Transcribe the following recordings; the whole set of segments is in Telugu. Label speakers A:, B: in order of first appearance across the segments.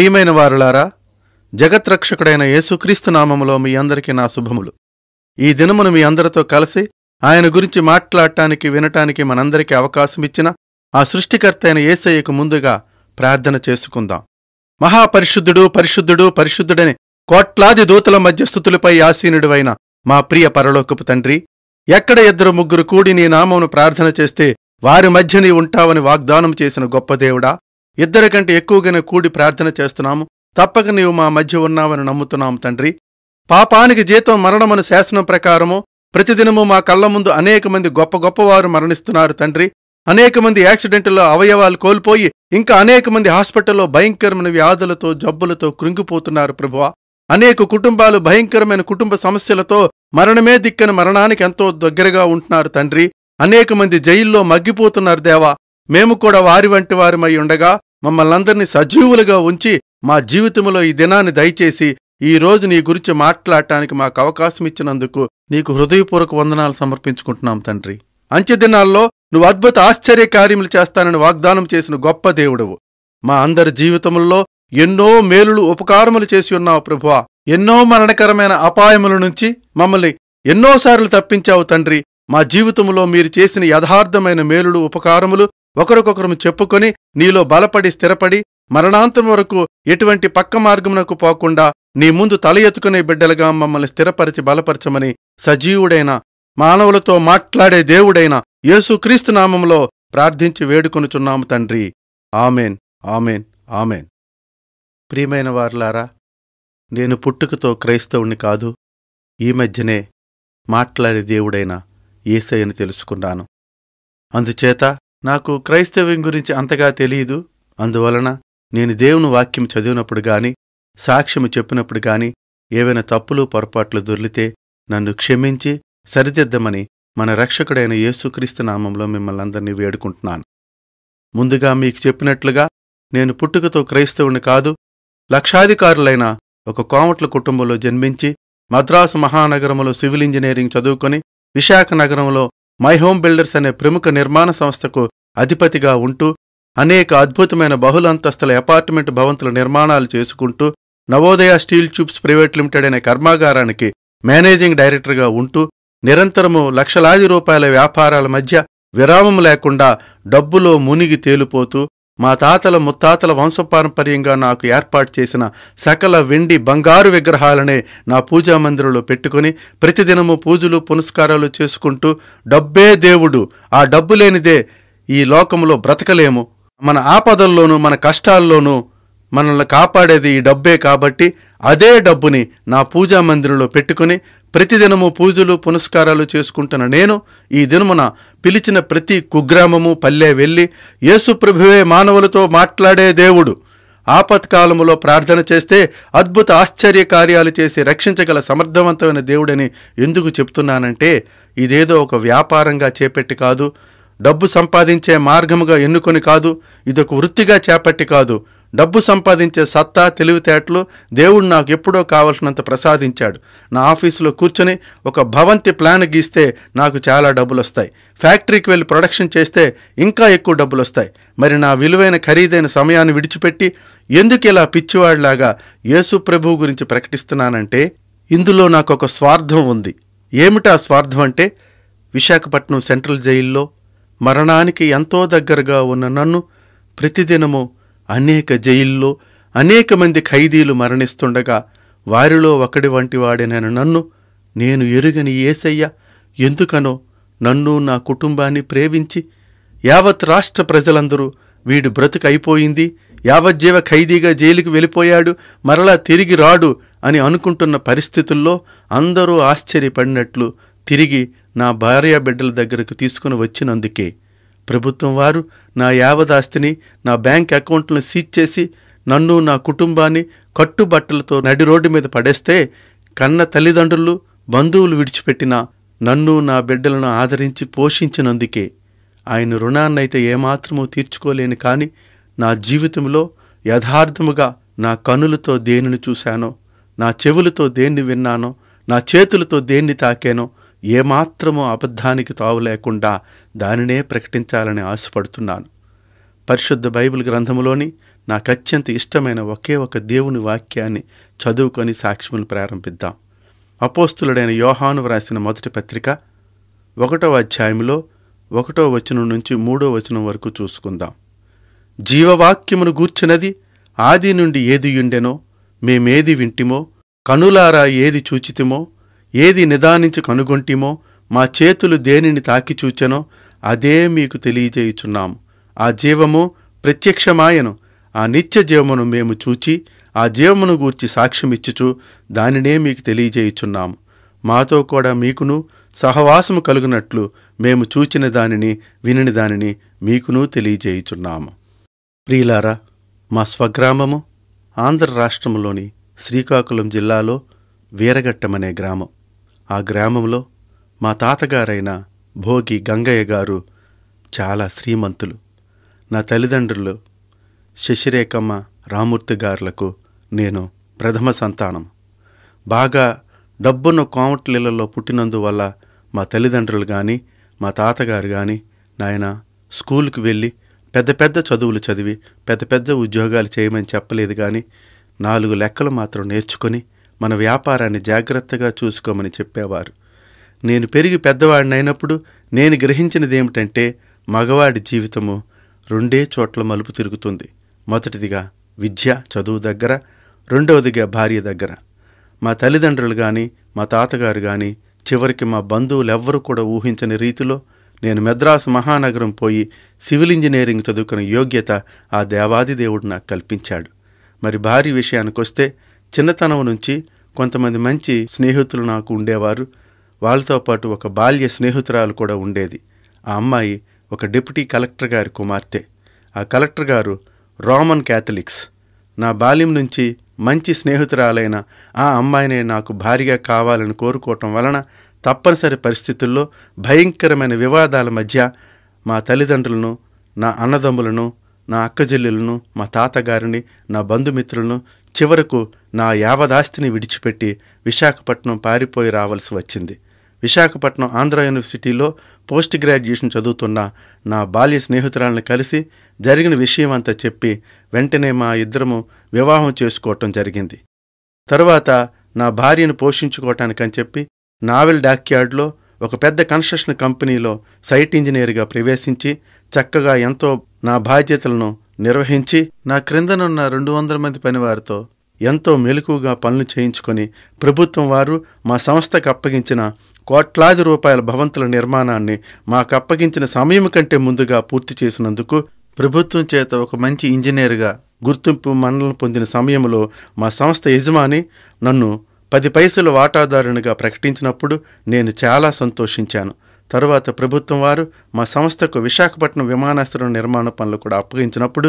A: ప్రియమైన వారులారా జగత్రక్షకుడైన యేసుక్రీస్తు నామములో మీ అందరికీ నా శుభములు ఈ దినమును మీ అందరితో కలిసి ఆయన గురించి మాట్లాడటానికి వినటానికి మనందరికీ అవకాశమిచ్చిన ఆ సృష్టికర్త అయిన ఏసయ్యకు ముందుగా ప్రార్థన చేసుకుందాం మహాపరిశుద్ధుడు పరిశుద్ధుడు పరిశుద్ధుడని కోట్లాది దూతల మధ్యస్థుతులపై ఆసీనుడు మా ప్రియ పరలోకపు తండ్రి ఎక్కడ ఇద్దరు ముగ్గురు కూడి నీ నామమును ప్రార్థన చేస్తే వారి మధ్య నీ ఉంటావని వాగ్దానం చేసిన గొప్ప దేవుడా ఇద్దరి కంటే ఎక్కువగానే కూడి ప్రార్థన చేస్తున్నాము తప్పక నీవు మా మధ్య ఉన్నావని నమ్ముతున్నాము తండ్రి పాపానికి జీతం మరణమను శాసనం ప్రకారము ప్రతిదినము మా కళ్ల ముందు అనేక మంది గొప్ప గొప్పవారు మరణిస్తున్నారు తండ్రి అనేక మంది యాక్సిడెంట్లో అవయవాలు కోల్పోయి ఇంకా అనేక మంది హాస్పిటల్లో భయంకరమైన వ్యాధులతో జబ్బులతో కృంగిపోతున్నారు ప్రభువా అనేక కుటుంబాలు భయంకరమైన కుటుంబ సమస్యలతో మరణమే దిక్కన మరణానికి ఎంతో దగ్గరగా ఉంటున్నారు తండ్రి అనేక మంది జైల్లో మగ్గిపోతున్నారు దేవా మేము కూడా వారి వంటి వారిమై ఉండగా మమ్మల్నందరినీ సజీవులుగా ఉంచి మా జీవితంలో ఈ దినాన్ని దయచేసి ఈ రోజు నీ గురించి మాట్లాడటానికి మాకు అవకాశం ఇచ్చినందుకు నీకు హృదయపూర్వక వందనాలు సమర్పించుకుంటున్నాం తండ్రి అంచె దినాల్లో నువ్వు అద్భుత ఆశ్చర్య కార్యములు చేస్తానని వాగ్దానం చేసిన గొప్ప దేవుడవు మా అందరి జీవితంలో ఎన్నో మేలులు ఉపకారములు చేసి ఉన్నావు ప్రభువా ఎన్నో మరణకరమైన అపాయముల నుంచి మమ్మల్ని ఎన్నోసార్లు తప్పించావు తండ్రి మా జీవితంలో మీరు చేసిన యథార్థమైన మేలులు ఉపకారములు ఒకరికొకరు చెప్పుకొని నీలో బలపడి స్థిరపడి మరణాంతం వరకు ఎటువంటి పక్క మార్గమునకు పోకుండా నీ ముందు తల ఎత్తుకునే బిడ్డలుగా మమ్మల్ని స్థిరపరిచి బలపరచమని సజీవుడైన మానవులతో మాట్లాడే దేవుడైన యేసుక్రీస్తు నామంలో ప్రార్థించి వేడుకొనుచున్నాము తండ్రి ఆమెన్ ఆమెన్ ఆమెన్ ప్రియమైన వార్లారా నేను పుట్టుకతో క్రైస్తవుణ్ణి కాదు ఈ మధ్యనే మాట్లాడే దేవుడైన ఏసయ్యని తెలుసుకున్నాను అందుచేత నాకు క్రైస్తవ్యం గురించి అంతగా తెలియదు అందువలన నేను దేవుని వాక్యం చదివినప్పుడు గాని సాక్ష్యము చెప్పినప్పుడు గాని ఏవైనా తప్పులు పొరపాట్లు దొర్లితే నన్ను క్షమించి సరిదిద్దమని మన రక్షకుడైన యేసుక్రీస్తు నామంలో మిమ్మల్ని అందరినీ వేడుకుంటున్నాను ముందుగా మీకు చెప్పినట్లుగా నేను పుట్టుకతో క్రైస్తవుని కాదు లక్షాధికారులైన ఒక కోమట్ల కుటుంబంలో జన్మించి మద్రాసు మహానగరంలో సివిల్ ఇంజనీరింగ్ చదువుకొని విశాఖ నగరంలో మై హోమ్ బిల్డర్స్ అనే ప్రముఖ నిర్మాణ సంస్థకు అధిపతిగా ఉంటూ అనేక అద్భుతమైన బహుళంతస్తుల అపార్ట్మెంట్ భవంతుల నిర్మాణాలు చేసుకుంటూ Navodaya steel tubes private limited అనే కర్మాగారానికి మేనేజింగ్ డైరెక్టర్గా ఉంటూ నిరంతరము లక్షలాది రూపాయల వ్యాపారాల మధ్య విరామం లేకుండా డబ్బులో మునిగి తేలిపోతూ మా తాతల ముత్తాతల వంశపారంపర్యంగా నాకు ఏర్పాటు చేసిన సకల వెండి బంగారు విగ్రహాలనే నా పూజా మందిరంలో పెట్టుకుని ప్రతిదినము పూజలు పునస్కారాలు చేసుకుంటూ డబ్బే దేవుడు ఆ డబ్బు లేనిదే ఈ లోకంలో బ్రతకలేము మన ఆపదల్లోనూ మన కష్టాల్లోనూ మనల్ని కాపాడేది ఈ డబ్బే కాబట్టి అదే డబ్బుని నా పూజా మందిరంలో పెట్టుకుని ప్రతిదినము పూజలు పునస్కారాలు చేసుకుంటున్న నేను ఈ దినమున పిలిచిన ప్రతి కుగ్రామము పల్లె వెళ్ళి యేసుప్రభువే మానవులతో మాట్లాడే దేవుడు ఆపత్కాలములో ప్రార్థన చేస్తే అద్భుత ఆశ్చర్య కార్యాలు చేసి రక్షించగల సమర్థవంతమైన దేవుడని ఎందుకు చెప్తున్నానంటే ఇదేదో ఒక వ్యాపారంగా చేపట్టి కాదు డబ్బు సంపాదించే మార్గముగా ఎన్నుకొని కాదు ఇదొక వృత్తిగా చేపట్టి కాదు డబ్బు సంపాదించే సత్తా తెలివితేటలు దేవుడు నాకు ఎప్పుడో కావలసినంత ప్రసాదించాడు నా ఆఫీసులో కూర్చొని ఒక భవంతి ప్లాన్ గీస్తే నాకు చాలా డబ్బులు వస్తాయి ఫ్యాక్టరీకి వెళ్ళి ప్రొడక్షన్ చేస్తే ఇంకా ఎక్కువ డబ్బులు వస్తాయి మరి నా విలువైన ఖరీదైన సమయాన్ని విడిచిపెట్టి ఎందుకు ఇలా పిచ్చివాడిలాగా యేసు ప్రభువు గురించి ప్రకటిస్తున్నానంటే ఇందులో నాకు ఒక స్వార్థం ఉంది ఏమిటా స్వార్థం అంటే విశాఖపట్నం సెంట్రల్ జైల్లో మరణానికి ఎంతో దగ్గరగా ఉన్న నన్ను ప్రతిదినము అనేక జైల్లో అనేక మంది ఖైదీలు మరణిస్తుండగా వారిలో ఒకటి వంటి వాడినైన నన్ను నేను ఎరుగని ఏసయ్య ఎందుకనో నన్ను నా కుటుంబాన్ని ప్రేమించి యావత్ రాష్ట్ర ప్రజలందరూ వీడు బ్రతుకు అయిపోయింది యావజ్జీవ ఖైదీగా జైలుకు వెళ్ళిపోయాడు మరలా తిరిగి రాడు అని అనుకుంటున్న పరిస్థితుల్లో అందరూ ఆశ్చర్యపడినట్లు తిరిగి నా భార్య బిడ్డల దగ్గరకు తీసుకుని వచ్చినందుకే ప్రభుత్వం వారు నా యావదాస్తిని నా బ్యాంక్ అకౌంట్లను సీజ్ చేసి నన్ను నా కుటుంబాన్ని కట్టుబట్టలతో నడి రోడ్డు మీద పడేస్తే కన్న తల్లిదండ్రులు బంధువులు విడిచిపెట్టిన నన్ను నా బిడ్డలను ఆదరించి పోషించినందుకే ఆయన రుణాన్నైతే ఏమాత్రమూ తీర్చుకోలేను కానీ నా జీవితంలో యథార్థముగా నా కనులతో దేనిని చూశానో నా చెవులతో దేన్ని విన్నానో నా చేతులతో దేన్ని తాకానో ఏమాత్రము అబద్ధానికి తావు లేకుండా దానినే ప్రకటించాలని ఆశపడుతున్నాను పరిశుద్ధ బైబిల్ గ్రంథములోని నాకు అత్యంత ఇష్టమైన ఒకే ఒక దేవుని వాక్యాన్ని చదువుకొని సాక్ష్యమును ప్రారంభిద్దాం అపోస్తులుడైన యోహాను వ్రాసిన మొదటి పత్రిక ఒకటో అధ్యాయంలో ఒకటో వచనం నుంచి మూడో వచనం వరకు చూసుకుందాం జీవవాక్యమును గూర్చినది ఆది నుండి ఏది యుండెనో మేమేది వింటిమో కనులారా ఏది చూచితిమో ఏది నిదానించి కనుగొంటిమో మా చేతులు దేనిని తాకి చూచెనో అదే మీకు తెలియజేయుచున్నాము ఆ జీవము ప్రత్యక్షమాయను ఆ నిత్య జీవమును మేము చూచి ఆ జీవమును గూర్చి సాక్ష్యమిచ్చుచు దానినే మీకు తెలియజేయుచున్నాము మాతో కూడా మీకును సహవాసము కలుగునట్లు మేము చూచిన దానిని వినని దానిని మీకును తెలియజేయుచున్నాము ప్రియులారా మా స్వగ్రామము ఆంధ్ర రాష్ట్రములోని శ్రీకాకుళం జిల్లాలో వీరఘట్టమనే గ్రామం ఆ గ్రామంలో మా తాతగారైన భోగి గంగయ్య గారు చాలా శ్రీమంతులు నా తల్లిదండ్రులు శశిరేఖమ్మ రామూర్తి గారులకు నేను ప్రథమ సంతానం బాగా డబ్బును కోమట్లీలలో పుట్టినందువల్ల మా తల్లిదండ్రులు కానీ మా తాతగారు కానీ నాయన స్కూల్కి వెళ్ళి పెద్ద పెద్ద చదువులు చదివి పెద్ద పెద్ద ఉద్యోగాలు చేయమని చెప్పలేదు కానీ నాలుగు లెక్కలు మాత్రం నేర్చుకొని మన వ్యాపారాన్ని జాగ్రత్తగా చూసుకోమని చెప్పేవారు నేను పెరిగి పెద్దవాడినైనప్పుడు నేను గ్రహించినది ఏమిటంటే మగవాడి జీవితము రెండే చోట్ల మలుపు తిరుగుతుంది మొదటిదిగా విద్య చదువు దగ్గర రెండవదిగా భార్య దగ్గర మా తల్లిదండ్రులు కానీ మా తాతగారు కానీ చివరికి మా బంధువులు ఎవ్వరూ కూడా ఊహించని రీతిలో నేను మెద్రాసు మహానగరం పోయి సివిల్ ఇంజనీరింగ్ చదువుకున్న యోగ్యత ఆ దేవాది దేవుడు నాకు కల్పించాడు మరి భారీ విషయానికొస్తే చిన్నతనం నుంచి కొంతమంది మంచి స్నేహితులు నాకు ఉండేవారు వాళ్ళతో పాటు ఒక బాల్య స్నేహితురాలు కూడా ఉండేది ఆ అమ్మాయి ఒక డిప్యూటీ కలెక్టర్ గారి కుమార్తె ఆ కలెక్టర్ గారు రోమన్ క్యాథలిక్స్ నా బాల్యం నుంచి మంచి స్నేహితురాలైన ఆ అమ్మాయినే నాకు భారీగా కావాలని కోరుకోవటం వలన తప్పనిసరి పరిస్థితుల్లో భయంకరమైన వివాదాల మధ్య మా తల్లిదండ్రులను నా అన్నదమ్ములను నా అక్కజెల్లెలను మా తాతగారిని నా బంధుమిత్రులను చివరకు నా యావదాస్తిని విడిచిపెట్టి విశాఖపట్నం పారిపోయి రావాల్సి వచ్చింది విశాఖపట్నం ఆంధ్ర యూనివర్సిటీలో పోస్ట్ గ్రాడ్యుయేషన్ చదువుతున్న నా బాల్య స్నేహితురాలను కలిసి జరిగిన విషయం అంతా చెప్పి వెంటనే మా ఇద్దరము వివాహం చేసుకోవటం జరిగింది తరువాత నా భార్యను పోషించుకోవటానికని చెప్పి నావెల్ డాక్యార్డ్లో ఒక పెద్ద కన్స్ట్రక్షన్ కంపెనీలో సైట్ ఇంజనీర్గా ప్రవేశించి చక్కగా ఎంతో నా బాధ్యతలను నిర్వహించి నా క్రిందనున్న రెండు వందల మంది పనివారితో ఎంతో మెలకుగా పనులు చేయించుకొని ప్రభుత్వం వారు మా సంస్థకు అప్పగించిన కోట్లాది రూపాయల భవంతుల నిర్మాణాన్ని మాకు అప్పగించిన సమయం కంటే ముందుగా పూర్తి చేసినందుకు ప్రభుత్వం చేత ఒక మంచి ఇంజనీర్గా గుర్తింపు మన్నలను పొందిన సమయంలో మా సంస్థ యజమాని నన్ను పది పైసలు వాటాదారునిగా ప్రకటించినప్పుడు నేను చాలా సంతోషించాను తరువాత ప్రభుత్వం వారు మా సంస్థకు విశాఖపట్నం విమానాశ్రయం నిర్మాణ పనులు కూడా అప్పగించినప్పుడు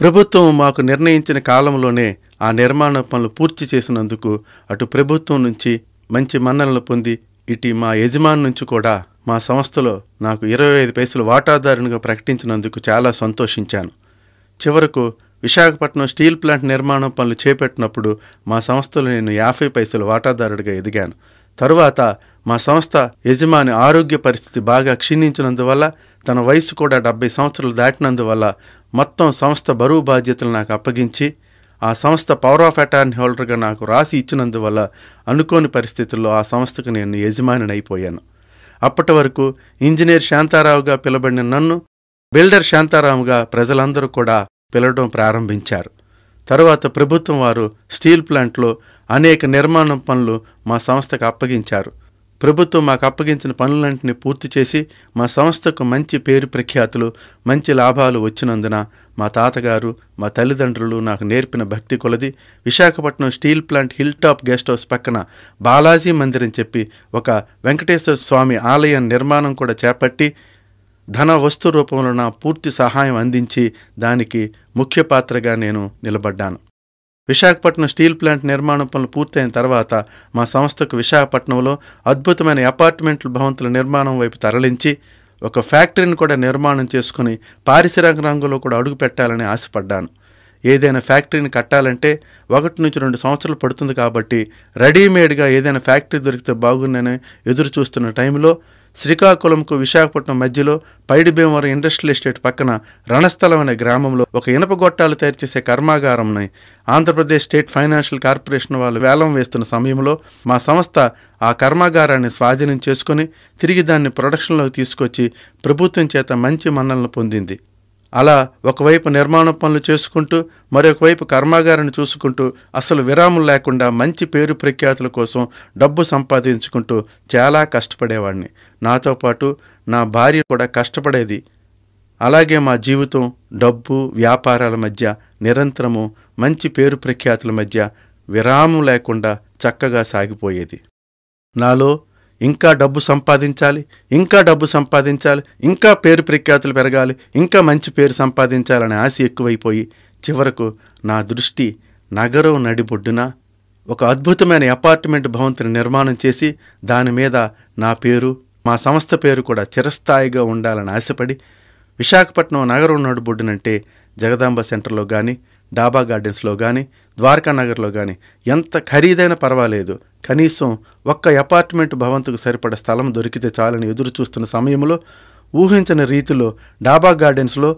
A: ప్రభుత్వం మాకు నిర్ణయించిన కాలంలోనే ఆ నిర్మాణ పనులు పూర్తి చేసినందుకు అటు ప్రభుత్వం నుంచి మంచి మన్ననలు పొంది ఇటు మా యజమాని నుంచి కూడా మా సంస్థలో నాకు ఇరవై ఐదు పైసలు వాటాదారునిగా ప్రకటించినందుకు చాలా సంతోషించాను చివరకు విశాఖపట్నం స్టీల్ ప్లాంట్ నిర్మాణం పనులు చేపట్టినప్పుడు మా సంస్థలో నేను యాభై పైసలు వాటాదారుడిగా ఎదిగాను తరువాత మా సంస్థ యజమాని ఆరోగ్య పరిస్థితి బాగా క్షీణించినందువల్ల తన వయసు కూడా డెబ్బై సంవత్సరాలు దాటినందువల్ల మొత్తం సంస్థ బరువు బాధ్యతలు నాకు అప్పగించి ఆ సంస్థ పవర్ ఆఫ్ అటార్నీ హోల్డర్గా నాకు రాసి ఇచ్చినందువల్ల అనుకోని పరిస్థితుల్లో ఆ సంస్థకు నేను అయిపోయాను అప్పటి వరకు ఇంజనీర్ శాంతారావుగా పిలబడిన నన్ను బిల్డర్ శాంతారాముగా ప్రజలందరూ కూడా పిలవడం ప్రారంభించారు తరువాత ప్రభుత్వం వారు స్టీల్ ప్లాంట్లో అనేక నిర్మాణం పనులు మా సంస్థకు అప్పగించారు ప్రభుత్వం మాకు అప్పగించిన పనులన్నింటినీ పూర్తి చేసి మా సంస్థకు మంచి పేరు ప్రఖ్యాతులు మంచి లాభాలు వచ్చినందున మా తాతగారు మా తల్లిదండ్రులు నాకు నేర్పిన భక్తి కొలది Visakhapatnam steel plant hill top guest house పక్కన బాలాజీ మందిరం చెప్పి ఒక వెంకటేశ్వర స్వామి ఆలయం నిర్మాణం కూడా చేపట్టి ధన వస్తు రూపంలో నా పూర్తి సహాయం అందించి దానికి ముఖ్య పాత్రగా నేను నిలబడ్డాను విశాఖపట్నం స్టీల్ ప్లాంట్ నిర్మాణం పనులు పూర్తయిన తర్వాత మా సంస్థకు విశాఖపట్నంలో అద్భుతమైన అపార్ట్మెంట్ల భవంతుల నిర్మాణం వైపు తరలించి ఒక ఫ్యాక్టరీని కూడా నిర్మాణం చేసుకుని పారిశ్రామిక రంగంలో కూడా అడుగు పెట్టాలని ఆశపడ్డాను ఏదైనా ఫ్యాక్టరీని కట్టాలంటే ఒకటి నుంచి రెండు సంవత్సరాలు పడుతుంది కాబట్టి రెడీమేడ్గా ఏదైనా ఫ్యాక్టరీ దొరికితే బాగుందని ఎదురు చూస్తున్న టైంలో శ్రీకాకుళంకు విశాఖపట్నం మధ్యలో పైడిభీమవరం ఇండస్ట్రియల్ ఎస్టేట్ పక్కన రణస్థలం అనే గ్రామంలో ఒక ఇనప గొట్టాలు తయారు చేసే కర్మాగారం ఆంధ్రప్రదేశ్ స్టేట్ ఫైనాన్షియల్ కార్పొరేషన్ వాళ్ళు వేలం వేస్తున్న సమయంలో మా సంస్థ ఆ కర్మాగారాన్ని స్వాధీనం చేసుకుని తిరిగి దాన్ని ప్రొడక్షన్లోకి తీసుకొచ్చి ప్రభుత్వం చేత మంచి మన్నలను పొందింది అలా ఒకవైపు నిర్మాణ పనులు చేసుకుంటూ మరొకవైపు కర్మాగారాన్ని చూసుకుంటూ అసలు విరామం లేకుండా మంచి పేరు ప్రఖ్యాతుల కోసం డబ్బు సంపాదించుకుంటూ చాలా కష్టపడేవాడిని నాతో పాటు నా భార్య కూడా కష్టపడేది అలాగే మా జీవితం డబ్బు వ్యాపారాల మధ్య నిరంతరము మంచి పేరు ప్రఖ్యాతుల మధ్య విరామం లేకుండా చక్కగా సాగిపోయేది నాలో ఇంకా డబ్బు సంపాదించాలి ఇంకా డబ్బు సంపాదించాలి ఇంకా పేరు ప్రఖ్యాతులు పెరగాలి ఇంకా మంచి పేరు సంపాదించాలనే ఆశ ఎక్కువైపోయి చివరకు నా దృష్టి నగరం నడిబొడ్డున ఒక అద్భుతమైన అపార్ట్మెంట్ భవంతిని నిర్మాణం చేసి దాని మీద నా పేరు మా సంస్థ పేరు కూడా చిరస్థాయిగా ఉండాలని ఆశపడి విశాఖపట్నం నగరం బొడ్డునంటే జగదాంబ సెంటర్లో కానీ డాబా గార్డెన్స్లో కానీ ద్వారకా నగర్లో కానీ ఎంత ఖరీదైన పర్వాలేదు కనీసం ఒక్క అపార్ట్మెంట్ భవంతుకు సరిపడ స్థలం దొరికితే చాలని ఎదురు చూస్తున్న సమయంలో ఊహించని రీతిలో డాబా గార్డెన్స్లో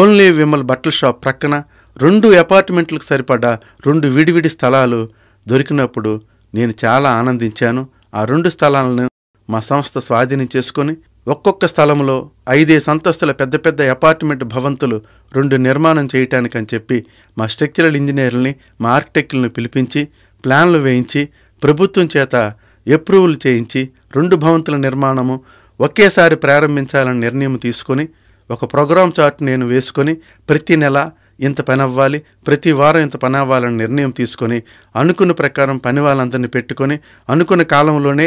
A: ఓన్లీ విమల్ బట్టల షాప్ ప్రక్కన రెండు అపార్ట్మెంట్లకు సరిపడా రెండు విడివిడి స్థలాలు దొరికినప్పుడు నేను చాలా ఆనందించాను ఆ రెండు స్థలాలను మా సంస్థ స్వాధీనం చేసుకొని ఒక్కొక్క స్థలంలో ఐదే అంతస్తుల పెద్ద పెద్ద అపార్ట్మెంట్ భవంతులు రెండు నిర్మాణం చేయటానికని చెప్పి మా స్ట్రక్చరల్ ఇంజనీర్లని మా ఆర్కిటెక్టులను పిలిపించి ప్లాన్లు వేయించి ప్రభుత్వం చేత అప్రూవల్ చేయించి రెండు భవంతుల నిర్మాణము ఒకేసారి ప్రారంభించాలని నిర్ణయం తీసుకొని ఒక ప్రోగ్రామ్ చార్ట్ నేను వేసుకొని ప్రతి నెల ఇంత పని అవ్వాలి ప్రతి వారం ఇంత పని అవ్వాలని నిర్ణయం తీసుకొని అనుకున్న ప్రకారం పని వాళ్ళందరినీ పెట్టుకొని అనుకున్న కాలంలోనే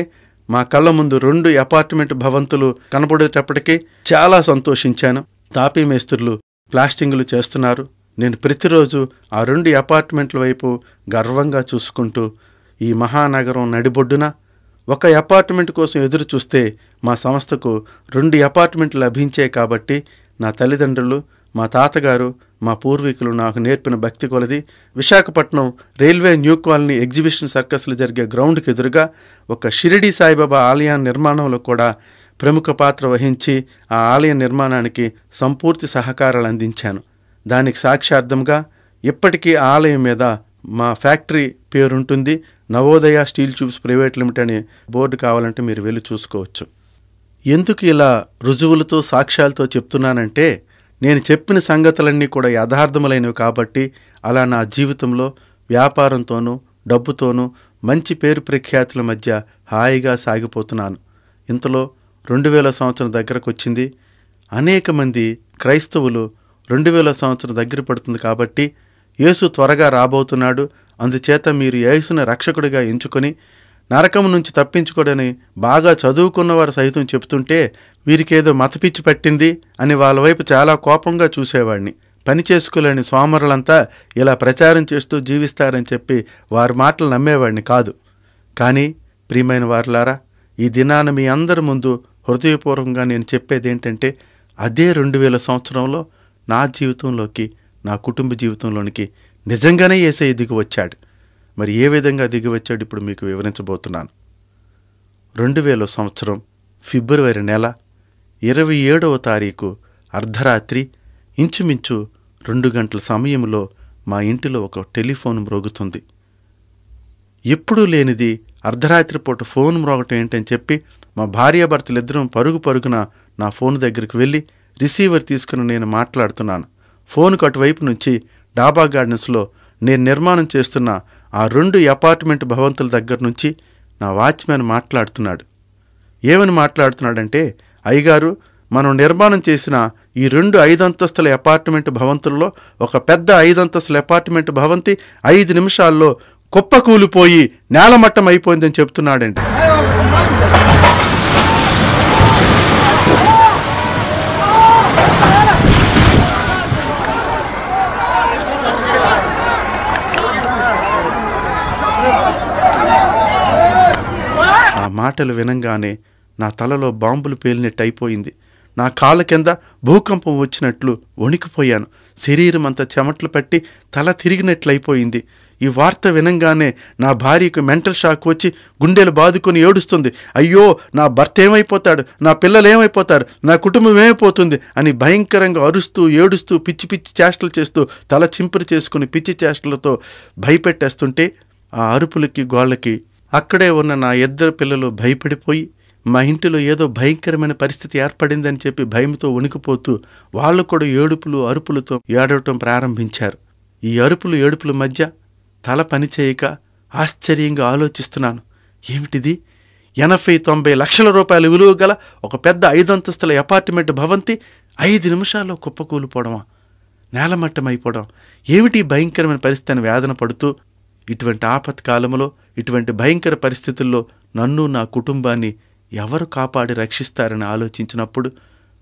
A: మా కళ్ళ ముందు రెండు అపార్ట్మెంట్ భవంతులు కనపడేటప్పటికీ చాలా సంతోషించాను తాపీ మేస్త్రులు ప్లాస్టింగులు చేస్తున్నారు నేను ప్రతిరోజు ఆ రెండు అపార్ట్మెంట్ల వైపు గర్వంగా చూసుకుంటూ ఈ మహానగరం నడిబొడ్డున ఒక అపార్ట్మెంట్ కోసం ఎదురు చూస్తే మా సంస్థకు రెండు అపార్ట్మెంట్లు లభించాయి కాబట్టి నా తల్లిదండ్రులు మా తాతగారు మా పూర్వీకులు నాకు నేర్పిన భక్తి కొలది Visakhapatnam railway new colony exhibition సర్కస్లు జరిగే గ్రౌండ్కి ఎదురుగా ఒక షిరిడి సాయిబాబా ఆలయం నిర్మాణంలో కూడా ప్రముఖ పాత్ర వహించి ఆ ఆలయ నిర్మాణానికి సంపూర్తి సహకారాలు అందించాను దానికి సాక్ష్యార్థంగా ఇప్పటికీ ఆలయం మీద మా ఫ్యాక్టరీ పేరుంటుంది Navodaya steel tubes private limited అనే బోర్డు కావాలంటే మీరు వెళ్ళి చూసుకోవచ్చు ఎందుకు ఇలా రుజువులతో సాక్ష్యాలతో చెప్తున్నానంటే నేను చెప్పిన సంగతులన్నీ కూడా యథార్థములైనవి కాబట్టి అలా నా జీవితంలో వ్యాపారంతోనూ డబ్బుతోనూ మంచి పేరు ప్రఖ్యాతుల మధ్య హాయిగా సాగిపోతున్నాను ఇంతలో రెండు వేల సంవత్సరం దగ్గరకు వచ్చింది అనేక మంది క్రైస్తవులు రెండు వేల సంవత్సరం దగ్గర పడుతుంది కాబట్టి యేసు త్వరగా రాబోతున్నాడు అందుచేత మీరు యేసును రక్షకుడిగా ఎంచుకొని నరకం నుంచి తప్పించుకోడని బాగా చదువుకున్నవారు సైతం చెప్తుంటే వీరికేదో మతపిచ్చి పట్టింది అని వాళ్ళ వైపు చాలా కోపంగా చూసేవాడిని పని చేసుకోలేని సోమరులంతా ఇలా ప్రచారం చేస్తూ జీవిస్తారని చెప్పి వారి మాటలు నమ్మేవాడిని కాదు కానీ ప్రియమైన వారులారా ఈ దినాన మీ అందరి ముందు హృదయపూర్వకంగా నేను చెప్పేది ఏంటంటే అదే రెండు వేల సంవత్సరంలో నా జీవితంలోకి నా కుటుంబ జీవితంలోనికి నిజంగానే ఏసై దిగి వచ్చాడు మరి ఏ విధంగా దిగి వచ్చాడు ఇప్పుడు మీకు వివరించబోతున్నాను రెండు వేల సంవత్సరం ఫిబ్రవరి నెల ఇరవై ఏడవ తారీఖు అర్ధరాత్రి ఇంచుమించు రెండు గంటల సమయంలో మా ఇంటిలో ఒక టెలిఫోన్ మ్రోగుతుంది ఎప్పుడూ లేనిది అర్ధరాత్రి పూట ఫోన్ మ్రోగటం ఏంటని చెప్పి మా భార్యాభర్తలిద్దరం పరుగు పరుగున నా ఫోన్ దగ్గరికి వెళ్ళి రిసీవర్ తీసుకుని నేను మాట్లాడుతున్నాను ఫోన్కు అటువైపు నుంచి డాబా గార్డెన్స్లో నేను నిర్మాణం చేస్తున్న ఆ రెండు అపార్ట్మెంట్ భవంతుల దగ్గర నుంచి నా వాచ్మెన్ మాట్లాడుతున్నాడు ఏమని మాట్లాడుతున్నాడంటే అయ్యగారు మనం నిర్మాణం చేసిన ఈ రెండు ఐదంతస్తుల అపార్ట్మెంట్ భవంతుల్లో ఒక పెద్ద ఐదంతస్తుల అపార్ట్మెంట్ భవంతి ఐదు నిమిషాల్లో కుప్ప కూలిపోయి నేలమట్టం అయిపోయిందని చెప్తున్నాడండి ఆ మాటలు వినంగానే నా తలలో బాంబులు పేలినట్టు అయిపోయింది నా కాళ్ళ కింద భూకంపం వచ్చినట్లు వణికిపోయాను శరీరం అంత చెమట్లు పట్టి తల తిరిగినట్లయిపోయింది ఈ వార్త వినంగానే నా భార్యకు మెంటల్ షాక్ వచ్చి గుండెలు బాదుకొని ఏడుస్తుంది అయ్యో నా భర్త ఏమైపోతాడు నా పిల్లలు ఏమైపోతారు నా కుటుంబం ఏమైపోతుంది అని భయంకరంగా అరుస్తూ ఏడుస్తూ పిచ్చి పిచ్చి చేష్టలు చేస్తూ తల చింపురు చేసుకుని పిచ్చి చేష్టలతో భయపెట్టేస్తుంటే ఆ అరుపులకి గోళ్ళకి అక్కడే ఉన్న నా ఇద్దరు పిల్లలు భయపడిపోయి మా ఇంటిలో ఏదో భయంకరమైన పరిస్థితి ఏర్పడిందని చెప్పి భయంతో వణికిపోతూ వాళ్ళు కూడా ఏడుపులు అరుపులతో ఏడవటం ప్రారంభించారు ఈ అరుపులు ఏడుపుల మధ్య తల పనిచేయక ఆశ్చర్యంగా ఆలోచిస్తున్నాను ఏమిటిది ఎనభై తొంభై లక్షల రూపాయలు విలువ గల ఒక పెద్ద ఐదంతస్తుల అపార్ట్మెంట్ భవంతి ఐదు నిమిషాల్లో కుప్పకూలిపోవడమా నేలమట్టమైపోవడం ఏమిటి భయంకరమైన పరిస్థితి అని వేదన పడుతూ ఇటువంటి ఆపత్కాలంలో ఇటువంటి భయంకర పరిస్థితుల్లో నన్ను నా కుటుంబాన్ని ఎవరు కాపాడి రక్షిస్తారని ఆలోచించినప్పుడు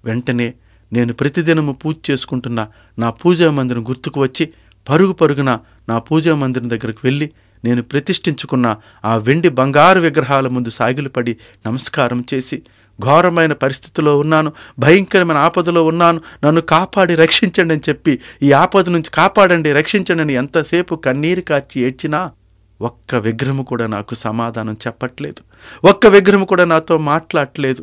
A: వెంటనే నేను ప్రతిదినము పూజ చేసుకుంటున్న నా పూజా మందిరం గుర్తుకు వచ్చి పరుగు పరుగున నా పూజా మందిరం దగ్గరకు వెళ్ళి నేను ప్రతిష్ఠించుకున్న ఆ వెండి బంగారు విగ్రహాల ముందు సాగిలపడి నమస్కారం చేసి ఘోరమైన పరిస్థితిలో ఉన్నాను భయంకరమైన ఆపదలో ఉన్నాను నన్ను కాపాడి రక్షించండి అని చెప్పి ఈ ఆపద నుంచి కాపాడండి రక్షించండి అని ఎంతసేపు కన్నీరు కార్చి ఏడ్చినా ఒక్క విగ్రహము కూడా నాకు సమాధానం చెప్పట్లేదు ఒక్క విగ్రహం కూడా నాతో మాట్లాడలేదు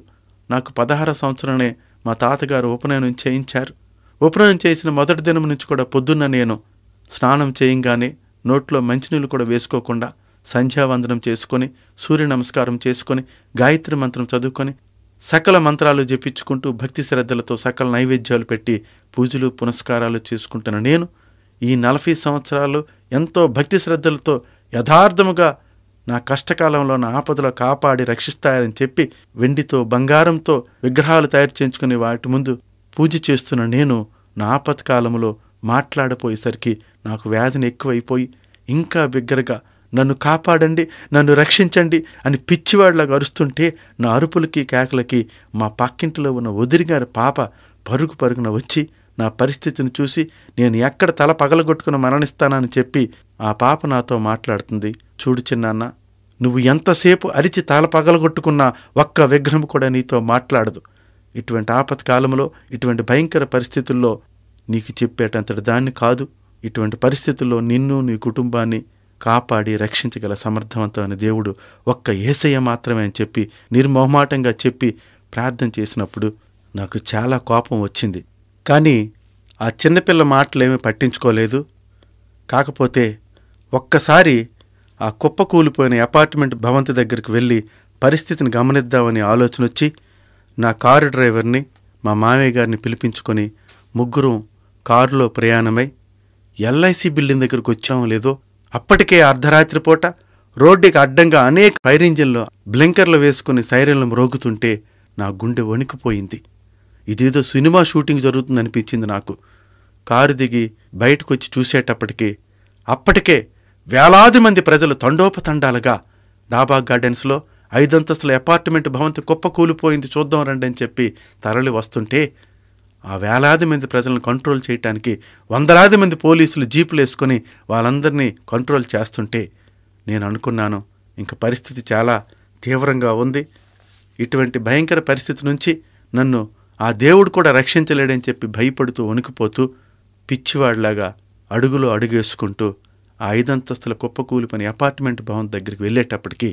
A: నాకు పదహార సంవత్సరాలే మా తాతగారు ఉపనయనం చేయించారు ఉపనయనం చేసిన మొదటి దినం నుంచి కూడా పొద్దున్న నేను స్నానం చేయంగానే నోట్లో మంచినీళ్ళు కూడా వేసుకోకుండా సంధ్యావందనం చేసుకొని సూర్య నమస్కారం చేసుకొని గాయత్రి మంత్రం చదువుకొని సకల మంత్రాలు జపించుకుంటూ భక్తి శ్రద్ధలతో సకల నైవేద్యాలు పెట్టి పూజలు పునస్కారాలు చేసుకుంటున్న నేను ఈ నలభై సంవత్సరాలు ఎంతో భక్తి శ్రద్ధలతో యథార్థముగా నా కష్టకాలంలో నా ఆపదలో కాపాడి రక్షిస్తాయని చెప్పి వెండితో బంగారంతో విగ్రహాలు తయారు చేయించుకుని వాటి ముందు పూజ చేస్తున్న నేను నా ఆపత్కాలంలో మాట్లాడపోయేసరికి నాకు వ్యాధిని ఎక్కువైపోయి ఇంకా బిగ్గరగా నన్ను కాపాడండి నన్ను రక్షించండి అని పిచ్చివాడిలాగా అరుస్తుంటే నా అరుపులకి కేకలకి మా పక్కింటిలో ఉన్న వదిరిగారి పాప పరుగు పరుగున వచ్చి నా పరిస్థితిని చూసి నేను ఎక్కడ తల పగలగొట్టుకుని మరణిస్తానని చెప్పి ఆ పాప నాతో మాట్లాడుతుంది చూడు చిన్నాన్న నువ్వు ఎంతసేపు అరిచి తాళపగలగొట్టుకున్న ఒక్క విగ్రహం కూడా నీతో మాట్లాడదు ఇటువంటి కాలంలో ఇటువంటి భయంకర పరిస్థితుల్లో నీకు చెప్పేటంతటి దాన్ని కాదు ఇటువంటి పరిస్థితుల్లో నిన్ను నీ కుటుంబాన్ని కాపాడి రక్షించగల సమర్థవంతమైన దేవుడు ఒక్క ఏసయ్య మాత్రమే అని చెప్పి నిర్మోహమాటంగా చెప్పి ప్రార్థన చేసినప్పుడు నాకు చాలా కోపం వచ్చింది కానీ ఆ చిన్నపిల్ల మాటలేమీ పట్టించుకోలేదు కాకపోతే ఒక్కసారి ఆ కుప్ప కూలిపోయిన అపార్ట్మెంట్ భవంతి దగ్గరికి వెళ్ళి పరిస్థితిని గమనిద్దామని ఆలోచన వచ్చి నా కారు డ్రైవర్ని మా మామయ్య గారిని పిలిపించుకొని ముగ్గురం కారులో ప్రయాణమై ఎల్ఐసి బిల్డింగ్ దగ్గరకు వచ్చామో లేదో అప్పటికే అర్ధరాత్రి పూట రోడ్డుకి అడ్డంగా అనేక ఫైర్ ఇంజిన్లో బ్లింకర్లు వేసుకుని సైరన్లు మ్రోగుతుంటే నా గుండె వణికిపోయింది ఇదేదో సినిమా షూటింగ్ జరుగుతుందనిపించింది నాకు కారు దిగి బయటకు వచ్చి అప్పటికే వేలాది మంది ప్రజలు తండోపతండాలుగా డాబా గార్డెన్స్లో ఐదంతస్తుల అపార్ట్మెంట్ భవంతి కుప్ప కూలిపోయింది చూద్దాం రండి అని చెప్పి తరలి వస్తుంటే ఆ వేలాది మంది ప్రజలను కంట్రోల్ చేయటానికి వందలాది మంది పోలీసులు జీపులు వేసుకొని వాళ్ళందరినీ కంట్రోల్ చేస్తుంటే నేను అనుకున్నాను ఇంక పరిస్థితి చాలా తీవ్రంగా ఉంది ఇటువంటి భయంకర పరిస్థితి నుంచి నన్ను ఆ దేవుడు కూడా రక్షించలేడని చెప్పి భయపడుతూ వణికిపోతూ పిచ్చివాడిలాగా అడుగులో అడుగేసుకుంటూ ఆ ఐదంతస్తుల కుప్ప కూలిపని అపార్ట్మెంట్ భవన్ దగ్గరికి వెళ్ళేటప్పటికీ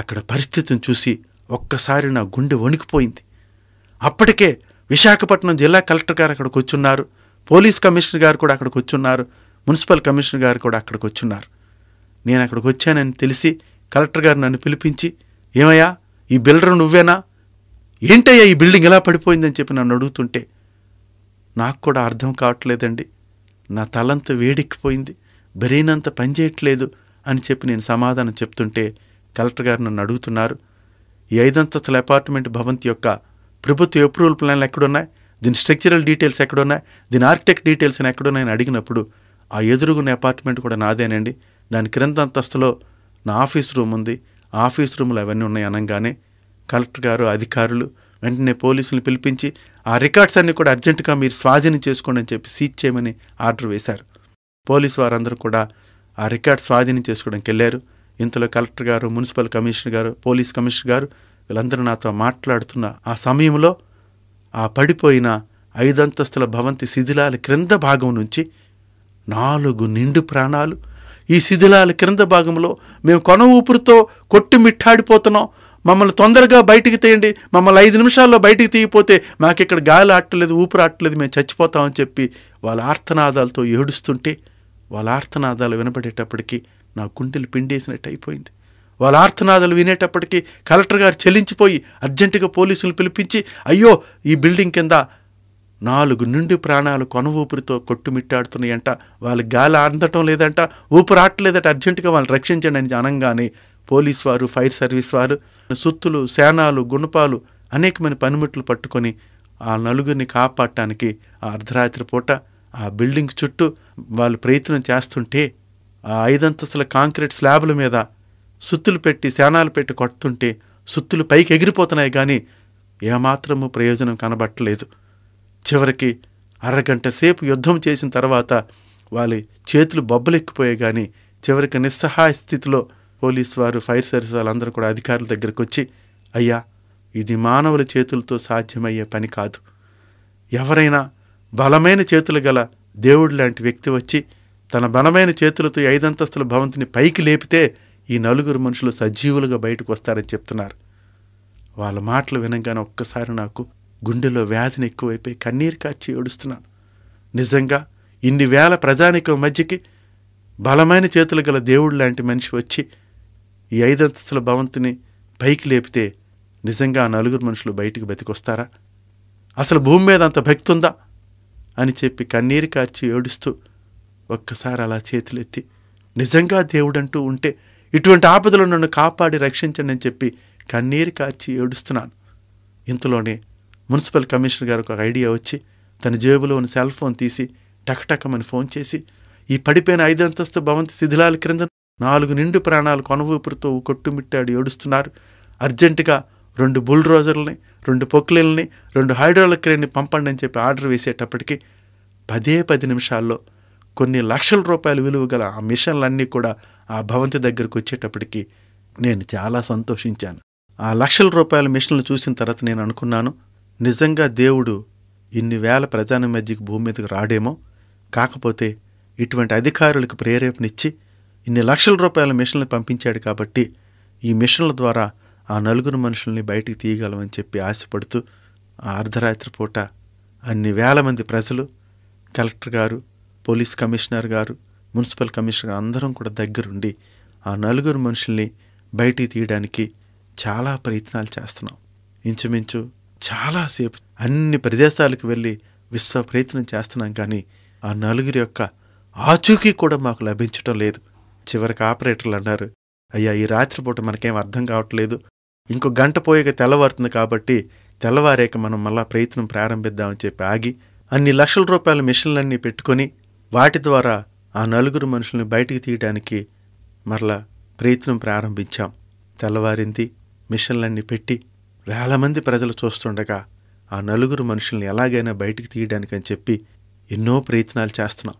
A: అక్కడ పరిస్థితిని చూసి ఒక్కసారి నా గుండె వణికిపోయింది అప్పటికే విశాఖపట్నం జిల్లా కలెక్టర్ గారు అక్కడికి వచ్చున్నారు పోలీస్ కమిషనర్ గారు కూడా అక్కడికి వచ్చున్నారు మున్సిపల్ కమిషనర్ గారు కూడా అక్కడికి వచ్చున్నారు నేను అక్కడికి వచ్చానని తెలిసి కలెక్టర్ గారు నన్ను పిలిపించి ఏమయ్యా ఈ బిల్డర్ నువ్వేనా ఏంటయ్యా ఈ బిల్డింగ్ ఎలా పడిపోయిందని చెప్పి నన్ను అడుగుతుంటే నాకు కూడా అర్థం కావట్లేదండి నా తలంతా వేడెక్కిపోయింది బ్రెయిన్ అంత పనిచేయట్లేదు అని చెప్పి నేను సమాధానం చెప్తుంటే కలెక్టర్ గారు నన్ను అడుగుతున్నారు ఈ ఐదంతస్తుల అపార్ట్మెంట్ భవంతి యొక్క ప్రభుత్వ అప్రూవల్ ప్లాన్లు ఎక్కడున్నాయి దీని స్ట్రక్చరల్ డీటెయిల్స్ ఎక్కడున్నాయి దీని ఆర్కిటెక్ట్ డీటెయిల్స్ ఎక్కడున్నాయని అడిగినప్పుడు ఆ ఎదురుగున్న అపార్ట్మెంట్ కూడా నాదేనండి దాని క్రింద అంతస్తులో నా ఆఫీస్ రూమ్ ఉంది ఆఫీస్ రూములు అవన్నీ ఉన్నాయి అనగానే కలెక్టర్ గారు అధికారులు వెంటనే పోలీసులను పిలిపించి ఆ రికార్డ్స్ అన్నీ కూడా అర్జెంటుగా మీరు స్వాధీనం చేసుకోండి అని చెప్పి సీజ్ చేయమని ఆర్డర్ వేశారు పోలీసు వారందరూ కూడా ఆ రికార్డ్ స్వాధీనం చేసుకోవడానికి వెళ్ళారు ఇంతలో కలెక్టర్ గారు మున్సిపల్ కమిషనర్ గారు పోలీస్ కమిషనర్ గారు వీళ్ళందరూ నాతో మాట్లాడుతున్న ఆ సమయంలో ఆ పడిపోయిన ఐదంతస్తుల భవంతి శిథిలాల క్రింద భాగం నుంచి నాలుగు నిండు ప్రాణాలు ఈ శిథిలాల క్రింద భాగంలో మేము కొన ఊపిరితో కొట్టి మిట్టాడిపోతున్నాం మమ్మల్ని తొందరగా బయటికి తీయండి మమ్మల్ని ఐదు నిమిషాల్లో బయటికి తీయపోతే మాకు ఇక్కడ గాలి ఆటలేదు ఊపిరి ఆటలేదు మేము చచ్చిపోతామని చెప్పి వాళ్ళ ఆర్తనాదాలతో ఏడుస్తుంటే వాళ్ళ ఆర్తనాదాలు వినపడేటప్పటికీ నా గుండెలు పిండేసినట్టు అయిపోయింది వాళ్ళ ఆర్తనాదాలు వినేటప్పటికీ కలెక్టర్ గారు చెల్లించిపోయి అర్జెంటుగా పోలీసులు పిలిపించి అయ్యో ఈ బిల్డింగ్ కింద నాలుగు నుండి ప్రాణాలు కొన ఊపిరితో కొట్టుమిట్టాడుతున్నాయంట వాళ్ళ గాలి అందటం లేదంట ఊపిరి ఆటలేదట అర్జెంటుగా వాళ్ళని రక్షించండి అని అనగానే పోలీస్ వారు ఫైర్ సర్వీస్ వారు సుత్తులు సేనాలు గుణపాలు అనేకమైన పనిముట్లు పట్టుకొని ఆ నలుగురిని కాపాడటానికి ఆ అర్ధరాత్రి పూట ఆ బిల్డింగ్ చుట్టూ వాళ్ళు ప్రయత్నం చేస్తుంటే ఆ ఐదంతస్తుల కాంక్రీట్ స్లాబ్ల మీద సుత్తులు పెట్టి శానాలు పెట్టి కొడుతుంటే సుత్తులు పైకి ఎగిరిపోతున్నాయి కానీ ఏమాత్రము ప్రయోజనం కనబట్టలేదు చివరికి అరగంట సేపు యుద్ధం చేసిన తర్వాత వాళ్ళ చేతులు బొబ్బలెక్కిపోయాయి కానీ చివరికి నిస్సహాయ స్థితిలో పోలీస్ వారు ఫైర్ సర్వీస్ వాళ్ళందరూ కూడా అధికారుల దగ్గరకు వచ్చి అయ్యా ఇది మానవుల చేతులతో సాధ్యమయ్యే పని కాదు ఎవరైనా బలమైన చేతులు గల దేవుడు లాంటి వ్యక్తి వచ్చి తన బలమైన చేతులతో ఐదంతస్తుల భవంతిని పైకి లేపితే ఈ నలుగురు మనుషులు సజీవులుగా బయటకు వస్తారని చెప్తున్నారు వాళ్ళ మాటలు వినగానే ఒక్కసారి నాకు గుండెలో వ్యాధిని ఎక్కువైపోయి కన్నీరు కార్చి ఏడుస్తున్నాను నిజంగా ఇన్ని వేల ప్రజానిక మధ్యకి బలమైన చేతులు గల దేవుడు లాంటి మనిషి వచ్చి ఈ ఐదంతస్తుల భవంతిని పైకి లేపితే నిజంగా ఆ నలుగురు మనుషులు బయటికి బతికొస్తారా అసలు భూమి మీద అంత భక్తి ఉందా అని చెప్పి కన్నీరు కార్చి ఏడుస్తూ ఒక్కసారి అలా చేతులెత్తి నిజంగా దేవుడంటూ ఉంటే ఇటువంటి ఆపదలు నన్ను కాపాడి రక్షించండి అని చెప్పి కన్నీరు కార్చి ఏడుస్తున్నాను ఇంతలోనే మున్సిపల్ కమిషనర్ గారు ఒక ఐడియా వచ్చి తన జేబులో ఉన్న సెల్ ఫోన్ తీసి టకటకమని ఫోన్ చేసి ఈ పడిపోయిన ఐదంతస్తు భవంతి శిథిలాల క్రింద నాలుగు నిండు ప్రాణాలు కొనవూపురుతో కొట్టుమిట్టాడు ఏడుస్తున్నారు అర్జెంటుగా రెండు బుల్ రెండు పొక్లిల్ని రెండు హైడ్రాలిక్ క్రేన్ని పంపండి అని చెప్పి ఆర్డర్ వేసేటప్పటికి పదే పది నిమిషాల్లో కొన్ని లక్షల రూపాయల విలువ గల ఆ మిషన్లన్నీ కూడా ఆ భవంతి దగ్గరకు వచ్చేటప్పటికి నేను చాలా సంతోషించాను ఆ లక్షల రూపాయల మిషన్లు చూసిన తర్వాత నేను అనుకున్నాను నిజంగా దేవుడు ఇన్ని వేల ప్రజాన మధ్యకి భూమి మీదకు రాడేమో కాకపోతే ఇటువంటి అధికారులకు ఇచ్చి ఇన్ని లక్షల రూపాయల మిషన్లు పంపించాడు కాబట్టి ఈ మిషన్ల ద్వారా ఆ నలుగురు మనుషుల్ని బయటికి తీయగలమని చెప్పి ఆశపడుతూ ఆ అర్ధరాత్రి పూట అన్ని వేల మంది ప్రజలు కలెక్టర్ గారు పోలీస్ కమిషనర్ గారు మున్సిపల్ కమిషనర్ అందరం కూడా దగ్గరుండి ఆ నలుగురు మనుషుల్ని బయటికి తీయడానికి చాలా ప్రయత్నాలు చేస్తున్నాం ఇంచుమించు చాలాసేపు అన్ని ప్రదేశాలకు వెళ్ళి విశ్వ ప్రయత్నం చేస్తున్నాం కానీ ఆ నలుగురి యొక్క ఆచూకీ కూడా మాకు లభించటం లేదు చివరికి ఆపరేటర్లు అన్నారు అయ్యా ఈ రాత్రిపూట మనకేం అర్థం కావట్లేదు ఇంకో గంట పోయాక తెల్లవారుతుంది కాబట్టి తెల్లవారాక మనం మళ్ళా ప్రయత్నం ప్రారంభిద్దామని చెప్పి ఆగి అన్ని లక్షల రూపాయల మిషన్లన్నీ పెట్టుకొని వాటి ద్వారా ఆ నలుగురు మనుషుల్ని బయటికి తీయడానికి మరలా ప్రయత్నం ప్రారంభించాం తెల్లవారింది మిషన్లన్నీ పెట్టి వేల మంది ప్రజలు చూస్తుండగా ఆ నలుగురు మనుషుల్ని ఎలాగైనా బయటికి తీయడానికి అని చెప్పి ఎన్నో ప్రయత్నాలు చేస్తున్నాం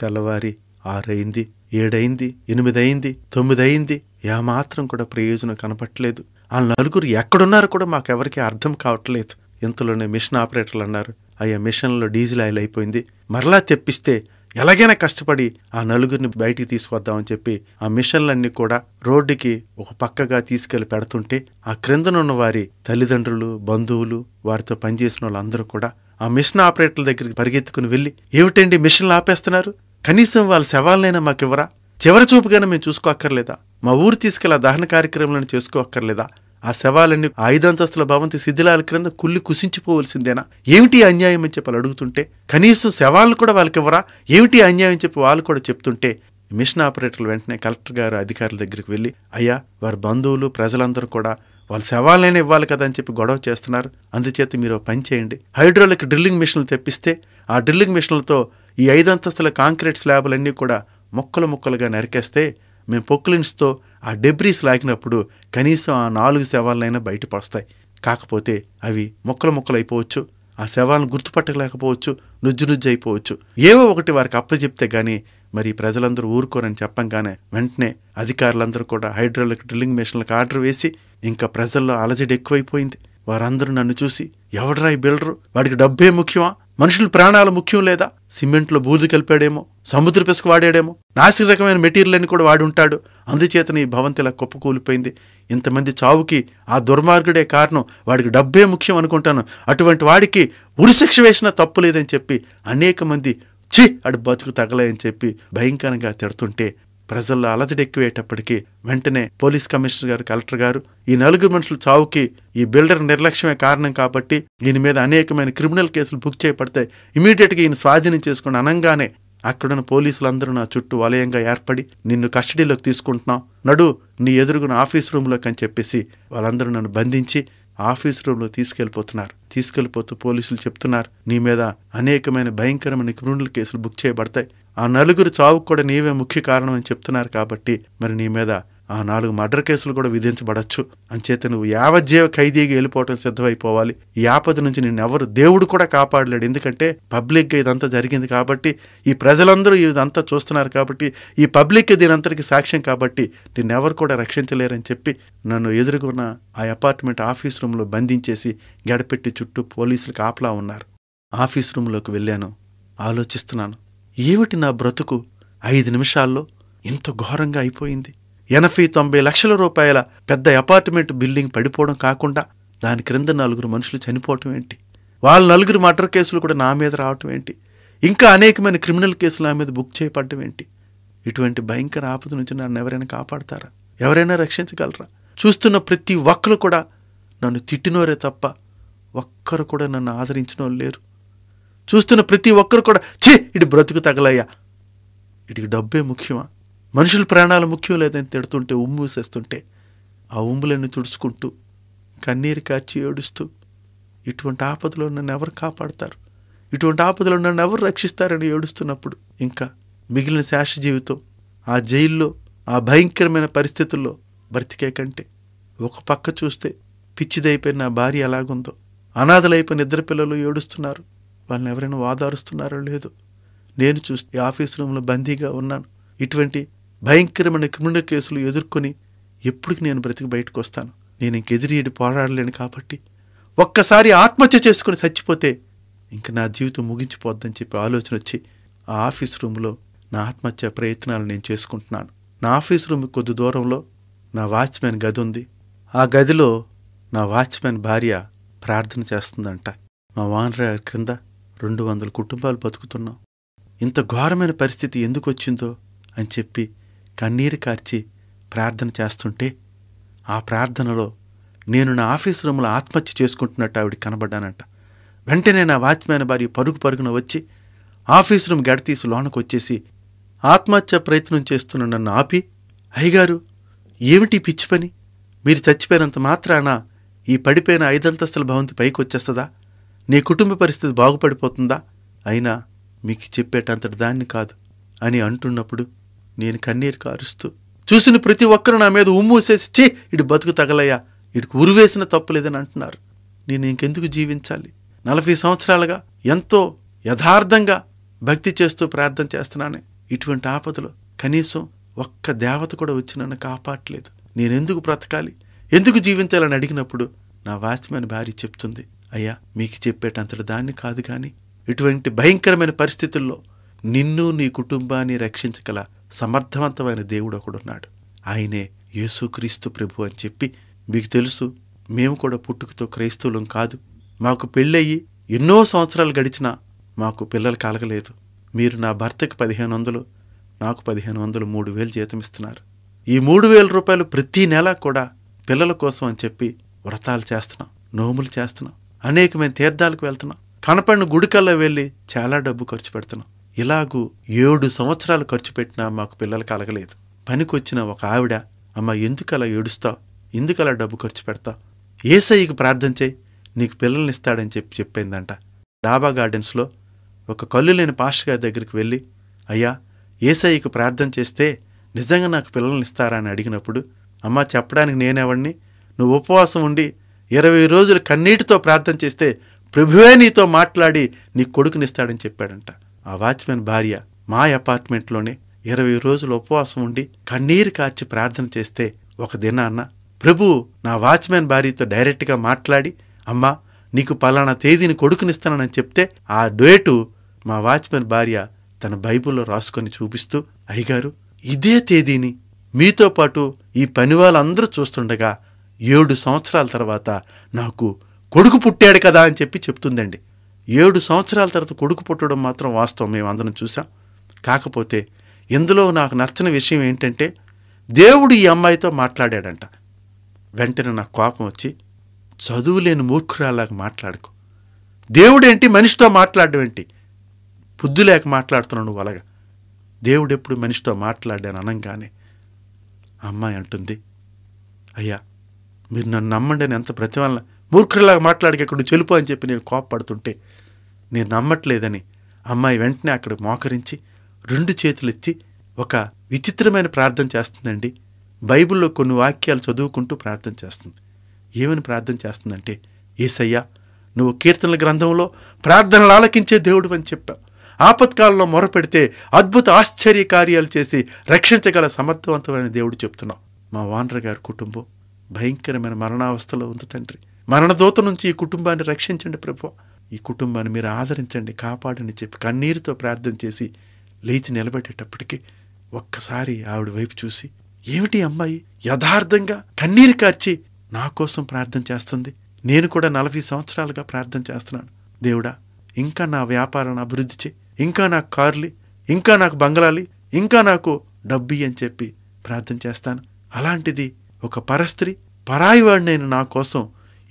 A: తెల్లవారి ఆరయింది ఏడైంది తొమ్మిది అయింది ఏమాత్రం కూడా ప్రయోజనం కనపట్లేదు ఆ నలుగురు ఎక్కడున్నారు కూడా మాకెవరికి అర్థం కావట్లేదు ఇంతలోనే మిషన్ ఆపరేటర్లు అన్నారు అయ్యా మిషన్లో డీజిల్ ఆయిల్ అయిపోయింది మరలా తెప్పిస్తే ఎలాగైనా కష్టపడి ఆ నలుగురిని బయటికి తీసుకొద్దామని చెప్పి ఆ మిషన్లన్నీ కూడా రోడ్డుకి ఒక పక్కగా తీసుకెళ్లి పెడుతుంటే ఆ క్రిందనున్న వారి తల్లిదండ్రులు బంధువులు వారితో పనిచేసిన వాళ్ళందరూ కూడా ఆ మిషన్ ఆపరేటర్ల దగ్గరికి పరిగెత్తుకుని వెళ్ళి ఏమిటండి మిషన్లు ఆపేస్తున్నారు కనీసం వాళ్ళ శవాలనైనా ఇవ్వరా చివరి చూపుగానే మేము చూసుకోక్కర్లేదా మా ఊరు తీసుకెళ్ళి ఆ దహన కార్యక్రమాలను చేసుకోక్కర్లేదా ఆ శవాలన్నీ ఐదు అంతస్తుల భవంతి శిథిలాల క్రింద కుళ్ళి కుసించిపోవలసిందేనా ఏమిటి అన్యాయం అని చెప్పి అడుగుతుంటే కనీసం శవాలను కూడా వాళ్ళకి ఇవ్వరా ఏమిటి అన్యాయం అని చెప్పి వాళ్ళు కూడా చెప్తుంటే మిషన్ ఆపరేటర్లు వెంటనే కలెక్టర్ గారు అధికారుల దగ్గరికి వెళ్ళి అయ్యా వారి బంధువులు ప్రజలందరూ కూడా వాళ్ళు శవాలైనా ఇవ్వాలి కదా అని చెప్పి గొడవ చేస్తున్నారు అందుచేత మీరు పని చేయండి హైడ్రోలిక్ డ్రిల్లింగ్ మిషన్లు తెప్పిస్తే ఆ డ్రిల్లింగ్ మిషన్లతో ఈ ఐదు అంతస్తుల కాంక్రీట్ స్లాబ్లన్నీ కూడా మొక్కలు మొక్కలుగా నరికేస్తే మేము పొక్లిన్స్తో ఆ డెబ్రీస్ లాగినప్పుడు కనీసం ఆ నాలుగు శవాలనైనా బయటపడతాయి కాకపోతే అవి మొక్కలు మొక్కలు అయిపోవచ్చు ఆ శవాలను గుర్తుపట్టలేకపోవచ్చు నుజ్జు నుజ్జు అయిపోవచ్చు ఏవో ఒకటి వారికి అప్పచెప్తే కానీ మరి ప్రజలందరూ ఊరుకోరని చెప్పంగానే వెంటనే అధికారులందరూ కూడా హైడ్రోలిక్ డ్రిల్లింగ్ మెషిన్లకు ఆర్డర్ వేసి ఇంకా ప్రజల్లో అలజడి ఎక్కువైపోయింది వారందరూ నన్ను చూసి ఎవడరా ఈ బిల్డరు వాడికి డబ్బే ముఖ్యమా మనుషుల ప్రాణాలు ముఖ్యం లేదా సిమెంట్లో బూది కలిపాడేమో సముద్ర పెసుకు వాడాడేమో నాసిరకమైన మెటీరియల్ అని కూడా వాడు ఉంటాడు అందుచేత ఈ భవంతి ఇలా కుప్పకూలిపోయింది ఇంతమంది చావుకి ఆ దుర్మార్గుడే కారణం వాడికి డబ్బే ముఖ్యం అనుకుంటాను అటువంటి వాడికి ఉరిశిక్ష వేసినా తప్పు లేదని చెప్పి అనేక మంది ఛీ అటు బతుకు అని చెప్పి భయంకరంగా తిడుతుంటే ప్రజల్లో అలజడి ఎక్కువేటప్పటికీ వెంటనే పోలీస్ కమిషనర్ గారు కలెక్టర్ గారు ఈ నలుగురు మనుషుల చావుకి ఈ బిల్డర్ నిర్లక్ష్యమే కారణం కాబట్టి దీని మీద అనేకమైన క్రిమినల్ కేసులు బుక్ చేయబడతాయి ఇమీడియట్గా ఈయన స్వాధీనం చేసుకుని అనంగానే అక్కడున్న పోలీసులందరూ నా చుట్టూ వలయంగా ఏర్పడి నిన్ను కస్టడీలోకి తీసుకుంటున్నాం నడు నీ ఎదురుగున ఆఫీస్ రూమ్లోకి అని చెప్పేసి వాళ్ళందరూ నన్ను బంధించి ఆఫీస్ రూమ్లో తీసుకెళ్ళిపోతున్నారు తీసుకెళ్ళిపోతూ పోలీసులు చెప్తున్నారు నీ మీద అనేకమైన భయంకరమైన క్రిమినల్ కేసులు బుక్ చేయబడతాయి ఆ నలుగురు చావుకు కూడా నీవే ముఖ్య కారణం అని చెప్తున్నారు కాబట్టి మరి నీ మీద ఆ నాలుగు మర్డర్ కేసులు కూడా విధించబడచ్చు అంచేత నువ్వు యావజ్జీవ ఖైదీగా వెళ్ళిపోవటం సిద్ధమైపోవాలి ఈ ఆపద నుంచి నిన్ను ఎవరు దేవుడు కూడా కాపాడలేడు ఎందుకంటే పబ్లిక్గా ఇదంతా జరిగింది కాబట్టి ఈ ప్రజలందరూ ఇదంతా చూస్తున్నారు కాబట్టి ఈ పబ్లిక్ దీనంతటికి సాక్ష్యం కాబట్టి నిన్నెవరు కూడా రక్షించలేరని చెప్పి నన్ను ఎదుర్కొన్న ఆ అపార్ట్మెంట్ ఆఫీస్ రూమ్లో బంధించేసి గడపెట్టి చుట్టూ పోలీసులు కాపలా ఉన్నారు ఆఫీస్ రూమ్లోకి వెళ్ళాను ఆలోచిస్తున్నాను ఏమిటి నా బ్రతుకు ఐదు నిమిషాల్లో ఇంత ఘోరంగా అయిపోయింది ఎనభై తొంభై లక్షల రూపాయల పెద్ద అపార్ట్మెంట్ బిల్డింగ్ పడిపోవడం కాకుండా దాని క్రింద నలుగురు మనుషులు చనిపోవటం ఏంటి వాళ్ళ నలుగురు మర్డర్ కేసులు కూడా నా మీద రావటం ఏంటి ఇంకా అనేకమైన క్రిమినల్ కేసులు నా మీద బుక్ చేయబడ్డం ఏంటి ఇటువంటి భయంకర ఆపద నుంచి నన్ను ఎవరైనా కాపాడతారా ఎవరైనా రక్షించగలరా చూస్తున్న ప్రతి ఒక్కరు కూడా నన్ను తిట్టినోరే తప్ప ఒక్కరు కూడా నన్ను ఆదరించిన లేరు చూస్తున్న ప్రతి ఒక్కరు కూడా చే ఇటు బ్రతుకు తగలయ్యా ఇటుకి డబ్బే ముఖ్యమా మనుషుల ప్రాణాలు ముఖ్యం లేదని తిడుతుంటే ఉమ్ము వేసేస్తుంటే ఆ ఉమ్ములన్నీ తుడుచుకుంటూ కన్నీరు కాచి ఏడుస్తూ ఇటువంటి ఆపదలో నన్ను ఎవరు కాపాడతారు ఇటువంటి ఆపదలో నన్ను ఎవరు రక్షిస్తారని ఏడుస్తున్నప్పుడు ఇంకా మిగిలిన శాస జీవితం ఆ జైల్లో ఆ భయంకరమైన పరిస్థితుల్లో బ్రతికే కంటే ఒక పక్క చూస్తే పిచ్చిదైపోయిన నా భార్య ఎలాగుందో అనాథలైపోయిన ఇద్దరు పిల్లలు ఏడుస్తున్నారు వాళ్ళని ఎవరైనా వాదారుస్తున్నారో లేదు నేను చూస్తే ఆఫీస్ రూమ్లో బందీగా ఉన్నాను ఇటువంటి భయంకరమైన క్రిమినల్ కేసులు ఎదుర్కొని ఎప్పటికి నేను బ్రతికి బయటకు వస్తాను నేను ఇంక ఎదురీడి పోరాడలేను కాబట్టి ఒక్కసారి ఆత్మహత్య చేసుకుని చచ్చిపోతే ఇంక నా జీవితం ముగించిపోద్దని చెప్పి ఆలోచన వచ్చి ఆ ఆఫీస్ రూమ్లో నా ఆత్మహత్య ప్రయత్నాలు నేను చేసుకుంటున్నాను నా ఆఫీస్ రూమ్ కొద్ది దూరంలో నా వాచ్మెన్ గది ఉంది ఆ గదిలో నా వాచ్మెన్ భార్య ప్రార్థన చేస్తుందంట మా వానర్ క్రింద రెండు వందల కుటుంబాలు బతుకుతున్నాం ఇంత ఘోరమైన పరిస్థితి ఎందుకు వచ్చిందో అని చెప్పి కన్నీరు కార్చి ప్రార్థన చేస్తుంటే ఆ ప్రార్థనలో నేను నా ఆఫీస్ రూమ్లో ఆత్మహత్య చేసుకుంటున్నట్టు ఆవిడ కనబడ్డానంట వెంటనే నా వాచ్మ్యాన్ భార్య పరుగు పరుగున వచ్చి ఆఫీస్ రూమ్ గడతీసి లోనకు వచ్చేసి ఆత్మహత్య ప్రయత్నం చేస్తున్న నన్ను ఆపి అయ్యగారు ఏమిటి పిచ్చి పని మీరు చచ్చిపోయినంత మాత్రాన ఈ పడిపోయిన ఐదంతస్తుల భవంతి పైకి వచ్చేస్తుందా నీ కుటుంబ పరిస్థితి బాగుపడిపోతుందా అయినా మీకు చెప్పేటంతటి దాన్ని కాదు అని అంటున్నప్పుడు నేను కన్నీరు కారుస్తూ చూసిన ప్రతి ఒక్కరు నా మీద ఉమ్మూసేసి చీ ఇటు బతుకు తగలయ్యా ఇటుకు ఉరివేసిన తప్పులేదని అంటున్నారు నేను ఇంకెందుకు జీవించాలి నలభై సంవత్సరాలుగా ఎంతో యథార్థంగా భక్తి చేస్తూ ప్రార్థన చేస్తున్నానే ఇటువంటి ఆపదలో కనీసం ఒక్క దేవత కూడా వచ్చి నన్ను కాపాడలేదు నేనెందుకు బ్రతకాలి ఎందుకు జీవించాలని అడిగినప్పుడు నా వాచ్మెన్ భార్య చెప్తుంది అయ్యా మీకు చెప్పేటంతటి దాన్ని కాదు కానీ ఇటువంటి భయంకరమైన పరిస్థితుల్లో నిన్ను నీ కుటుంబాన్ని రక్షించగల సమర్థవంతమైన దేవుడు ఒకడున్నాడు ఆయనే యేసుక్రీస్తు ప్రభు అని చెప్పి మీకు తెలుసు మేము కూడా పుట్టుకతో క్రైస్తవులం కాదు మాకు పెళ్ళయ్యి ఎన్నో సంవత్సరాలు గడిచినా మాకు పిల్లలు కలగలేదు మీరు నా భర్తకు పదిహేను వందలు నాకు పదిహేను వందలు మూడు వేలు జీతం ఇస్తున్నారు ఈ మూడు వేల రూపాయలు ప్రతీ నెల కూడా పిల్లల కోసం అని చెప్పి వ్రతాలు చేస్తున్నాం నోములు చేస్తున్నాం అనేకమైన తీర్థాలకు వెళ్తున్నాం కనపడిన గుడికల్లో వెళ్ళి చాలా డబ్బు ఖర్చు పెడుతున్నాం ఇలాగూ ఏడు సంవత్సరాలు ఖర్చు పెట్టినా మాకు పిల్లలు కలగలేదు పనికొచ్చిన ఒక ఆవిడ అమ్మ ఎందుకు అలా ఏడుస్తావు ఎందుకు అలా డబ్బు ఖర్చు పెడతావు ఏసఐకి ప్రార్థన చేయి నీకు పిల్లల్ని ఇస్తాడని చెప్పి చెప్పిందంట డాబా గార్డెన్స్లో ఒక కళ్ళు లేని పాస్టర్ గారి దగ్గరికి వెళ్ళి అయ్యా ఏసఐకి ప్రార్థన చేస్తే నిజంగా నాకు పిల్లల్ని ఇస్తారా అని అడిగినప్పుడు అమ్మ చెప్పడానికి నేనేవాడిని నువ్వు ఉపవాసం ఉండి ఇరవై రోజులు కన్నీటితో ప్రార్థన చేస్తే ప్రభువే నీతో మాట్లాడి నీ కొడుకునిస్తాడని చెప్పాడంట ఆ వాచ్మెన్ భార్య మా అపార్ట్మెంట్లోనే ఇరవై రోజులు ఉపవాసం ఉండి కన్నీరు కార్చి ప్రార్థన చేస్తే ఒక దినాన్న ప్రభు నా వాచ్మెన్ భార్యతో డైరెక్ట్గా మాట్లాడి అమ్మా నీకు పలానా తేదీని కొడుకునిస్తానని చెప్తే ఆ డేటు మా వాచ్మెన్ భార్య తన బైబుల్లో రాసుకొని చూపిస్తూ అయ్యగారు ఇదే తేదీని మీతో పాటు ఈ పని వాళ్ళందరూ చూస్తుండగా ఏడు సంవత్సరాల తర్వాత నాకు కొడుకు పుట్టాడు కదా అని చెప్పి చెప్తుందండి ఏడు సంవత్సరాల తర్వాత కొడుకు పుట్టడం మాత్రం వాస్తవం మేము అందరం చూసాం కాకపోతే ఇందులో నాకు నచ్చని విషయం ఏంటంటే దేవుడు ఈ అమ్మాయితో మాట్లాడాడంట వెంటనే నాకు కోపం వచ్చి చదువులేని మూర్ఖురాలాగా మాట్లాడుకో దేవుడేంటి మనిషితో మాట్లాడడం ఏంటి బుద్ధి లేక మాట్లాడుతున్నావు నువ్వు అలాగా దేవుడెప్పుడు మనిషితో మాట్లాడాను అనంగానే అమ్మాయి అంటుంది అయ్యా మీరు నన్ను నమ్మండి అని ఎంత ప్రతివల్ల మూర్ఖులాగా మాట్లాడికి అక్కడ చెలుపు అని చెప్పి నేను కోపపడుతుంటే నేను నమ్మట్లేదని అమ్మాయి వెంటనే అక్కడ మోకరించి రెండు చేతులు ఎత్తి ఒక విచిత్రమైన ప్రార్థన చేస్తుందండి బైబిల్లో కొన్ని వాక్యాలు చదువుకుంటూ ప్రార్థన చేస్తుంది ఏమని ప్రార్థన చేస్తుందంటే ఏసయ్యా నువ్వు కీర్తనల గ్రంథంలో ప్రార్థనలు ఆలకించే దేవుడు అని చెప్పావు ఆపత్కాలంలో మొరపెడితే అద్భుత ఆశ్చర్య కార్యాలు చేసి రక్షించగల సమర్థవంతమైన దేవుడు చెప్తున్నావు మా వానర గారి కుటుంబం భయంకరమైన మరణావస్థలో ఉంది తండ్రి మరణదోత నుంచి ఈ కుటుంబాన్ని రక్షించండి ప్రభు ఈ కుటుంబాన్ని మీరు ఆదరించండి కాపాడని చెప్పి కన్నీరుతో ప్రార్థన చేసి లేచి నిలబెట్టేటప్పటికీ ఒక్కసారి ఆవిడ వైపు చూసి ఏమిటి అమ్మాయి యథార్థంగా కన్నీరు కార్చి నా కోసం ప్రార్థన చేస్తుంది నేను కూడా నలభై సంవత్సరాలుగా ప్రార్థన చేస్తున్నాను దేవుడా ఇంకా నా వ్యాపారాన్ని అభివృద్ధి చేయి ఇంకా నాకు కార్లి ఇంకా నాకు బంగళాలి ఇంకా నాకు డబ్బి అని చెప్పి ప్రార్థన చేస్తాను అలాంటిది ఒక పరస్త్రీ పరాయివాడినైన నా కోసం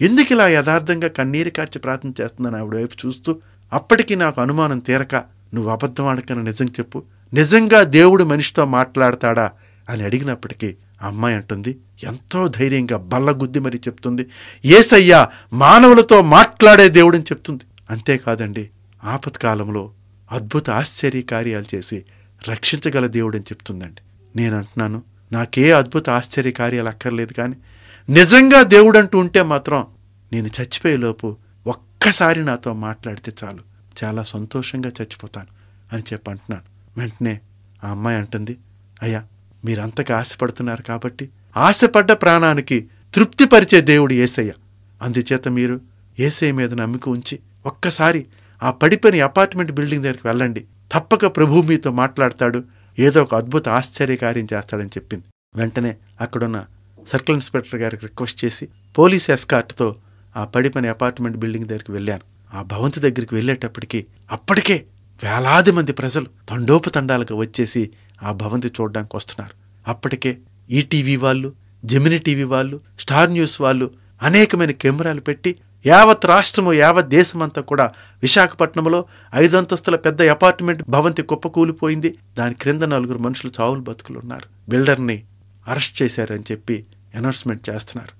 A: ఎందుకు ఇలా యథార్థంగా కన్నీరు కార్చి ప్రార్థన చేస్తుందని ఆవిడ వైపు చూస్తూ అప్పటికీ నాకు అనుమానం తీరక నువ్వు అబద్ధమాడకన్నా నిజం చెప్పు నిజంగా దేవుడు మనిషితో మాట్లాడతాడా అని అడిగినప్పటికీ అమ్మాయి అంటుంది ఎంతో ధైర్యంగా బల్లగుద్ది మరీ చెప్తుంది ఏసయ్యా మానవులతో మాట్లాడే దేవుడని చెప్తుంది అంతేకాదండి ఆపత్కాలంలో అద్భుత ఆశ్చర్య కార్యాలు చేసి రక్షించగల దేవుడని చెప్తుందండి నేను అంటున్నాను నాకే అద్భుత ఆశ్చర్యకార్యాలు అక్కర్లేదు కానీ నిజంగా దేవుడు అంటూ ఉంటే మాత్రం నేను చచ్చిపోయేలోపు ఒక్కసారి నాతో మాట్లాడితే చాలు చాలా సంతోషంగా చచ్చిపోతాను అని చెప్పి అంటున్నాను వెంటనే ఆ అమ్మాయి అంటుంది అయ్యా మీరంతగా ఆశపడుతున్నారు కాబట్టి ఆశపడ్డ ప్రాణానికి తృప్తిపరిచే దేవుడు ఏసయ్య అందుచేత మీరు ఏసయ్య మీద నమ్మిక ఉంచి ఒక్కసారి ఆ పడిపోయిన అపార్ట్మెంట్ బిల్డింగ్ దగ్గరికి వెళ్ళండి తప్పక ప్రభు మీతో మాట్లాడతాడు ఏదో ఒక అద్భుత ఆశ్చర్యకార్యం చేస్తాడని చెప్పింది వెంటనే అక్కడున్న సర్కిల్ ఇన్స్పెక్టర్ గారికి రిక్వెస్ట్ చేసి పోలీస్ ఎస్కార్ట్తో ఆ పడిపని అపార్ట్మెంట్ బిల్డింగ్ దగ్గరికి వెళ్ళాను ఆ భవంతి దగ్గరికి వెళ్ళేటప్పటికీ అప్పటికే వేలాది మంది ప్రజలు తండోపతండాలకు వచ్చేసి ఆ భవంతి చూడడానికి వస్తున్నారు అప్పటికే ఈటీవీ వాళ్ళు జెమిని టీవీ వాళ్ళు స్టార్ న్యూస్ వాళ్ళు అనేకమైన కెమెరాలు పెట్టి యావత్ రాష్ట్రము యావత్ దేశమంతా కూడా విశాఖపట్నంలో ఐదు అంతస్తుల పెద్ద అపార్ట్మెంట్ భవంతి కుప్పకూలిపోయింది దాని క్రింద నలుగురు మనుషులు చావులు బతుకులు ఉన్నారు బిల్డర్ని అరెస్ట్ చేశారని చెప్పి అనౌన్స్మెంట్ చేస్తున్నారు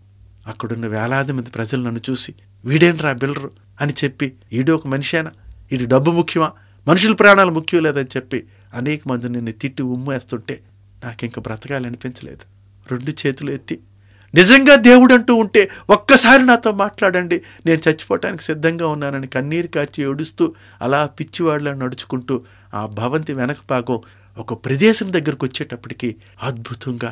A: అక్కడున్న వేలాది మంది ప్రజలు నన్ను చూసి రా బిల్డరు అని చెప్పి ఈడు ఒక మనిషేనా ఇది డబ్బు ముఖ్యమా మనుషుల ప్రాణాలు ముఖ్యం లేదని చెప్పి అనేక మంది నిన్ను తిట్టి ఉమ్మేస్తుంటే నాకు ఇంక బ్రతకాలనిపించలేదు రెండు చేతులు ఎత్తి నిజంగా దేవుడు అంటూ ఉంటే ఒక్కసారి నాతో మాట్లాడండి నేను చచ్చిపోవటానికి సిద్ధంగా ఉన్నానని కన్నీరు కార్చి ఏడుస్తూ అలా పిచ్చివాళ్ళ నడుచుకుంటూ ఆ భవంతి వెనక భాగం ఒక ప్రదేశం దగ్గరకు వచ్చేటప్పటికి అద్భుతంగా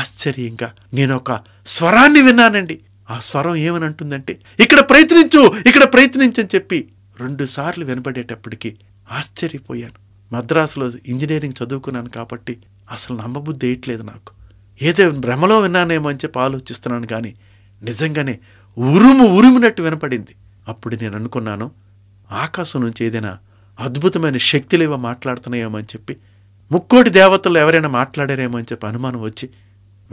A: ఆశ్చర్యంగా నేను ఒక స్వరాన్ని విన్నానండి ఆ స్వరం ఏమని అంటుందంటే ఇక్కడ ప్రయత్నించు ఇక్కడ ప్రయత్నించని చెప్పి రెండు సార్లు వినబడేటప్పటికి ఆశ్చర్యపోయాను మద్రాసులో ఇంజనీరింగ్ చదువుకున్నాను కాబట్టి అసలు నమ్మబుద్ధి వేయట్లేదు నాకు ఏదో భ్రమలో విన్నానేమో అని చెప్పి ఆలోచిస్తున్నాను కానీ నిజంగానే ఉరుము ఉరుమినట్టు వినపడింది అప్పుడు నేను అనుకున్నాను ఆకాశం నుంచి ఏదైనా అద్భుతమైన శక్తులు ఏవో మాట్లాడుతున్నాయేమో అని చెప్పి ముక్కోటి దేవతలు ఎవరైనా మాట్లాడారేమో అని చెప్పి అనుమానం వచ్చి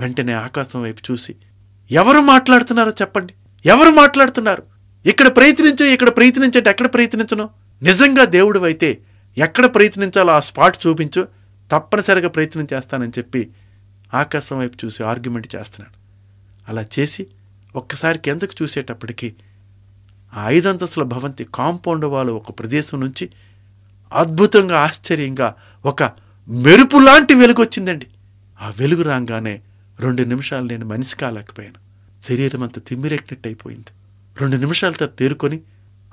A: వెంటనే ఆకాశం వైపు చూసి ఎవరు మాట్లాడుతున్నారో చెప్పండి ఎవరు మాట్లాడుతున్నారు ఇక్కడ ప్రయత్నించు ఇక్కడ ప్రయత్నించండి ఎక్కడ ప్రయత్నించను నిజంగా దేవుడు అయితే ఎక్కడ ప్రయత్నించాలో ఆ స్పాట్ చూపించు తప్పనిసరిగా ప్రయత్నం చేస్తానని చెప్పి ఆకాశం వైపు చూసి ఆర్గ్యుమెంట్ చేస్తున్నాడు అలా చేసి ఒక్కసారి కిందకు చూసేటప్పటికీ ఆ ఐదంతస్తుల భవంతి కాంపౌండ్ వాళ్ళు ఒక ప్రదేశం నుంచి అద్భుతంగా ఆశ్చర్యంగా ఒక మెరుపు లాంటి వెలుగు వచ్చిందండి ఆ వెలుగు రాగానే రెండు నిమిషాలు నేను మనిషి కాలేకపోయాను శరీరం అంత తిమ్మిరెక్కినట్టు అయిపోయింది రెండు నిమిషాల తర్వాత తేరుకొని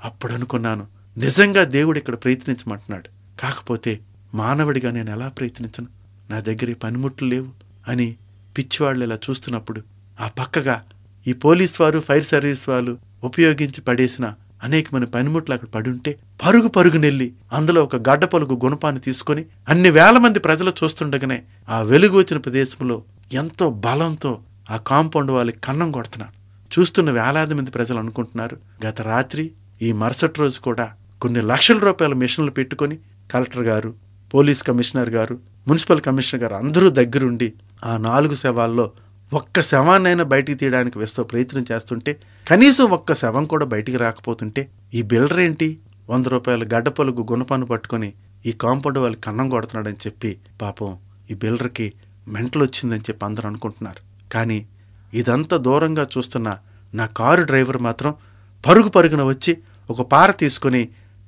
A: అప్పుడు అనుకున్నాను నిజంగా దేవుడు ఇక్కడ ప్రయత్నించమంటున్నాడు కాకపోతే మానవుడిగా నేను ఎలా ప్రయత్నించను నా దగ్గర పనిముట్లు లేవు అని పిచ్చివాళ్ళు ఇలా చూస్తున్నప్పుడు ఆ పక్కగా ఈ పోలీస్ వారు ఫైర్ సర్వీస్ వాళ్ళు ఉపయోగించి పడేసిన అనేకమైన పనిముట్లు అక్కడ పడుంటే పరుగు పరుగు నెల్లి అందులో ఒక గడ్డ పలుగు గుణపాన్ని తీసుకొని అన్ని వేల మంది ప్రజలు చూస్తుండగానే ఆ వెలుగు వచ్చిన ప్రదేశంలో ఎంతో బలంతో ఆ కాంపౌండ్ వాళ్ళకి కన్నం కొడుతున్నారు చూస్తున్న వేలాది మంది ప్రజలు అనుకుంటున్నారు గత రాత్రి ఈ మరుసటి రోజు కూడా కొన్ని లక్షల రూపాయల మిషన్లు పెట్టుకొని కలెక్టర్ గారు పోలీస్ కమిషనర్ గారు మున్సిపల్ కమిషనర్ గారు అందరూ దగ్గరుండి ఆ నాలుగు శవాల్లో ఒక్క శవాన్నైనా బయటికి తీయడానికి వేస్తూ ప్రయత్నం చేస్తుంటే కనీసం ఒక్క శవం కూడా బయటికి రాకపోతుంటే ఈ బిల్డర్ ఏంటి వంద రూపాయల గడ్డపలుగు గుణపను పట్టుకొని ఈ కాంపౌండ్ వాళ్ళు కన్నం కొడుతున్నాడని చెప్పి పాపం ఈ బిల్డర్కి మెంటలు వచ్చిందని చెప్పి అందరూ అనుకుంటున్నారు కానీ ఇదంతా దూరంగా చూస్తున్న నా కారు డ్రైవర్ మాత్రం పరుగు పరుగున వచ్చి ఒక పార తీసుకొని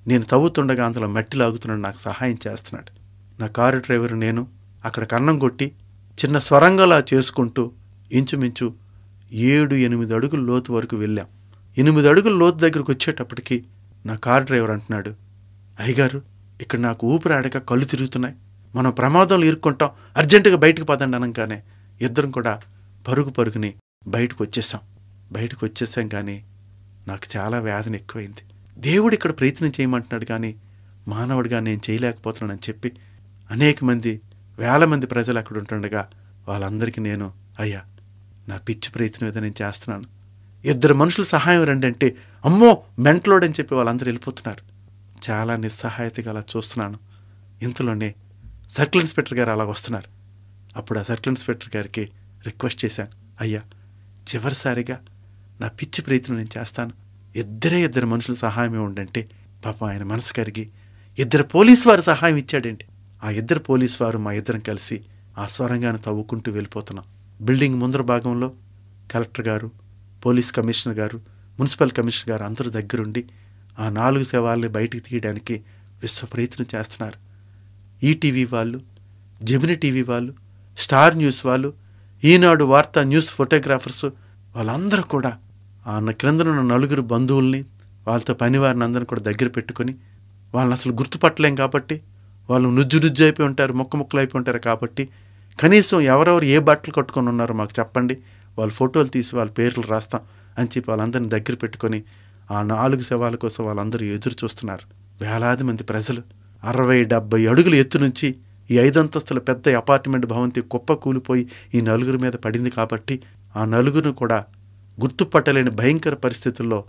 A: నేను తవ్వుతుండగా అందులో మట్టి లాగుతున్నాడు నాకు సహాయం చేస్తున్నాడు నా కారు డ్రైవర్ నేను అక్కడ కన్నం కొట్టి చిన్న స్వరంగలా చేసుకుంటూ ఇంచుమించు ఏడు ఎనిమిది అడుగుల లోతు వరకు వెళ్ళాం ఎనిమిది అడుగుల లోతు దగ్గరకు వచ్చేటప్పటికి నా కార్ డ్రైవర్ అంటున్నాడు అయ్యగారు ఇక్కడ నాకు ఊపిరాడక కళ్ళు తిరుగుతున్నాయి మనం ప్రమాదంలో ఇరుక్కుంటాం అర్జెంటుగా బయటకు పదండి అనగానే ఇద్దరం కూడా పరుగు పరుగుని బయటకు వచ్చేసాం బయటకు వచ్చేసాం కానీ నాకు చాలా వ్యాధిని ఎక్కువైంది దేవుడు ఇక్కడ ప్రయత్నం చేయమంటున్నాడు కానీ మానవుడిగా నేను చేయలేకపోతున్నానని చెప్పి అనేక మంది వేల మంది ప్రజలు అక్కడ ఉంటుండగా వాళ్ళందరికీ నేను అయ్యా నా పిచ్చి ప్రయత్నం ఏదో నేను చేస్తున్నాను ఇద్దరు మనుషుల సహాయం రండి అంటే అమ్మో మెంట్లోడని చెప్పి వాళ్ళందరూ వెళ్ళిపోతున్నారు చాలా నిస్సహాయతగా అలా చూస్తున్నాను ఇంతలోనే సర్కిల్ ఇన్స్పెక్టర్ గారు అలా వస్తున్నారు అప్పుడు ఆ సర్కిల్ ఇన్స్పెక్టర్ గారికి రిక్వెస్ట్ చేశాను అయ్యా చివరిసారిగా నా పిచ్చి ప్రయత్నం నేను చేస్తాను ఇద్దరే ఇద్దరు మనుషులు సహాయం ఉండంటే పాపం ఆయన మనసు కరిగి ఇద్దరు పోలీసు వారు సహాయం ఇచ్చాడండి ఆ ఇద్దరు పోలీస్ వారు మా ఇద్దరం కలిసి ఆ తవ్వుకుంటూ వెళ్ళిపోతున్నాం బిల్డింగ్ ముందర భాగంలో కలెక్టర్ గారు పోలీస్ కమిషనర్ గారు మున్సిపల్ కమిషనర్ గారు అందరూ దగ్గరుండి ఆ నాలుగు శవాల్ని బయటికి తీయడానికి విశ్వ ప్రయత్నం చేస్తున్నారు ఈటీవీ వాళ్ళు జమిని టీవీ వాళ్ళు స్టార్ న్యూస్ వాళ్ళు ఈనాడు వార్తా న్యూస్ ఫోటోగ్రాఫర్స్ వాళ్ళందరూ కూడా ఆ క్రిందనున్న నలుగురు బంధువుల్ని వాళ్ళతో పనివారిని అందరిని కూడా దగ్గర పెట్టుకొని వాళ్ళని అసలు గుర్తుపట్టలేం కాబట్టి వాళ్ళు నుజ్జు నుజ్జు అయిపోయి ఉంటారు మొక్క ముక్కలు అయిపోయి ఉంటారు కాబట్టి కనీసం ఎవరెవరు ఏ బట్టలు కట్టుకొని ఉన్నారో మాకు చెప్పండి వాళ్ళ ఫోటోలు తీసి వాళ్ళ పేర్లు రాస్తాం అని చెప్పి వాళ్ళందరిని దగ్గర పెట్టుకొని ఆ నాలుగు శవాల కోసం వాళ్ళందరూ ఎదురు చూస్తున్నారు వేలాది మంది ప్రజలు అరవై డెబ్బై అడుగుల ఎత్తు నుంచి ఈ ఐదంతస్తుల పెద్ద అపార్ట్మెంట్ భవంతి కుప్ప కూలిపోయి ఈ నలుగురి మీద పడింది కాబట్టి ఆ నలుగురు కూడా గుర్తుపట్టలేని భయంకర పరిస్థితుల్లో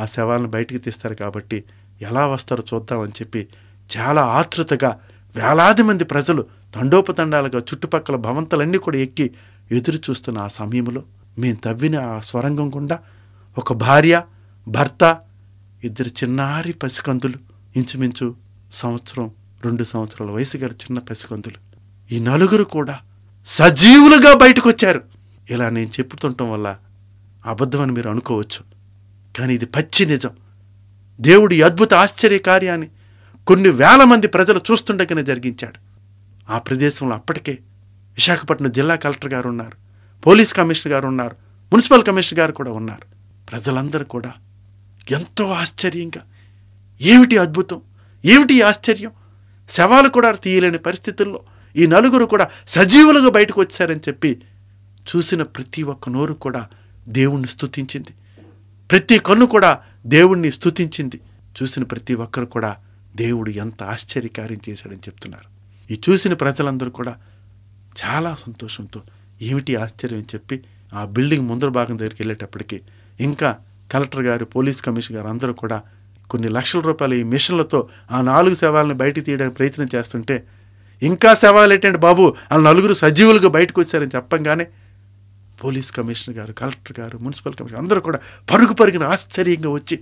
A: ఆ శవాలను బయటికి తీస్తారు కాబట్టి ఎలా వస్తారో చూద్దామని చెప్పి చాలా ఆతృతగా వేలాది మంది ప్రజలు తండోపతండాలుగా చుట్టుపక్కల భవంతలన్నీ కూడా ఎక్కి ఎదురు చూస్తున్న ఆ సమయంలో మేము తవ్విన ఆ స్వరంగం గుండా ఒక భార్య భర్త ఇద్దరు చిన్నారి పసికందులు ఇంచుమించు సంవత్సరం రెండు సంవత్సరాల వయసు గల చిన్న పసికందులు ఈ నలుగురు కూడా సజీవులుగా బయటకు వచ్చారు ఇలా నేను చెప్పుతుండటం వల్ల అబద్ధం అని మీరు అనుకోవచ్చు కానీ ఇది పచ్చి నిజం దేవుడి అద్భుత ఆశ్చర్య కార్యాన్ని కొన్ని వేల మంది ప్రజలు చూస్తుండగానే జరిగించాడు ఆ ప్రదేశంలో అప్పటికే విశాఖపట్నం జిల్లా కలెక్టర్ గారు ఉన్నారు పోలీస్ కమిషనర్ గారు ఉన్నారు మున్సిపల్ కమిషనర్ గారు కూడా ఉన్నారు ప్రజలందరూ కూడా ఎంతో ఆశ్చర్యంగా ఏమిటి అద్భుతం ఏమిటి ఆశ్చర్యం శవాలు కూడా తీయలేని పరిస్థితుల్లో ఈ నలుగురు కూడా సజీవులుగా బయటకు వచ్చారని చెప్పి చూసిన ప్రతి ఒక్క నోరు కూడా దేవుణ్ణి స్థుతించింది ప్రతి కన్ను కూడా దేవుణ్ణి స్థుతించింది చూసిన ప్రతి ఒక్కరు కూడా దేవుడు ఎంత ఆశ్చర్యకార్యం చేశాడని చెప్తున్నారు ఇది చూసిన ప్రజలందరూ కూడా చాలా సంతోషంతో ఏమిటి ఆశ్చర్యం చెప్పి ఆ బిల్డింగ్ ముందర భాగం దగ్గరికి వెళ్ళేటప్పటికి ఇంకా కలెక్టర్ గారు పోలీస్ కమిషన్ గారు అందరూ కూడా కొన్ని లక్షల రూపాయలు ఈ మిషన్లతో ఆ నాలుగు శవాలను బయటికి తీయడానికి ప్రయత్నం చేస్తుంటే ఇంకా సవాలు ఏంటంటే బాబు ఆ నలుగురు సజీవులుగా బయటకు వచ్చారని చెప్పంగానే పోలీస్ కమిషనర్ గారు కలెక్టర్ గారు మున్సిపల్ కమిషనర్ అందరూ కూడా పరుగు పరుగున ఆశ్చర్యంగా వచ్చి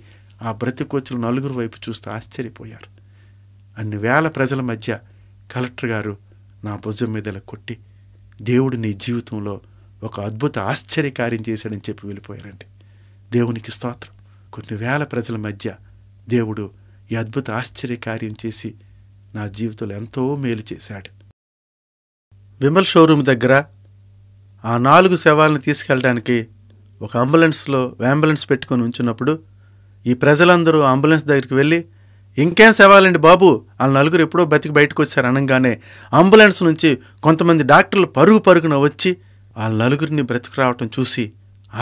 A: ఆ బ్రతికొచ్చిన నలుగురు వైపు చూస్తూ ఆశ్చర్యపోయారు అన్ని వేల ప్రజల మధ్య కలెక్టర్ గారు నా భుజం మీదల కొట్టి దేవుడు నీ జీవితంలో ఒక అద్భుత ఆశ్చర్యకార్యం చేశాడని చెప్పి వెళ్ళిపోయారండి దేవునికి స్తోత్రం కొన్ని వేల ప్రజల మధ్య దేవుడు ఈ అద్భుత ఆశ్చర్యకార్యం చేసి నా జీవితంలో ఎంతో మేలు చేశాడు విమల్ షోరూమ్ దగ్గర ఆ నాలుగు శవాలను తీసుకెళ్ళడానికి ఒక అంబులెన్స్లో అంబులెన్స్ పెట్టుకొని ఉంచినప్పుడు ఈ ప్రజలందరూ అంబులెన్స్ దగ్గరికి వెళ్ళి ఇంకేం సేవాలండి బాబు వాళ్ళ నలుగురు ఎప్పుడో బతికి బయటకు వచ్చారు అనగానే అంబులెన్స్ నుంచి కొంతమంది డాక్టర్లు పరుగు పరుగున వచ్చి వాళ్ళ నలుగురిని బ్రతికి రావటం చూసి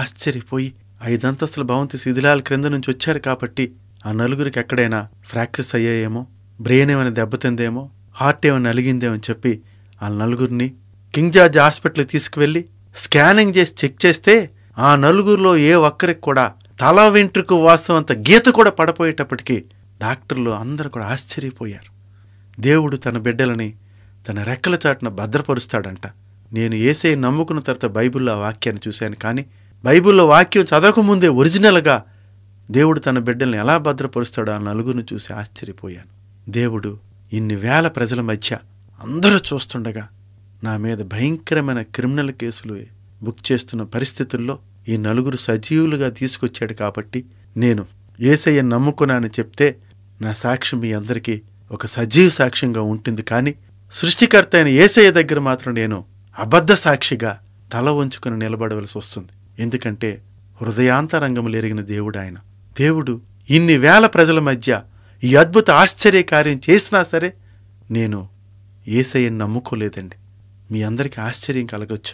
A: ఆశ్చర్యపోయి ఐదంతస్తుల భవంతి శిథిలాల క్రింద నుంచి వచ్చారు కాబట్టి ఆ నలుగురికి ఎక్కడైనా ఫ్రాక్సెస్ అయ్యాయేమో బ్రెయిన్ ఏమైనా దెబ్బతిందేమో హార్ట్ ఏమైనా నలిగిందేమో చెప్పి ఆ నలుగురిని కింగ్ జార్జ్ హాస్పిటల్కి తీసుకువెళ్ళి స్కానింగ్ చేసి చెక్ చేస్తే ఆ నలుగురిలో ఏ ఒక్కరికి కూడా తల వెంట్రుకు వాస్తవం అంత గీత కూడా పడపోయేటప్పటికీ డాక్టర్లు అందరూ కూడా ఆశ్చర్యపోయారు దేవుడు తన బిడ్డలని తన రెక్కల చాటున భద్రపరుస్తాడంట నేను ఏసే నమ్ముకున్న తర్వాత బైబిల్లో ఆ వాక్యాన్ని చూశాను కానీ బైబిల్లో వాక్యం చదవకముందే ఒరిజినల్గా దేవుడు తన బిడ్డల్ని ఎలా భద్రపరుస్తాడో ఆ నలుగురిని చూసి ఆశ్చర్యపోయాను దేవుడు ఇన్ని వేల ప్రజల మధ్య అందరూ చూస్తుండగా నా మీద భయంకరమైన క్రిమినల్ కేసులు బుక్ చేస్తున్న పరిస్థితుల్లో ఈ నలుగురు సజీవులుగా తీసుకొచ్చాడు కాబట్టి నేను ఏసయ్య నమ్ముకున్నానని చెప్తే నా సాక్ష్యం మీ అందరికీ ఒక సజీవ సాక్ష్యంగా ఉంటుంది కానీ సృష్టికర్త అయిన ఏసయ్య దగ్గర మాత్రం నేను అబద్ధ సాక్షిగా తల వంచుకుని నిలబడవలసి వస్తుంది ఎందుకంటే హృదయాంతరంగములు ఎరిగిన దేవుడు ఆయన దేవుడు ఇన్ని వేల ప్రజల మధ్య ఈ అద్భుత ఆశ్చర్య కార్యం చేసినా సరే నేను ఏసయ్యని నమ్ముకోలేదండి మీ అందరికీ ఆశ్చర్యం కలగొచ్చు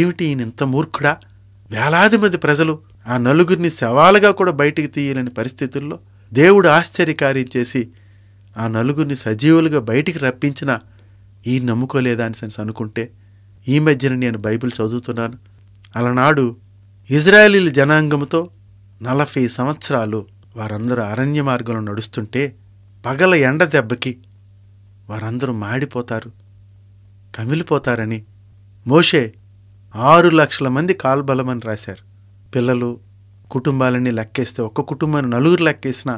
A: ఏమిటి ఈయన ఇంత మూర్ఖుడా వేలాది మంది ప్రజలు ఆ నలుగురిని శవాలుగా కూడా బయటికి తీయలేని పరిస్థితుల్లో దేవుడు ఆశ్చర్యకార్యం చేసి ఆ నలుగురిని సజీవులుగా బయటికి రప్పించిన ఈ నమ్ముకోలేదా అని అనుకుంటే ఈ మధ్యన నేను బైబిల్ చదువుతున్నాను అలనాడు ఇజ్రాయలీల జనాంగంతో నలభై సంవత్సరాలు వారందరూ అరణ్య మార్గంలో నడుస్తుంటే పగల ఎండ దెబ్బకి వారందరూ మాడిపోతారు కమిలిపోతారని మోషే ఆరు లక్షల మంది కాల్బలమని రాశారు పిల్లలు కుటుంబాలన్నీ లెక్కేస్తే ఒక్క కుటుంబాన్ని నలుగురు లెక్కేసిన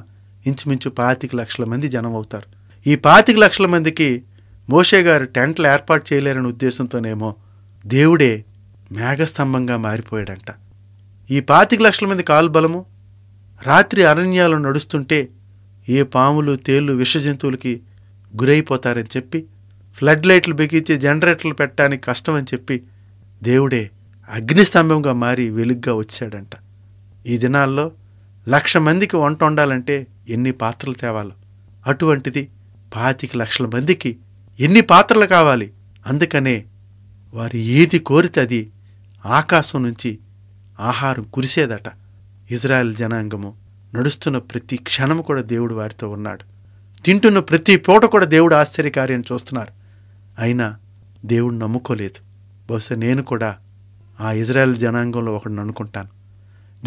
A: ఇంచుమించు పాతిక లక్షల మంది జనం అవుతారు ఈ పాతిక లక్షల మందికి మోషే గారు టెంట్లు ఏర్పాటు చేయలేరని ఉద్దేశంతోనేమో దేవుడే మేఘస్తంభంగా మారిపోయాడంట ఈ పాతిక లక్షల మంది కాల్బలము రాత్రి అరణ్యాలు నడుస్తుంటే ఏ పాములు విష విషజంతువులకి గురైపోతారని చెప్పి ఫ్లడ్ లైట్లు బిగించి జనరేటర్లు పెట్టడానికి కష్టమని చెప్పి దేవుడే అగ్నిస్తంభంగా మారి వెలుగ్గా వచ్చాడంట ఈ దినాల్లో లక్ష మందికి వంట వండాలంటే ఎన్ని పాత్రలు తేవాలో అటువంటిది పాతికి లక్షల మందికి ఎన్ని పాత్రలు కావాలి అందుకనే వారు ఏది కోరితే అది ఆకాశం నుంచి ఆహారం కురిసేదట ఇజ్రాయెల్ జనాంగము నడుస్తున్న ప్రతి క్షణం కూడా దేవుడు వారితో ఉన్నాడు తింటున్న ప్రతి పూట కూడా దేవుడు ఆశ్చర్యకార్యాన్ని చూస్తున్నారు అయినా దేవుడు నమ్ముకోలేదు బహుశా నేను కూడా ఆ ఇజ్రాయెల్ జనాంగంలో ఒకడిని అనుకుంటాను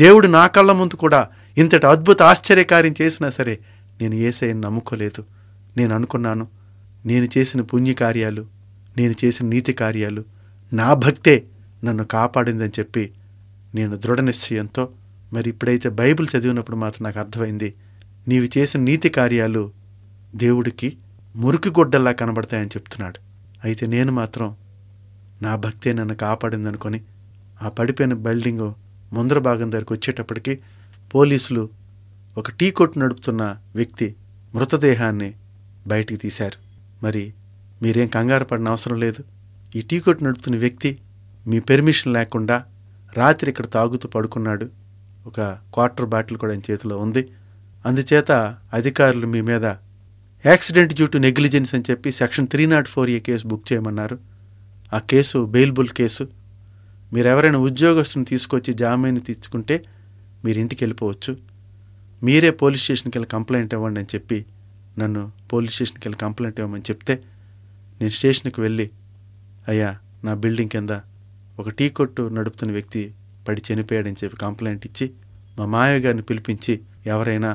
A: దేవుడు నా కళ్ళ ముందు కూడా ఇంతటి అద్భుత ఆశ్చర్యకార్యం చేసినా సరే నేను ఏసైని నమ్ముకోలేదు నేను అనుకున్నాను నేను చేసిన పుణ్యకార్యాలు నేను చేసిన నీతి కార్యాలు నా భక్తే నన్ను కాపాడిందని చెప్పి నేను దృఢ నిశ్చయంతో మరి ఇప్పుడైతే బైబిల్ చదివినప్పుడు మాత్రం నాకు అర్థమైంది నీవు చేసిన నీతి కార్యాలు దేవుడికి మురికి కనబడతాయని చెప్తున్నాడు అయితే నేను మాత్రం నా భక్తే నన్ను కాపాడింది అనుకొని ఆ పడిపోయిన బిల్డింగ్ ముందర భాగం దగ్గరికి వచ్చేటప్పటికి పోలీసులు ఒక టీ కొట్టు నడుపుతున్న వ్యక్తి మృతదేహాన్ని బయటికి తీశారు మరి మీరేం కంగారు పడిన అవసరం లేదు ఈ టీ కొట్టు నడుపుతున్న వ్యక్తి మీ పెర్మిషన్ లేకుండా రాత్రి ఇక్కడ తాగుతూ పడుకున్నాడు ఒక క్వార్టర్ బాటిల్ కూడా ఆయన చేతిలో ఉంది అందుచేత అధికారులు మీ మీద యాక్సిడెంట్ డ్యూ టు నెగ్లిజెన్స్ అని చెప్పి section three not four A case book చేయమన్నారు ఆ కేసు బెయిల్బుల్ కేసు మీరు ఎవరైనా ఉద్యోగస్తుని తీసుకొచ్చి జామీన్ తీసుకుంటే మీరు ఇంటికి వెళ్ళిపోవచ్చు మీరే పోలీస్ స్టేషన్కి వెళ్ళి కంప్లైంట్ ఇవ్వండి అని చెప్పి నన్ను పోలీస్ స్టేషన్కి వెళ్ళి కంప్లైంట్ ఇవ్వమని చెప్తే నేను స్టేషన్కి వెళ్ళి అయ్యా నా బిల్డింగ్ కింద ఒక టీ కొట్టు నడుపుతున్న వ్యక్తి పడి చనిపోయాడని చెప్పి కంప్లైంట్ ఇచ్చి మా మాయ గారిని పిలిపించి ఎవరైనా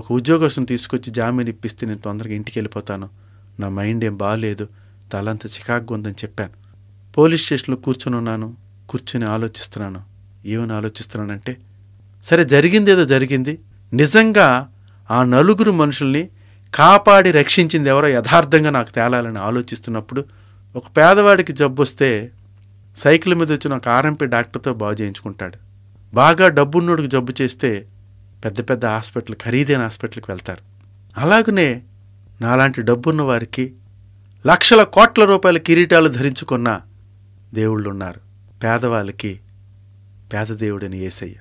A: ఒక ఉద్యోగస్తుని తీసుకొచ్చి జామీన్ ఇప్పిస్తే నేను తొందరగా ఇంటికి వెళ్ళిపోతాను నా మైండ్ ఏం బాగాలేదు తలంత చికాకు ఉందని చెప్పాను పోలీస్ స్టేషన్లో కూర్చొని ఉన్నాను కూర్చొని ఆలోచిస్తున్నాను ఏమని ఆలోచిస్తున్నానంటే సరే జరిగింది ఏదో జరిగింది నిజంగా ఆ నలుగురు మనుషుల్ని కాపాడి రక్షించింది ఎవరో యథార్థంగా నాకు తేలాలని ఆలోచిస్తున్నప్పుడు ఒక పేదవాడికి జబ్బు వస్తే సైకిల్ మీద వచ్చిన ఒక ఆర్ఎంపీ డాక్టర్తో బాగు చేయించుకుంటాడు బాగా డబ్బున్నోడికి జబ్బు చేస్తే పెద్ద పెద్ద హాస్పిటల్ ఖరీదైన హాస్పిటల్కి వెళ్తారు అలాగనే నాలాంటి డబ్బున్న వారికి లక్షల కోట్ల రూపాయల కిరీటాలు ధరించుకున్న దేవుళ్ళు ఉన్నారు పేదవాళ్ళకి పేద దేవుడని ఏసయ్య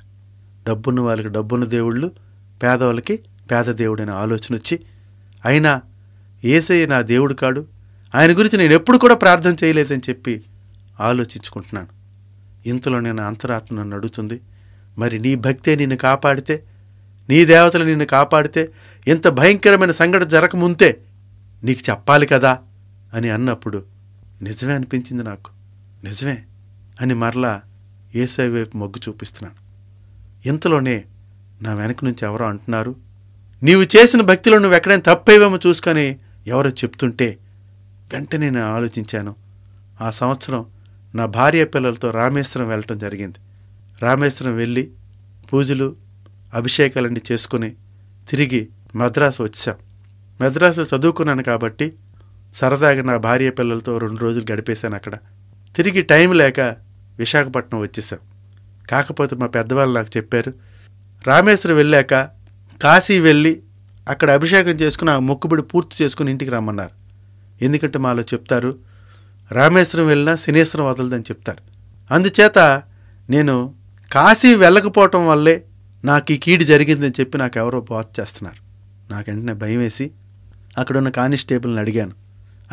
A: డబ్బున్న వాళ్ళకి డబ్బున్న దేవుళ్ళు పేదవాళ్ళకి పేద దేవుడని ఆలోచన వచ్చి అయినా ఏసయ్య నా దేవుడు కాడు ఆయన గురించి నేను ఎప్పుడు కూడా ప్రార్థన చేయలేదని చెప్పి ఆలోచించుకుంటున్నాను ఇంతలో నేను అంతరాత్మ నన్ను అడుగుతుంది మరి నీ భక్తే నిన్ను కాపాడితే నీ దేవతలు నిన్ను కాపాడితే ఇంత భయంకరమైన సంఘటన జరగముంతే నీకు చెప్పాలి కదా అని అన్నప్పుడు నిజమే అనిపించింది నాకు నిజమే అని మరలా ఏసై వైపు మొగ్గు చూపిస్తున్నాను ఇంతలోనే నా వెనక నుంచి ఎవరో అంటున్నారు నీవు చేసిన భక్తిలో నువ్వు ఎక్కడైనా తప్పేవేమో చూసుకొని ఎవరో చెప్తుంటే వెంటనే నేను ఆలోచించాను ఆ సంవత్సరం నా భార్య పిల్లలతో రామేశ్వరం వెళ్ళటం జరిగింది రామేశ్వరం వెళ్ళి పూజలు అభిషేకాలన్నీ చేసుకుని తిరిగి మద్రాసు వచ్చాం మద్రాసులో చదువుకున్నాను కాబట్టి సరదాగా నా భార్య పిల్లలతో రెండు రోజులు గడిపేశాను అక్కడ తిరిగి టైం లేక విశాఖపట్నం వచ్చేసాం కాకపోతే మా పెద్దవాళ్ళు నాకు చెప్పారు రామేశ్వరం వెళ్ళాక కాశీ వెళ్ళి అక్కడ అభిషేకం చేసుకుని ఆ మొక్కుబడి పూర్తి చేసుకుని ఇంటికి రమ్మన్నారు ఎందుకంటే మాలో చెప్తారు రామేశ్వరం వెళ్ళినా శనేశ్వరం వదలదని చెప్తారు అందుచేత నేను కాశీ వెళ్ళకపోవటం వల్లే నాకు ఈ కీడు జరిగిందని చెప్పి నాకు ఎవరో బాధ చేస్తున్నారు నాకు వెంటనే భయం వేసి అక్కడున్న కానిస్టేబుల్ని అడిగాను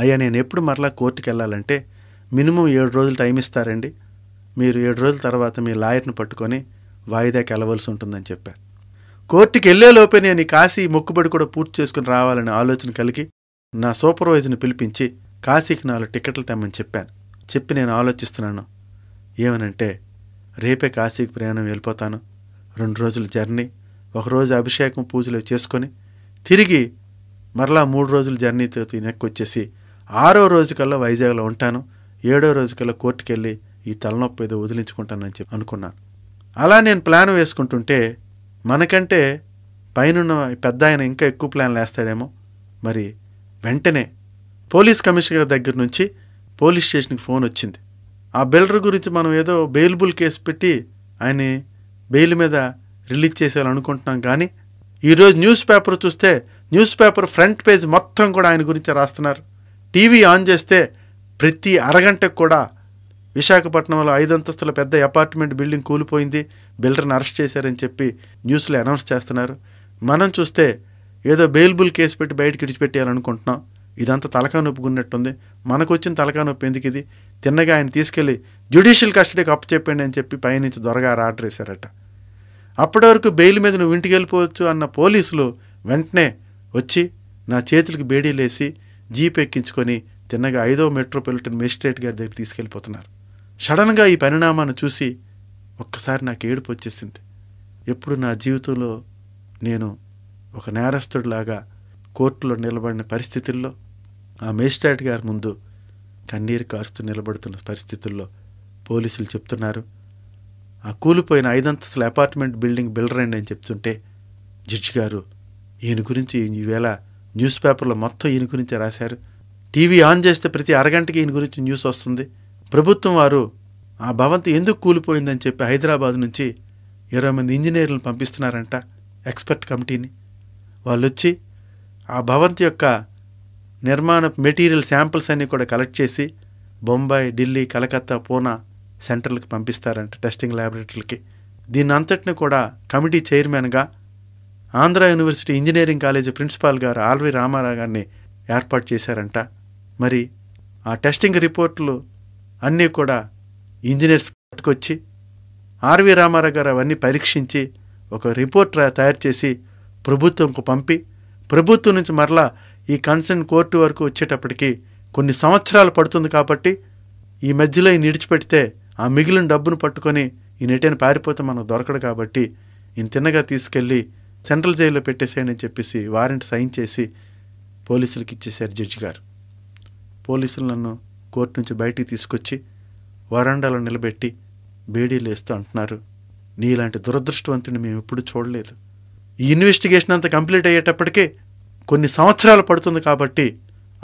A: అయ్యా నేను ఎప్పుడు మరలా కోర్టుకు వెళ్ళాలంటే మినిమం ఏడు రోజులు టైం ఇస్తారండి మీరు ఏడు రోజుల తర్వాత మీ లాయర్ని పట్టుకొని వాయిదాకి వెళ్ళవలసి ఉంటుందని చెప్పారు కోర్టుకి లోపే నేను కాశీ మొక్కుబడి కూడా పూర్తి చేసుకుని రావాలనే ఆలోచన కలిగి నా సూపర్వైజర్ని పిలిపించి కాశీకి నాలుగు టికెట్లు తెమ్మని చెప్పాను చెప్పి నేను ఆలోచిస్తున్నాను ఏమనంటే రేపే కాశీకి ప్రయాణం వెళ్ళిపోతాను రెండు రోజులు జర్నీ ఒకరోజు అభిషేకం పూజలు చేసుకొని తిరిగి మరలా మూడు రోజులు జర్నీతో నెక్కొచ్చేసి ఆరో రోజుకల్లా వైజాగ్లో ఉంటాను ఏడో రోజుకల్లా కోర్టుకు వెళ్ళి ఈ తలనొప్పి ఏదో వదిలించుకుంటానని చెప్పి అనుకున్నాను అలా నేను ప్లాన్ వేసుకుంటుంటే మనకంటే పైన పెద్ద ఆయన ఇంకా ఎక్కువ ప్లాన్లు వేస్తాడేమో మరి వెంటనే పోలీస్ కమిషనర్ దగ్గర నుంచి పోలీస్ స్టేషన్కి ఫోన్ వచ్చింది ఆ బెయిలర్ గురించి మనం ఏదో బెయిల్బుల్ కేసు పెట్టి ఆయన బెయిల్ మీద రిలీజ్ చేసేయాలనుకుంటున్నాం కానీ ఈరోజు న్యూస్ పేపర్ చూస్తే న్యూస్ పేపర్ ఫ్రంట్ పేజ్ మొత్తం కూడా ఆయన గురించి రాస్తున్నారు టీవీ ఆన్ చేస్తే ప్రతి అరగంటకు కూడా విశాఖపట్నంలో ఐదంతస్తుల పెద్ద అపార్ట్మెంట్ బిల్డింగ్ కూలిపోయింది బిల్డర్ని అరెస్ట్ చేశారని చెప్పి న్యూస్లో అనౌన్స్ చేస్తున్నారు మనం చూస్తే ఏదో బెయిల్బుల్ కేసు పెట్టి బయటకి విడిచిపెట్టేయాలనుకుంటున్నాం ఇదంతా తలకా నొప్పుకున్నట్టుంది మనకు వచ్చిన తలకా నొప్పి ఎందుకు ఇది తిన్నగా ఆయన తీసుకెళ్ళి జ్యుడిషియల్ కస్టడీకి చెప్పండి అని చెప్పి పైనుంచి దొరగారు ఆర్డర్ వేశారట అప్పటి వరకు బెయిల్ మీద నువ్వు ఇంటికి వెళ్ళిపోవచ్చు అన్న పోలీసులు వెంటనే వచ్చి నా చేతులకు బేడీలేసి జీప్ ఎక్కించుకొని తిన్నగా ఐదో మెట్రోపాలిటన్ మెజిస్ట్రేట్ గారి దగ్గర తీసుకెళ్ళిపోతున్నారు సడన్గా ఈ పరిణామాన్ని చూసి ఒక్కసారి నాకు ఏడుపు వచ్చేసింది ఎప్పుడు నా జీవితంలో నేను ఒక నేరస్తుడిలాగా కోర్టులో నిలబడిన పరిస్థితుల్లో ఆ మెజిస్ట్రేట్ గారి ముందు కన్నీరు కారుస్తూ నిలబడుతున్న పరిస్థితుల్లో పోలీసులు చెప్తున్నారు ఆ కూలిపోయిన ఐదంతస్తుల అపార్ట్మెంట్ బిల్డింగ్ బిల్డరండి అని చెప్తుంటే జడ్జి గారు ఈయన గురించి ఈవేళ న్యూస్ పేపర్లో మొత్తం ఈయన గురించే రాశారు టీవీ ఆన్ చేస్తే ప్రతి అరగంటకి ఈయన గురించి న్యూస్ వస్తుంది ప్రభుత్వం వారు ఆ భవంతి ఎందుకు కూలిపోయిందని చెప్పి హైదరాబాద్ నుంచి ఇరవై మంది ఇంజనీర్లను పంపిస్తున్నారంట ఎక్స్పర్ట్ కమిటీని వాళ్ళు వచ్చి ఆ భవంతి యొక్క నిర్మాణ మెటీరియల్ శాంపిల్స్ అన్నీ కూడా కలెక్ట్ చేసి బొంబాయి ఢిల్లీ కలకత్తా పూనా సెంటర్లకు పంపిస్తారంట టెస్టింగ్ ల్యాబొరేటరీలకి దీని అంతటిని కూడా కమిటీ చైర్మన్గా Andhra university engineering college principal గారు ఆర్వి రామారావు గారిని ఏర్పాటు చేశారంట మరి ఆ టెస్టింగ్ రిపోర్ట్లు అన్నీ కూడా ఇంజనీర్స్ పట్టుకొచ్చి ఆర్వి రామారావు గారు అవన్నీ పరీక్షించి ఒక రిపోర్ట్ తయారు చేసి ప్రభుత్వంకు పంపి ప్రభుత్వం నుంచి మరలా ఈ కన్సర్న్ కోర్టు వరకు వచ్చేటప్పటికి కొన్ని సంవత్సరాలు పడుతుంది కాబట్టి ఈ మధ్యలో ఈయన ఇడిచిపెడితే ఆ మిగిలిన డబ్బును పట్టుకొని ఈయన ఎటైనా పారిపోతే మనకు దొరకడు కాబట్టి ఈయన తిన్నగా తీసుకెళ్ళి సెంట్రల్ జైల్లో పెట్టేసేయని చెప్పేసి వారెంట్ సైన్ చేసి పోలీసులకు ఇచ్చేశారు జడ్జి గారు పోలీసులు నన్ను కోర్టు నుంచి బయటికి తీసుకొచ్చి వరండాలో నిలబెట్టి బేడీలు వేస్తూ అంటున్నారు నీలాంటి దురదృష్టవంతుని మేము ఎప్పుడు చూడలేదు ఈ ఇన్వెస్టిగేషన్ అంతా కంప్లీట్ అయ్యేటప్పటికే కొన్ని సంవత్సరాలు పడుతుంది కాబట్టి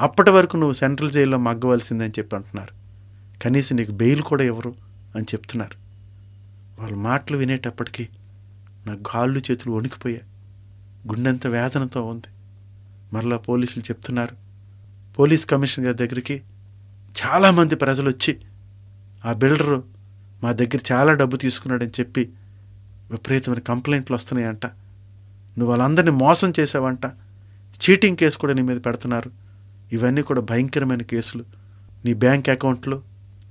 A: అప్పటి వరకు నువ్వు సెంట్రల్ జైల్లో మగ్గవలసిందని చెప్పి అంటున్నారు కనీసం నీకు బెయిల్ కూడా ఎవరు అని చెప్తున్నారు వాళ్ళ మాటలు వినేటప్పటికీ నా గాళ్ళు చేతులు వణికిపోయాయి గుండెంత వేదనతో ఉంది మరలా పోలీసులు చెప్తున్నారు పోలీస్ కమిషనర్ గారి దగ్గరికి చాలామంది ప్రజలు వచ్చి ఆ బిల్డరు మా దగ్గర చాలా డబ్బు తీసుకున్నాడని చెప్పి విపరీతమైన కంప్లైంట్లు వస్తున్నాయంట నువ్వు వాళ్ళందరినీ మోసం చేసావంట చీటింగ్ కేసు కూడా నీ మీద పెడుతున్నారు ఇవన్నీ కూడా భయంకరమైన కేసులు నీ బ్యాంక్ అకౌంట్లు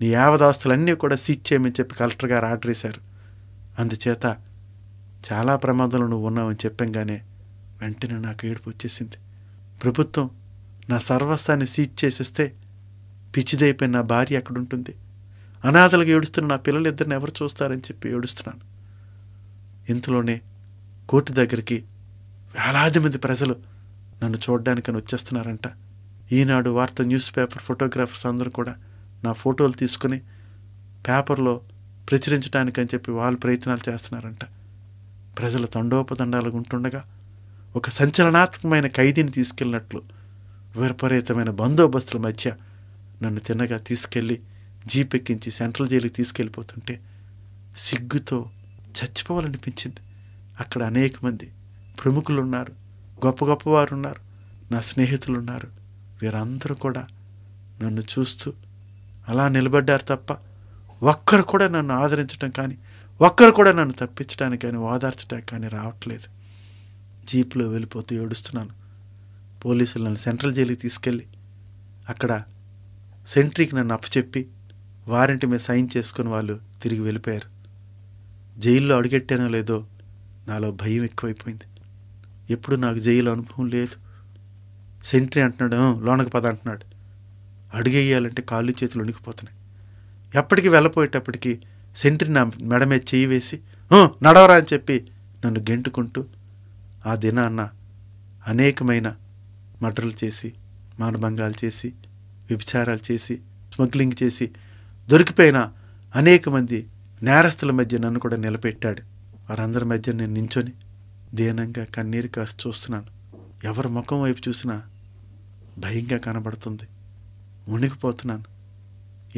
A: నీ యావదాస్తులన్నీ కూడా సీజ్ చేయమని చెప్పి కలెక్టర్ గారు ఆర్డర్ చేశారు అందుచేత చాలా ప్రమాదంలో నువ్వు ఉన్నావని చెప్పంగానే వెంటనే నాకు ఏడుపు వచ్చేసింది ప్రభుత్వం నా సర్వస్వాన్ని సీజ్ చేసేస్తే పిచ్చిదైపోయిన నా భార్య అక్కడ ఉంటుంది ఏడుస్తున్న నా పిల్లలు ఇద్దరిని ఎవరు చూస్తారని చెప్పి ఏడుస్తున్నాను ఇంతలోనే కోర్టు దగ్గరికి వేలాది మంది ప్రజలు నన్ను చూడడానికని వచ్చేస్తున్నారంట ఈనాడు వార్త న్యూస్ పేపర్ ఫోటోగ్రాఫర్స్ అందరూ కూడా నా ఫోటోలు తీసుకుని పేపర్లో ప్రచురించడానికని చెప్పి వాళ్ళు ప్రయత్నాలు చేస్తున్నారంట ప్రజలు తండోపదండాలు ఉంటుండగా ఒక సంచలనాత్మకమైన ఖైదీని తీసుకెళ్ళినట్లు విపరీతమైన బందోబస్తుల మధ్య నన్ను తిన్నగా తీసుకెళ్ళి జీప్ ఎక్కించి సెంట్రల్ జైలుకి తీసుకెళ్ళిపోతుంటే సిగ్గుతో చచ్చిపోవాలనిపించింది అక్కడ అనేక మంది ప్రముఖులు ఉన్నారు గొప్ప గొప్పవారు ఉన్నారు నా స్నేహితులు ఉన్నారు వీరందరూ కూడా నన్ను చూస్తూ అలా నిలబడ్డారు తప్ప ఒక్కరు కూడా నన్ను ఆదరించడం కానీ ఒక్కరు కూడా నన్ను తప్పించడానికి కానీ ఓదార్చడానికి కానీ రావట్లేదు జీప్లో వెళ్ళిపోతూ ఏడుస్తున్నాను పోలీసులు నన్ను సెంట్రల్ జైలుకి తీసుకెళ్ళి అక్కడ సెంట్రీకి నన్ను అప్పచెప్పి వారెంట్ మీద సైన్ చేసుకుని వాళ్ళు తిరిగి వెళ్ళిపోయారు జైల్లో అడుగెట్టానో లేదో నాలో భయం ఎక్కువైపోయింది ఎప్పుడు నాకు జైలు అనుభవం లేదు సెంట్రీ అంటున్నాడు లోనక పద అంటున్నాడు అడుగేయాలంటే కాళ్ళు చేతులు వణికిపోతున్నాయి ఎప్పటికీ వెళ్ళపోయేటప్పటికీ సెంట్రీ నా మెడ మీద చేయి వేసి నడవరా అని చెప్పి నన్ను గెంటుకుంటూ ఆ దినాన్న అనేకమైన మర్డర్లు చేసి మానభంగాలు చేసి వ్యభిచారాలు చేసి స్మగ్లింగ్ చేసి దొరికిపోయిన అనేక మంది నేరస్తుల మధ్య నన్ను కూడా నిలబెట్టాడు వారందరి మధ్య నేను నించొని దీనంగా కన్నీరు కాసి చూస్తున్నాను ఎవరి ముఖం వైపు చూసినా భయంగా కనబడుతుంది మునిగిపోతున్నాను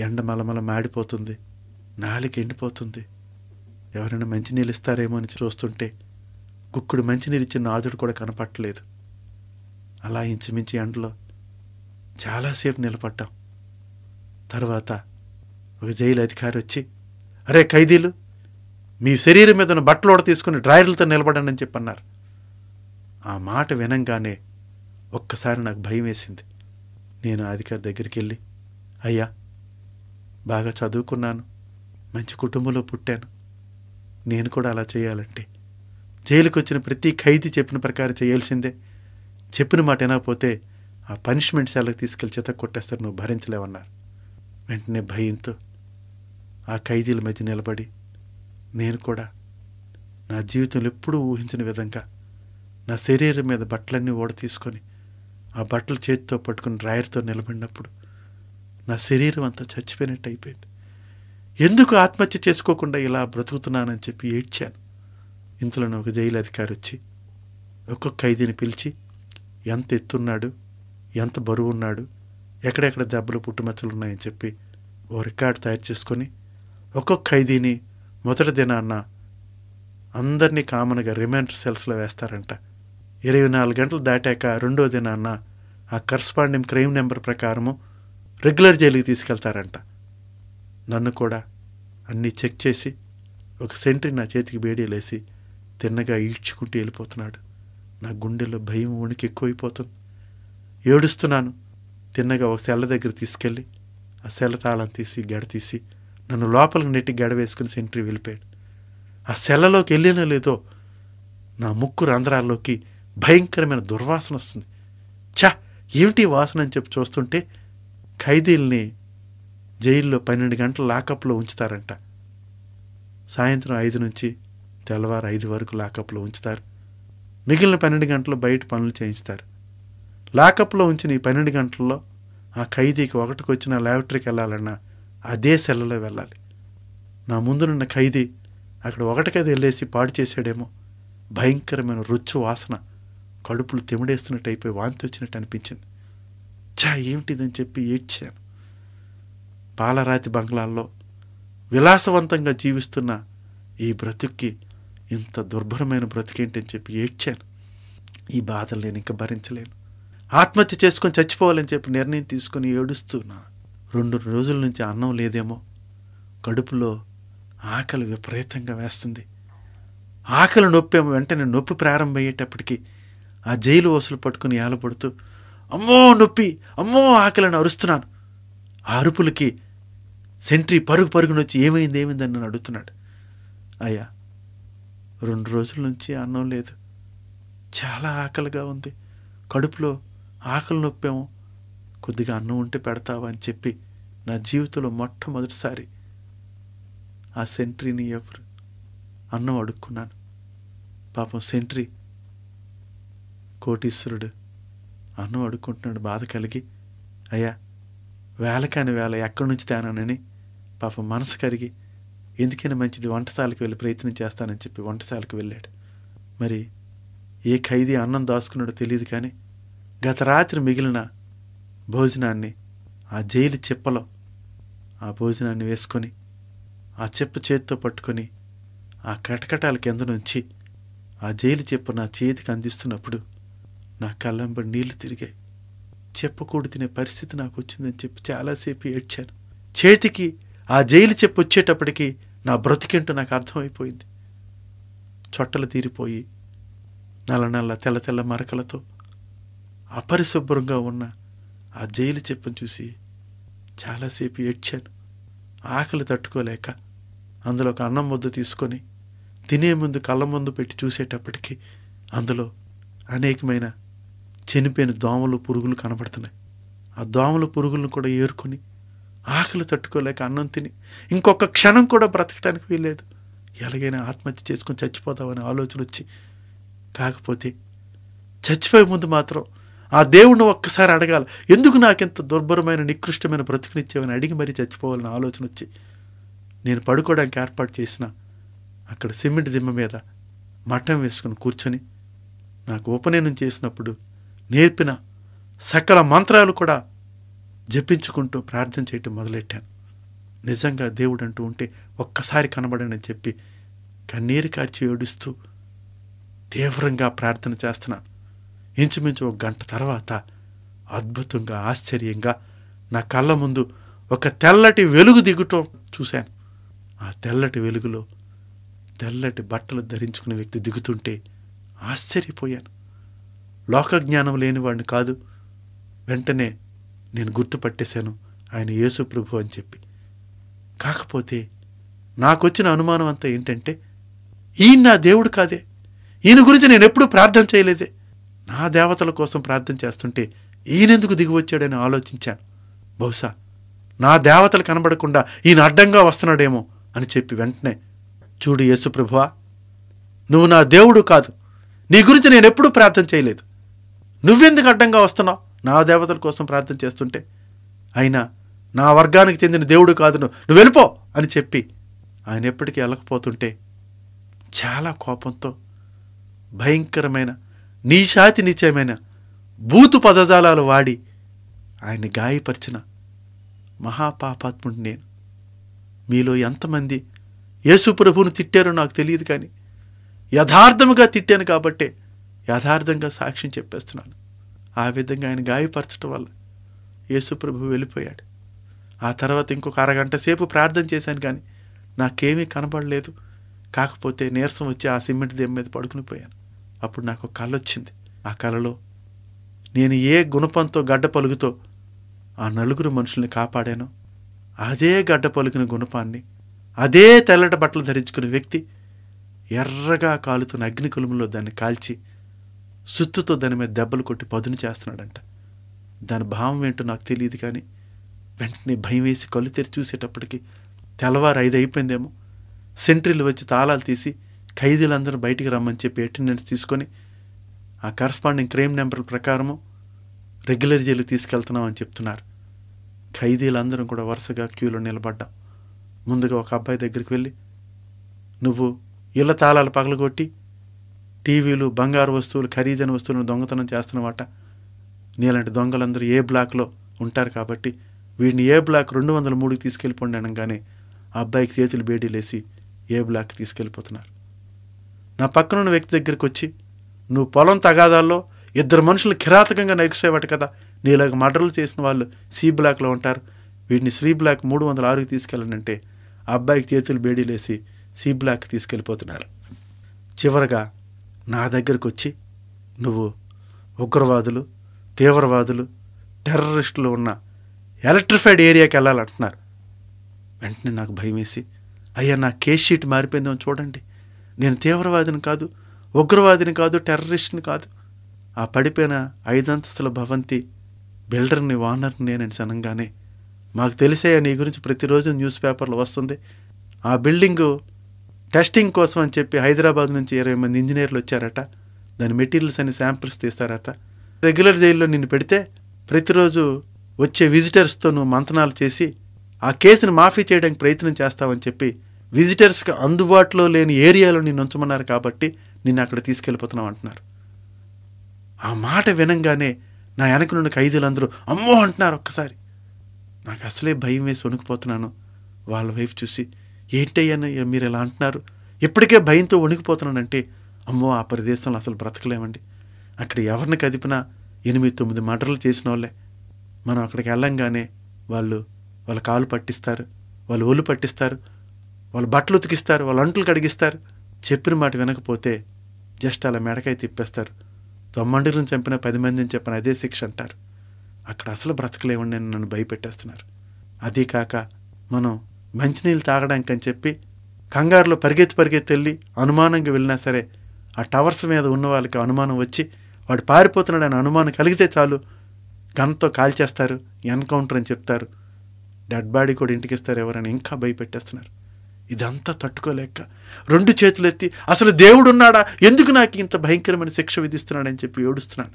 A: ఎండ మలమల మాడిపోతుంది నాలికి ఎండిపోతుంది ఎవరైనా మంచినీళ్ళు ఇస్తారేమో అని చూస్తుంటే కుక్కుడు మంచినీళ్ళు ఇచ్చిన నాదుడు కూడా కనపట్టలేదు అలా ఇంచుమించి ఎండలో చాలాసేపు నిలబడ్డాం తర్వాత ఒక జైలు అధికారి వచ్చి అరే ఖైదీలు మీ శరీరం మీద ఉన్న బట్టలు కూడా తీసుకుని డ్రాయర్లతో నిలబడండి అని చెప్పన్నారు ఆ మాట వినంగానే ఒక్కసారి నాకు భయం వేసింది నేను అధికారి దగ్గరికి వెళ్ళి అయ్యా బాగా చదువుకున్నాను మంచి కుటుంబంలో పుట్టాను నేను కూడా అలా చేయాలంటే జైలుకు వచ్చిన ప్రతి ఖైదీ చెప్పిన ప్రకారం చేయాల్సిందే చెప్పిన మాట వినకపోతే ఆ పనిష్మెంట్ సెలకు తీసుకెళ్ళి చేత కొట్టేస్తారు నువ్వు భరించలేవన్నారు వెంటనే భయంతో ఆ ఖైదీల మధ్య నిలబడి నేను కూడా నా జీవితంలో ఎప్పుడూ ఊహించిన విధంగా నా శరీరం మీద బట్టలన్నీ ఓడ తీసుకొని ఆ బట్టలు చేతితో పట్టుకుని రాయర్తో నిలబడినప్పుడు నా శరీరం అంతా చచ్చిపోయినట్టు అయిపోయింది ఎందుకు ఆత్మహత్య చేసుకోకుండా ఇలా బ్రతుకుతున్నానని చెప్పి ఏడ్చాను ఇంతలో ఒక జైలు అధికారి వచ్చి ఒక్కొక్క ఖైదీని పిలిచి ఎంత ఎత్తున్నాడు ఎంత బరువు ఉన్నాడు ఎక్కడెక్కడ దెబ్బలు పుట్టుమచ్చలు ఉన్నాయని చెప్పి ఓ రికార్డు తయారు చేసుకొని ఒక్కొక్క ఖైదీని మొదటి దినాన్న అందరినీ కామన్గా రిమైండర్ సెల్స్లో వేస్తారంట ఇరవై నాలుగు గంటలు దాటాక రెండో దినాన్న ఆ కరస్పాండింగ్ క్రైమ్ నెంబర్ ప్రకారము రెగ్యులర్ జైలుకి తీసుకెళ్తారంట నన్ను కూడా అన్నీ చెక్ చేసి ఒక సెంట్రీ నా చేతికి వేడిలేసి తిన్నగా ఈడ్చుకుంటూ వెళ్ళిపోతున్నాడు నా గుండెలో భయం వణికి ఎక్కువైపోతుంది ఏడుస్తున్నాను తిన్నగా ఒక సెల్ల దగ్గర తీసుకెళ్ళి ఆ సెల్ల తాళం తీసి గడ తీసి నన్ను లోపలికి నెట్టి గడ వేసుకుని సెంట్రీ వెళ్ళిపోయాడు ఆ సెల్లలోకి వెళ్ళినా లేదో నా ముక్కు రంధ్రాల్లోకి భయంకరమైన దుర్వాసన వస్తుంది ఛా ఏమిటి వాసన అని చెప్పి చూస్తుంటే ఖైదీల్ని జైల్లో పన్నెండు గంటల లాకప్లో ఉంచుతారంట సాయంత్రం ఐదు నుంచి తెల్లవారు ఐదు వరకు లాకప్లో ఉంచుతారు మిగిలిన పన్నెండు గంటలు బయట పనులు చేయిస్తారు లాకప్లో ఉంచిన ఈ పన్నెండు గంటల్లో ఆ ఖైదీకి ఒకటికి వచ్చిన ల్యాబొటరీకి వెళ్ళాలన్నా అదే సెల్లలో వెళ్ళాలి నా ముందునున్న ఖైదీ అక్కడ ఒకటికది వెళ్ళేసి పాడు చేసాడేమో భయంకరమైన రుచ్చు వాసన కడుపులు తిమిడేస్తున్నట్టు అయిపోయి వాంతి వచ్చినట్టు అనిపించింది చా ఏమిటిదని చెప్పి ఏడ్చాను పాలరాతి బంగ్లాల్లో విలాసవంతంగా జీవిస్తున్న ఈ బ్రతుక్కి ఇంత దుర్భరమైన బ్రతికేంటి అని చెప్పి ఏడ్చాను ఈ బాధలు నేను ఇంకా భరించలేను ఆత్మహత్య చేసుకొని చచ్చిపోవాలని చెప్పి నిర్ణయం తీసుకొని ఏడుస్తున్నాను రెండు రోజుల నుంచి అన్నం లేదేమో కడుపులో ఆకలి విపరీతంగా వేస్తుంది ఆకలి నొప్పి వెంటనే నొప్పి ప్రారంభమయ్యేటప్పటికి ఆ జైలు వసూలు పట్టుకుని ఏలబడుతూ అమ్మో నొప్పి అమ్మో ఆకలిని అరుస్తున్నాను ఆ అరుపులకి సెంట్రీ పరుగు పరుగునొచ్చి ఏమైంది ఏమైందని నన్ను అడుగుతున్నాడు అయ్యా రెండు రోజుల నుంచి అన్నం లేదు చాలా ఆకలిగా ఉంది కడుపులో ఆకలి నొప్పేమో కొద్దిగా అన్నం ఉంటే పెడతావా అని చెప్పి నా జీవితంలో మొట్టమొదటిసారి ఆ సెంట్రీని ఎవరు అన్నం అడుక్కున్నాను పాపం సెంట్రీ కోటీశ్వరుడు అన్నం అడుక్కుంటున్నాడు బాధ కలిగి అయ్యా వేలకాని వేళ ఎక్కడి నుంచి తేనానని పాపం మనసు కరిగి ఎందుకైనా మంచిది వంటశాలకు వెళ్ళి ప్రయత్నం చేస్తానని చెప్పి వంటశాలకు వెళ్ళాడు మరి ఏ ఖైదీ అన్నం దాచుకున్నాడో తెలియదు కానీ గత రాత్రి మిగిలిన భోజనాన్ని ఆ జైలు చెప్పలో ఆ భోజనాన్ని వేసుకొని ఆ చెప్పు చేతితో పట్టుకొని ఆ కటకటాల కింద నుంచి ఆ జైలు చెప్పు నా చేతికి అందిస్తున్నప్పుడు నా కళ్ళంబడి నీళ్లు తిరిగాయి చెప్పకూడు తినే పరిస్థితి నాకు వచ్చిందని చెప్పి చాలాసేపు ఏడ్చాను చేతికి ఆ జైలు చెప్పు వచ్చేటప్పటికి నా బ్రతికేంటో నాకు అర్థమైపోయింది చొట్టలు తీరిపోయి నల్ల నల్ల తెల్ల తెల్ల మరకలతో అపరిశుభ్రంగా ఉన్న ఆ జైలు చెప్పును చూసి చాలాసేపు ఏడ్చాను ఆకలి తట్టుకోలేక అందులో ఒక అన్నం ముద్ద తీసుకొని తినే ముందు కళ్ళ ముందు పెట్టి చూసేటప్పటికీ అందులో అనేకమైన చనిపోయిన దోమలు పురుగులు కనబడుతున్నాయి ఆ దోమలు పురుగులను కూడా ఏరుకొని ఆకలి తట్టుకోలేక అన్నం తిని ఇంకొక క్షణం కూడా బ్రతకడానికి వీల్లేదు ఎలాగైనా ఆత్మహత్య చేసుకుని చచ్చిపోతామనే ఆలోచన వచ్చి కాకపోతే చచ్చిపోయే ముందు మాత్రం ఆ దేవుణ్ణి ఒక్కసారి అడగాలి ఎందుకు నాకెంత దుర్భరమైన నికృష్టమైన బ్రతుకునిచ్చేవని అడిగి మరీ చచ్చిపోవాలని ఆలోచన వచ్చి నేను పడుకోవడానికి ఏర్పాటు చేసిన అక్కడ సిమెంట్ దిమ్మ మీద మఠం వేసుకుని కూర్చొని నాకు ఉపనయనం చేసినప్పుడు నేర్పిన సకల మంత్రాలు కూడా జపించుకుంటూ ప్రార్థన చేయటం మొదలెట్టాను నిజంగా దేవుడు అంటూ ఉంటే ఒక్కసారి కనబడనని చెప్పి కన్నీరు కార్చి ఏడుస్తూ తీవ్రంగా ప్రార్థన చేస్తున్నాను ఇంచుమించు ఒక గంట తర్వాత అద్భుతంగా ఆశ్చర్యంగా నా కళ్ళ ముందు ఒక తెల్లటి వెలుగు దిగుటం చూశాను ఆ తెల్లటి వెలుగులో తెల్లటి బట్టలు ధరించుకునే వ్యక్తి దిగుతుంటే ఆశ్చర్యపోయాను లోక జ్ఞానం లేనివాడిని కాదు వెంటనే నేను గుర్తుపట్టేశాను ఆయన యేసు ప్రభు అని చెప్పి కాకపోతే నాకు వచ్చిన అనుమానం అంతా ఏంటంటే ఈయన నా దేవుడు కాదే ఈయన గురించి నేను ఎప్పుడూ ప్రార్థన చేయలేదే నా దేవతల కోసం ప్రార్థన చేస్తుంటే ఈయనెందుకు దిగివచ్చాడని ఆలోచించాను బహుశా నా దేవతలు కనబడకుండా ఈయన అడ్డంగా వస్తున్నాడేమో అని చెప్పి వెంటనే చూడు యేసుప్రభువా నువ్వు నా దేవుడు కాదు నీ గురించి నేను ఎప్పుడూ ప్రార్థన చేయలేదు నువ్వెందుకు అడ్డంగా వస్తున్నావు నా దేవతల కోసం ప్రార్థన చేస్తుంటే అయినా నా వర్గానికి చెందిన దేవుడు కాదు నువ్వు వెళ్ళిపో అని చెప్పి ఆయన ఎప్పటికీ వెళ్ళకపోతుంటే చాలా కోపంతో భయంకరమైన నీశాతి నిత్యమైన బూతు పదజాలాలు వాడి ఆయన్ని గాయపరిచిన మహాపాపాత్ముడు నేను మీలో ఎంతమంది యేసు ప్రభువును తిట్టారో నాకు తెలియదు కానీ యథార్థముగా తిట్టాను కాబట్టే యథార్థంగా సాక్ష్యం చెప్పేస్తున్నాను ఆ విధంగా ఆయన గాయపరచడం వల్ల యేసుప్రభు వెళ్ళిపోయాడు ఆ తర్వాత ఇంకొక అరగంట సేపు ప్రార్థన చేశాను కానీ నాకేమీ కనబడలేదు కాకపోతే నీరసం వచ్చి ఆ సిమెంట్ దేమ్ మీద పడుకుని పోయాను అప్పుడు నాకు కళ వచ్చింది ఆ కళలో నేను ఏ గుణపంతో గడ్డ పలుగుతో ఆ నలుగురు మనుషుల్ని కాపాడానో అదే గడ్డ పలుకిన గుణపాన్ని అదే తెల్లట బట్టలు ధరించుకున్న వ్యక్తి ఎర్రగా కాలుతున్న అగ్నికులంలో దాన్ని కాల్చి సుత్తుతో దాని మీద దెబ్బలు కొట్టి పదును చేస్తున్నాడంట దాని భావం ఏంటో నాకు తెలియదు కానీ వెంటనే భయం వేసి కళ్ళు తెరి చూసేటప్పటికి తెల్లవారు ఐదు అయిపోయిందేమో సెంట్రీలు వచ్చి తాళాలు తీసి ఖైదీలందరూ బయటికి రమ్మని చెప్పి అటెండెన్స్ తీసుకొని ఆ కరస్పాండింగ్ క్రైమ్ నెంబర్ ప్రకారము రెగ్యులర్ జైలు తీసుకెళ్తున్నాం అని చెప్తున్నారు ఖైదీలందరం కూడా వరుసగా క్యూలో నిలబడ్డాం ముందుగా ఒక అబ్బాయి దగ్గరికి వెళ్ళి నువ్వు ఇళ్ళ తాళాలు పగలగొట్టి టీవీలు బంగారు వస్తువులు ఖరీదైన వస్తువులను దొంగతనం చేస్తున్నమాట నీలాంటి దొంగలందరూ ఏ బ్లాక్లో ఉంటారు కాబట్టి వీడిని ఏ బ్లాక్ రెండు వందల మూడుకి తీసుకెళ్ళిపోండి అనగానే ఆ అబ్బాయికి చేతులు బేడీలేసి ఏ బ్లాక్కి తీసుకెళ్ళిపోతున్నారు నా పక్కనున్న వ్యక్తి దగ్గరికి వచ్చి నువ్వు పొలం తగాదాల్లో ఇద్దరు మనుషులు కిరాతకంగా నరికిసేవాట కదా నీలాగ మర్డర్లు చేసిన వాళ్ళు సి బ్లాక్లో ఉంటారు వీడిని శ్రీ బ్లాక్ మూడు వందల ఆరుకి తీసుకెళ్ళనంటే అబ్బాయికి చేతులు బేడీలేసి సి బ్లాక్ తీసుకెళ్ళిపోతున్నారు చివరగా నా దగ్గరకు వచ్చి నువ్వు ఉగ్రవాదులు తీవ్రవాదులు టెర్రరిస్టులు ఉన్న ఎలక్ట్రిఫైడ్ ఏరియాకి వెళ్ళాలంటున్నారు వెంటనే నాకు భయం వేసి అయ్యా నా కేస్ షీట్ మారిపోయిందో చూడండి నేను తీవ్రవాదిని కాదు ఉగ్రవాదిని కాదు టెర్రరిస్ట్ని కాదు ఆ పడిపోయిన ఐదంతస్తుల భవంతి బిల్డర్ని ఓనర్ని నేను సనంగానే మాకు తెలిసే నీ గురించి ప్రతిరోజు న్యూస్ పేపర్లు వస్తుంది ఆ బిల్డింగు టెస్టింగ్ కోసం అని చెప్పి హైదరాబాద్ నుంచి ఇరవై మంది ఇంజనీర్లు వచ్చారట దాని మెటీరియల్స్ అని శాంపిల్స్ తీస్తారట రెగ్యులర్ జైల్లో నిన్ను పెడితే ప్రతిరోజు వచ్చే విజిటర్స్తో నువ్వు మంతనాలు చేసి ఆ కేసును మాఫీ చేయడానికి ప్రయత్నం చేస్తావని చెప్పి విజిటర్స్కి అందుబాటులో లేని ఏరియాలో నిన్ను ఉంచమన్నారు కాబట్టి నిన్ను అక్కడ తీసుకెళ్ళిపోతున్నావు అంటున్నారు ఆ మాట వినంగానే నా వెనక నుండి ఖైదీలందరూ అమ్మో అంటున్నారు ఒక్కసారి నాకు అసలే భయం వేసి వణుకుపోతున్నాను వాళ్ళ వైపు చూసి ఏంటయ్యా మీరు ఇలా అంటున్నారు ఇప్పటికే భయంతో వణికిపోతున్నానంటే అమ్మో ఆ ప్రదేశంలో అసలు బ్రతకలేమండి అక్కడ ఎవరిని కదిపినా ఎనిమిది తొమ్మిది మర్డర్లు చేసిన వాళ్ళే మనం అక్కడికి వెళ్ళంగానే వాళ్ళు వాళ్ళ కాలు పట్టిస్తారు వాళ్ళు ఒళ్ళు పట్టిస్తారు వాళ్ళు బట్టలు ఉతికిస్తారు వాళ్ళ అంటులు కడిగిస్తారు చెప్పిన మాట వినకపోతే జస్ట్ అలా మెడకాయ తిప్పేస్తారు తొమ్మండిలను చంపిన పది మందిని చెప్పిన అదే శిక్ష అంటారు అక్కడ అసలు బ్రతకలేవండి నన్ను భయపెట్టేస్తున్నారు అదీ కాక మనం మంచినీళ్ళు తాగడానికి అని చెప్పి కంగారులో పరిగెత్తి పరిగెత్తి వెళ్ళి అనుమానంగా వెళ్ళినా సరే ఆ టవర్స్ మీద ఉన్న వాళ్ళకి అనుమానం వచ్చి వాడు పారిపోతున్నాడని అనుమానం కలిగితే చాలు గన్తో కాల్చేస్తారు ఎన్కౌంటర్ అని చెప్తారు డెడ్ బాడీ కూడా ఇంటికి ఇస్తారు ఎవరని ఇంకా భయపెట్టేస్తున్నారు ఇదంతా తట్టుకోలేక రెండు చేతులు ఎత్తి అసలు దేవుడున్నాడా ఎందుకు నాకు ఇంత భయంకరమైన శిక్ష విధిస్తున్నాడని చెప్పి ఏడుస్తున్నాడు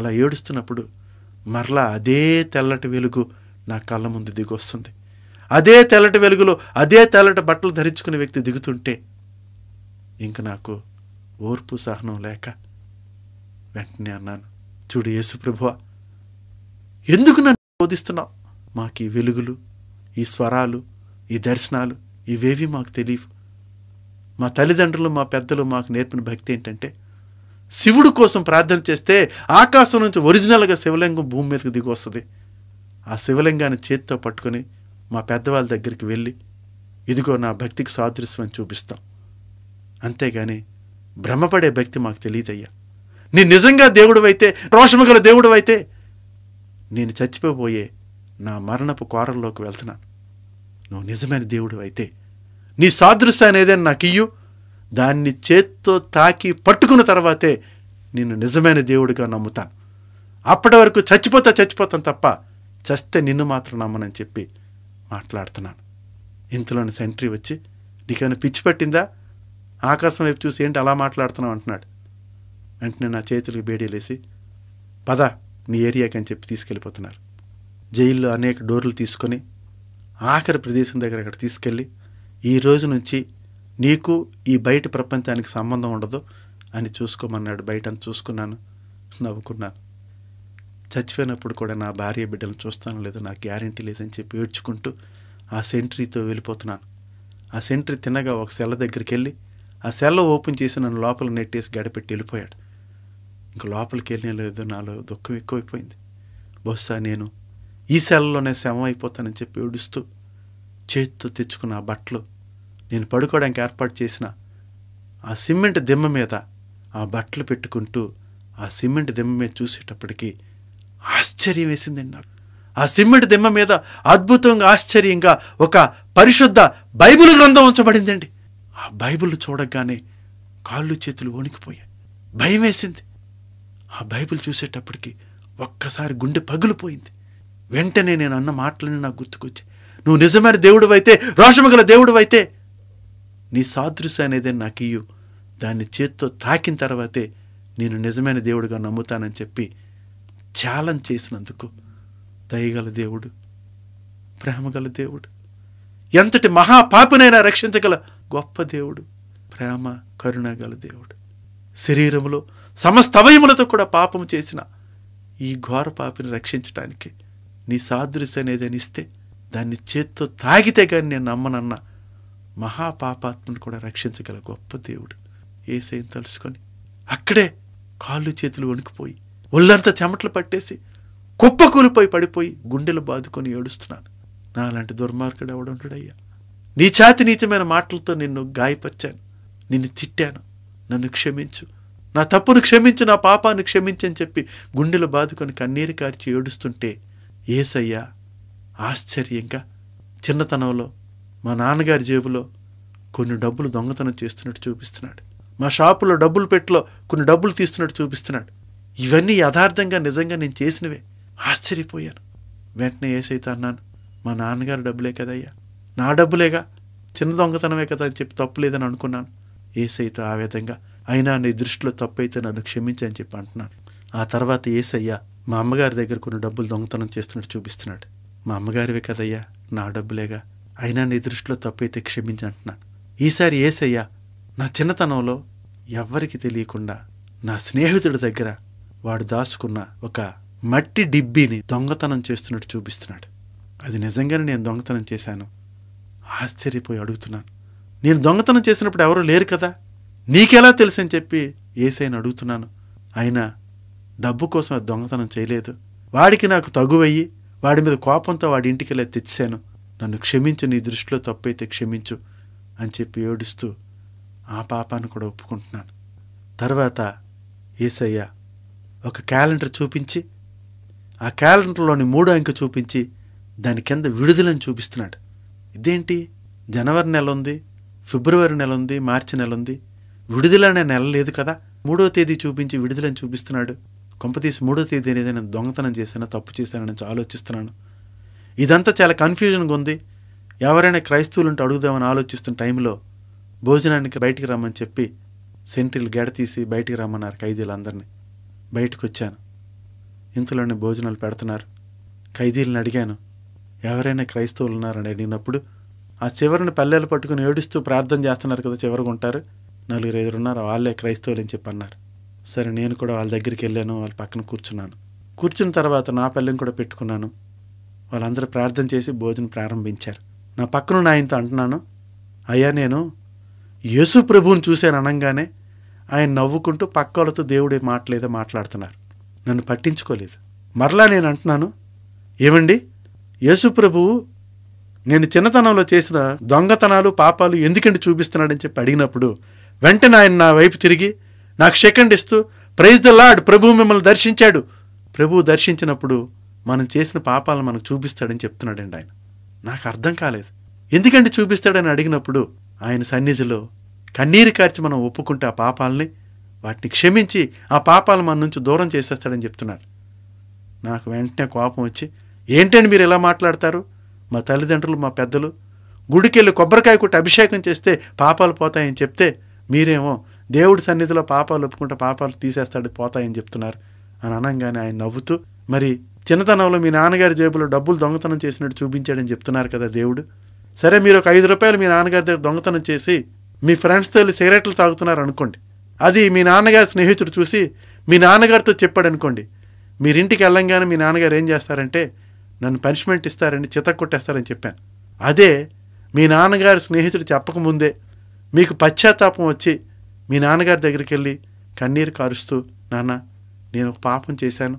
A: అలా ఏడుస్తున్నప్పుడు మరలా అదే తెల్లటి వెలుగు నా కళ్ళ ముందు దిగొస్తుంది అదే తెల్లటి వెలుగులో అదే తెల్లటి బట్టలు ధరించుకునే వ్యక్తి దిగుతుంటే ఇంక నాకు ఓర్పు సహనం లేక వెంటనే అన్నాను చూడు యేసుప్రభువ ఎందుకు నన్ను బోధిస్తున్నావు మాకు ఈ వెలుగులు ఈ స్వరాలు ఈ దర్శనాలు ఇవేవి మాకు తెలియవు మా తల్లిదండ్రులు మా పెద్దలు మాకు నేర్పిన భక్తి ఏంటంటే శివుడు కోసం ప్రార్థన చేస్తే ఆకాశం నుంచి ఒరిజినల్గా శివలింగం భూమి మీదకు దిగి వస్తుంది ఆ శివలింగాన్ని చేతితో పట్టుకొని మా పెద్దవాళ్ళ దగ్గరికి వెళ్ళి ఇదిగో నా భక్తికి సాదృశ్యం చూపిస్తాం అంతేగాని భ్రమపడే భక్తి మాకు తెలియదయ్యా నీ నిజంగా దేవుడు అయితే రోషము దేవుడు అయితే నేను చచ్చిపోబోయే నా మరణపు కోరల్లోకి వెళ్తున్నాను నువ్వు నిజమైన దేవుడు అయితే నీ సాదృశ్యాన్ని ఏదైనా నాకు ఇయ్యు దాన్ని చేత్తో తాకి పట్టుకున్న తర్వాతే నేను నిజమైన దేవుడిగా నమ్ముతాను అప్పటి వరకు చచ్చిపోతా చచ్చిపోతాను తప్ప చస్తే నిన్ను మాత్రం నమ్మనని చెప్పి మాట్లాడుతున్నాను ఇంతలోని సెంట్రీ వచ్చి నీకేమైనా పిచ్చి పట్టిందా ఆకాశం వైపు చూసి ఏంటి అలా మాట్లాడుతున్నావు అంటున్నాడు వెంటనే నా చేతులకు బేడీలేసి పద నీ ఏరియాకి అని చెప్పి తీసుకెళ్ళిపోతున్నారు జైల్లో అనేక డోర్లు తీసుకొని ఆఖరి ప్రదేశం దగ్గర అక్కడ తీసుకెళ్ళి ఈ రోజు నుంచి నీకు ఈ బయట ప్రపంచానికి సంబంధం ఉండదు అని చూసుకోమన్నాడు బయట చూసుకున్నాను నవ్వుకున్నాను చచ్చిపోయినప్పుడు కూడా నా భార్య బిడ్డలను చూస్తాను లేదు నాకు గ్యారంటీ లేదని చెప్పి ఏడ్చుకుంటూ ఆ సెంట్రీతో వెళ్ళిపోతున్నాను ఆ సెంట్రీ తిన్నగా ఒక సెల్ల దగ్గరికి వెళ్ళి ఆ సెల్ల ఓపెన్ చేసి నన్ను లోపల నెట్టేసి గడపెట్టి వెళ్ళిపోయాడు ఇంక లోపలికి వెళ్ళిన లేదు నాలో దుఃఖం ఎక్కువైపోయింది బహుశా నేను ఈ సెల్లోనే శవం అయిపోతానని చెప్పి ఏడుస్తూ చేతితో తెచ్చుకున్న ఆ బట్టలు నేను పడుకోవడానికి ఏర్పాటు చేసిన ఆ సిమెంట్ దిమ్మ మీద ఆ బట్టలు పెట్టుకుంటూ ఆ సిమెంట్ దిమ్మ మీద చూసేటప్పటికీ ఆశ్చర్యం వేసిందండి నాకు ఆ సిమ్మెట్ దిమ్మ మీద అద్భుతంగా ఆశ్చర్యంగా ఒక పరిశుద్ధ బైబుల్ గ్రంథం ఉంచబడిందండి ఆ బైబుల్ చూడగానే కాళ్ళు చేతులు వణికిపోయాయి భయం వేసింది ఆ బైబిల్ చూసేటప్పటికి ఒక్కసారి గుండె పగిలిపోయింది వెంటనే నేను అన్న మాటలన్నీ నాకు గుర్తుకొచ్చి నువ్వు నిజమైన దేవుడు అయితే రోషము దేవుడు అయితే నీ సాదృశ అనేది నాకు ఇయ్యు దాన్ని చేత్తో తాకిన తర్వాతే నేను నిజమైన దేవుడుగా నమ్ముతానని చెప్పి ఛాలెంజ్ చేసినందుకు దయగల దేవుడు ప్రేమగల దేవుడు ఎంతటి మహాపాపినైనా రక్షించగల గొప్ప దేవుడు ప్రేమ కరుణ గల దేవుడు శరీరంలో సమస్త అవయములతో కూడా పాపం చేసిన ఈ ఘోర పాపిని రక్షించడానికి నీ సాదృశ్య అనేది ఇస్తే దాన్ని చేత్తో తాగితే కానీ నేను నమ్మనన్న మహాపాపాత్మను కూడా రక్షించగల గొప్ప దేవుడు ఏసైని తలుసుకొని అక్కడే కాళ్ళు చేతులు వణికిపోయి ఒళ్ళంతా చెమటలు పట్టేసి కుప్పకూలిపోయి పడిపోయి గుండెలు బాదుకొని ఏడుస్తున్నాను నా అలాంటి దుర్మార్గుడు ఎవడుంటాడయ్యా నీ ఛాతి నీచమైన మాటలతో నిన్ను గాయపరిచాను నిన్ను తిట్టాను నన్ను క్షమించు నా తప్పును క్షమించు నా పాపాన్ని క్షమించని చెప్పి గుండెలు బాదుకొని కన్నీరు కార్చి ఏడుస్తుంటే ఏసయ్యా ఆశ్చర్యంగా చిన్నతనంలో మా నాన్నగారి జేబులో కొన్ని డబ్బులు దొంగతనం చేస్తున్నట్టు చూపిస్తున్నాడు మా షాపులో డబ్బులు పెట్టిలో కొన్ని డబ్బులు తీస్తున్నట్టు చూపిస్తున్నాడు ఇవన్నీ యథార్థంగా నిజంగా నేను చేసినవే ఆశ్చర్యపోయాను వెంటనే ఏసైతే అన్నాను మా నాన్నగారు డబ్బులే కదయ్యా నా డబ్బులేగా చిన్న దొంగతనమే కదా అని చెప్పి తప్పులేదని అనుకున్నాను ఏసైతే ఆ విధంగా అయినా నీ దృష్టిలో తప్పైతే నన్ను క్షమించని చెప్పి అంటున్నాను ఆ తర్వాత ఏసయ్య మా అమ్మగారి దగ్గర కొన్ని డబ్బులు దొంగతనం చేస్తున్నట్టు చూపిస్తున్నాడు మా అమ్మగారివే కదయ్యా నా డబ్బులేగా అయినా నీ దృష్టిలో తప్పైతే క్షమించి అంటున్నాను ఈసారి ఏసయ్యా నా చిన్నతనంలో ఎవ్వరికి తెలియకుండా నా స్నేహితుడి దగ్గర వాడు దాచుకున్న ఒక మట్టి డిబ్బీని దొంగతనం చేస్తున్నట్టు చూపిస్తున్నాడు అది నిజంగానే నేను దొంగతనం చేశాను ఆశ్చర్యపోయి అడుగుతున్నాను నేను దొంగతనం చేసినప్పుడు ఎవరూ లేరు కదా నీకెలా తెలుసు అని చెప్పి ఏసైని అడుగుతున్నాను అయినా డబ్బు కోసం అది దొంగతనం చేయలేదు వాడికి నాకు తగువయ్యి వాడి మీద కోపంతో వాడి ఇంటికి వెళ్ళి తెచ్చాను నన్ను క్షమించు నీ దృష్టిలో తప్పైతే క్షమించు అని చెప్పి ఏడుస్తూ ఆ పాపాన్ని కూడా ఒప్పుకుంటున్నాను తర్వాత ఏసయ్య ఒక క్యాలెండర్ చూపించి ఆ క్యాలెండర్లోని మూడో అంక చూపించి దాని కింద విడుదలని చూపిస్తున్నాడు ఇదేంటి జనవరి నెల ఉంది ఫిబ్రవరి నెల ఉంది మార్చి నెల ఉంది విడుదలనే నెల లేదు కదా మూడో తేదీ చూపించి విడుదలని చూపిస్తున్నాడు కొంపతీసి మూడో తేదీ అనేది నేను దొంగతనం చేశానో తప్పు చేశానని ఆలోచిస్తున్నాను ఇదంతా చాలా కన్ఫ్యూజన్గా ఉంది ఎవరైనా క్రైస్తవులుంటే అడుగుదామని ఆలోచిస్తున్న టైంలో భోజనానికి బయటికి రమ్మని చెప్పి సెంట్రీలు గెడ తీసి బయటికి రమ్మన్నారు ఖైదీలందరినీ బయటకు వచ్చాను ఇంతలోనే భోజనాలు పెడుతున్నారు ఖైదీలను అడిగాను ఎవరైనా క్రైస్తవులు ఉన్నారని అడిగినప్పుడు ఆ చివరిని పల్లెలు పట్టుకుని ఏడుస్తూ ప్రార్థన చేస్తున్నారు కదా చివరికి ఉంటారు నలుగురు ఐదు ఉన్నారు వాళ్ళే క్రైస్తవులు అని చెప్పన్నారు సరే నేను కూడా వాళ్ళ దగ్గరికి వెళ్ళాను వాళ్ళ పక్కన కూర్చున్నాను కూర్చున్న తర్వాత నా పల్లెం కూడా పెట్టుకున్నాను వాళ్ళందరూ ప్రార్థన చేసి భోజనం ప్రారంభించారు నా పక్కన ఆయనతో అంటున్నాను అయ్యా నేను యేసు ప్రభువుని చూశాను అనగానే ఆయన నవ్వుకుంటూ పక్క వాళ్ళతో దేవుడే మాట్లేదో మాట్లాడుతున్నారు నన్ను పట్టించుకోలేదు మరలా నేను అంటున్నాను ఏమండి యేసుప్రభువు నేను చిన్నతనంలో చేసిన దొంగతనాలు పాపాలు ఎందుకండి చూపిస్తున్నాడని చెప్పి అడిగినప్పుడు వెంటనే ఆయన నా వైపు తిరిగి నాకు సెకండ్ ఇస్తూ ప్రైజ్ ద లాడ్ ప్రభు మిమ్మల్ని దర్శించాడు ప్రభువు దర్శించినప్పుడు మనం చేసిన పాపాలను మనకు చూపిస్తాడని చెప్తున్నాడండి ఆయన నాకు అర్థం కాలేదు ఎందుకంటే చూపిస్తాడని అడిగినప్పుడు ఆయన సన్నిధిలో కన్నీరు కార్చి మనం ఒప్పుకుంటే ఆ పాపాలని వాటిని క్షమించి ఆ పాపాలు మన నుంచి దూరం చేసేస్తాడని చెప్తున్నారు నాకు వెంటనే కోపం వచ్చి ఏంటండి మీరు ఎలా మాట్లాడతారు మా తల్లిదండ్రులు మా పెద్దలు గుడికెళ్ళి కొబ్బరికాయ కొట్టి అభిషేకం చేస్తే పాపాలు పోతాయని చెప్తే మీరేమో దేవుడి సన్నిధిలో పాపాలు ఒప్పుకుంటే పాపాలు తీసేస్తాడు పోతాయని చెప్తున్నారు అని అనగానే ఆయన నవ్వుతూ మరి చిన్నతనంలో మీ నాన్నగారి జేబులో డబ్బులు దొంగతనం చేసినట్టు చూపించాడని చెప్తున్నారు కదా దేవుడు సరే మీరు ఒక ఐదు రూపాయలు మీ నాన్నగారి దగ్గర దొంగతనం చేసి మీ ఫ్రెండ్స్తో వెళ్ళి సిగరెట్లు తాగుతున్నారు అనుకోండి అది మీ నాన్నగారి స్నేహితుడు చూసి మీ నాన్నగారితో చెప్పాడు అనుకోండి మీరింటికి వెళ్ళంగానే మీ నాన్నగారు ఏం చేస్తారంటే నన్ను పనిష్మెంట్ ఇస్తారని చితక్ కొట్టేస్తారని చెప్పాను అదే మీ నాన్నగారి స్నేహితుడు చెప్పకముందే మీకు పశ్చాత్తాపం వచ్చి మీ నాన్నగారి దగ్గరికి వెళ్ళి కన్నీరు కారుస్తూ నాన్న నేను ఒక పాపం చేశాను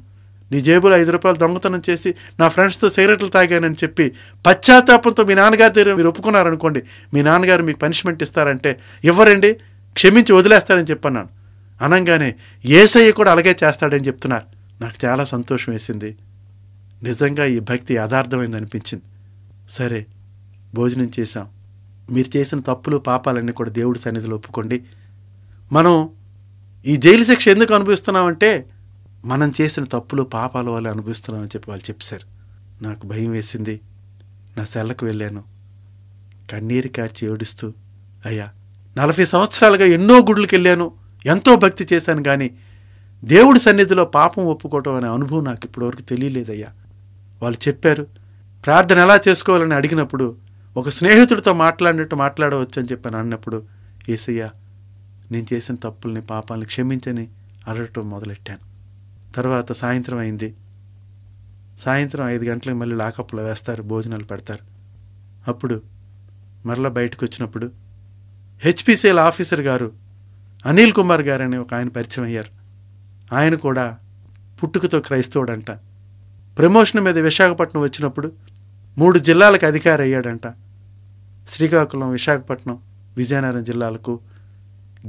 A: నీ జేబులో ఐదు రూపాయలు దొంగతనం చేసి నా ఫ్రెండ్స్తో సిగరెట్లు తాగానని చెప్పి పశ్చాత్తాపంతో మీ నాన్నగారి దగ్గర మీరు ఒప్పుకున్నారనుకోండి మీ నాన్నగారు మీకు పనిష్మెంట్ ఇస్తారంటే ఇవ్వరండి క్షమించి వదిలేస్తారని చెప్పన్నాను అనంగానే ఏసయ్య కూడా అలాగే చేస్తాడని చెప్తున్నారు నాకు చాలా సంతోషం వేసింది నిజంగా ఈ భక్తి యథార్థమైంది అనిపించింది సరే భోజనం చేశాం మీరు చేసిన తప్పులు పాపాలన్నీ కూడా దేవుడి సన్నిధిలో ఒప్పుకోండి మనం ఈ జైలు శిక్ష ఎందుకు అనుభవిస్తున్నామంటే మనం చేసిన తప్పులు పాపాల వల్ల అనుభవిస్తున్నామని చెప్పి వాళ్ళు చెప్పారు నాకు భయం వేసింది నా సెల్లకు వెళ్ళాను కన్నీరు కార్చి ఏడుస్తూ అయ్యా నలభై సంవత్సరాలుగా ఎన్నో గుడులకు వెళ్ళాను ఎంతో భక్తి చేశాను కానీ దేవుడి సన్నిధిలో పాపం ఒప్పుకోవటం అనే అనుభవం నాకు ఇప్పటివరకు తెలియలేదయ్యా వాళ్ళు చెప్పారు ప్రార్థన ఎలా చేసుకోవాలని అడిగినప్పుడు ఒక స్నేహితుడితో మాట్లాడినట్టు మాట్లాడవచ్చు అని చెప్పాను అన్నప్పుడు ఏసయ్యా నేను చేసిన తప్పుల్ని పాపాలని క్షమించని అడగటం మొదలెట్టాను తర్వాత సాయంత్రం అయింది సాయంత్రం ఐదు గంటలకు మళ్ళీ లాకప్లో వేస్తారు భోజనాలు పెడతారు అప్పుడు మరలా బయటకు వచ్చినప్పుడు హెచ్పిసిఎల్ ఆఫీసర్ గారు అనిల్ కుమార్ గారు అనే ఒక ఆయన పరిచయం అయ్యారు ఆయన కూడా పుట్టుకతో క్రైస్తవుడంట ప్రమోషన్ మీద విశాఖపట్నం వచ్చినప్పుడు మూడు జిల్లాలకు అధికారి అయ్యాడంట శ్రీకాకుళం విశాఖపట్నం విజయనగరం జిల్లాలకు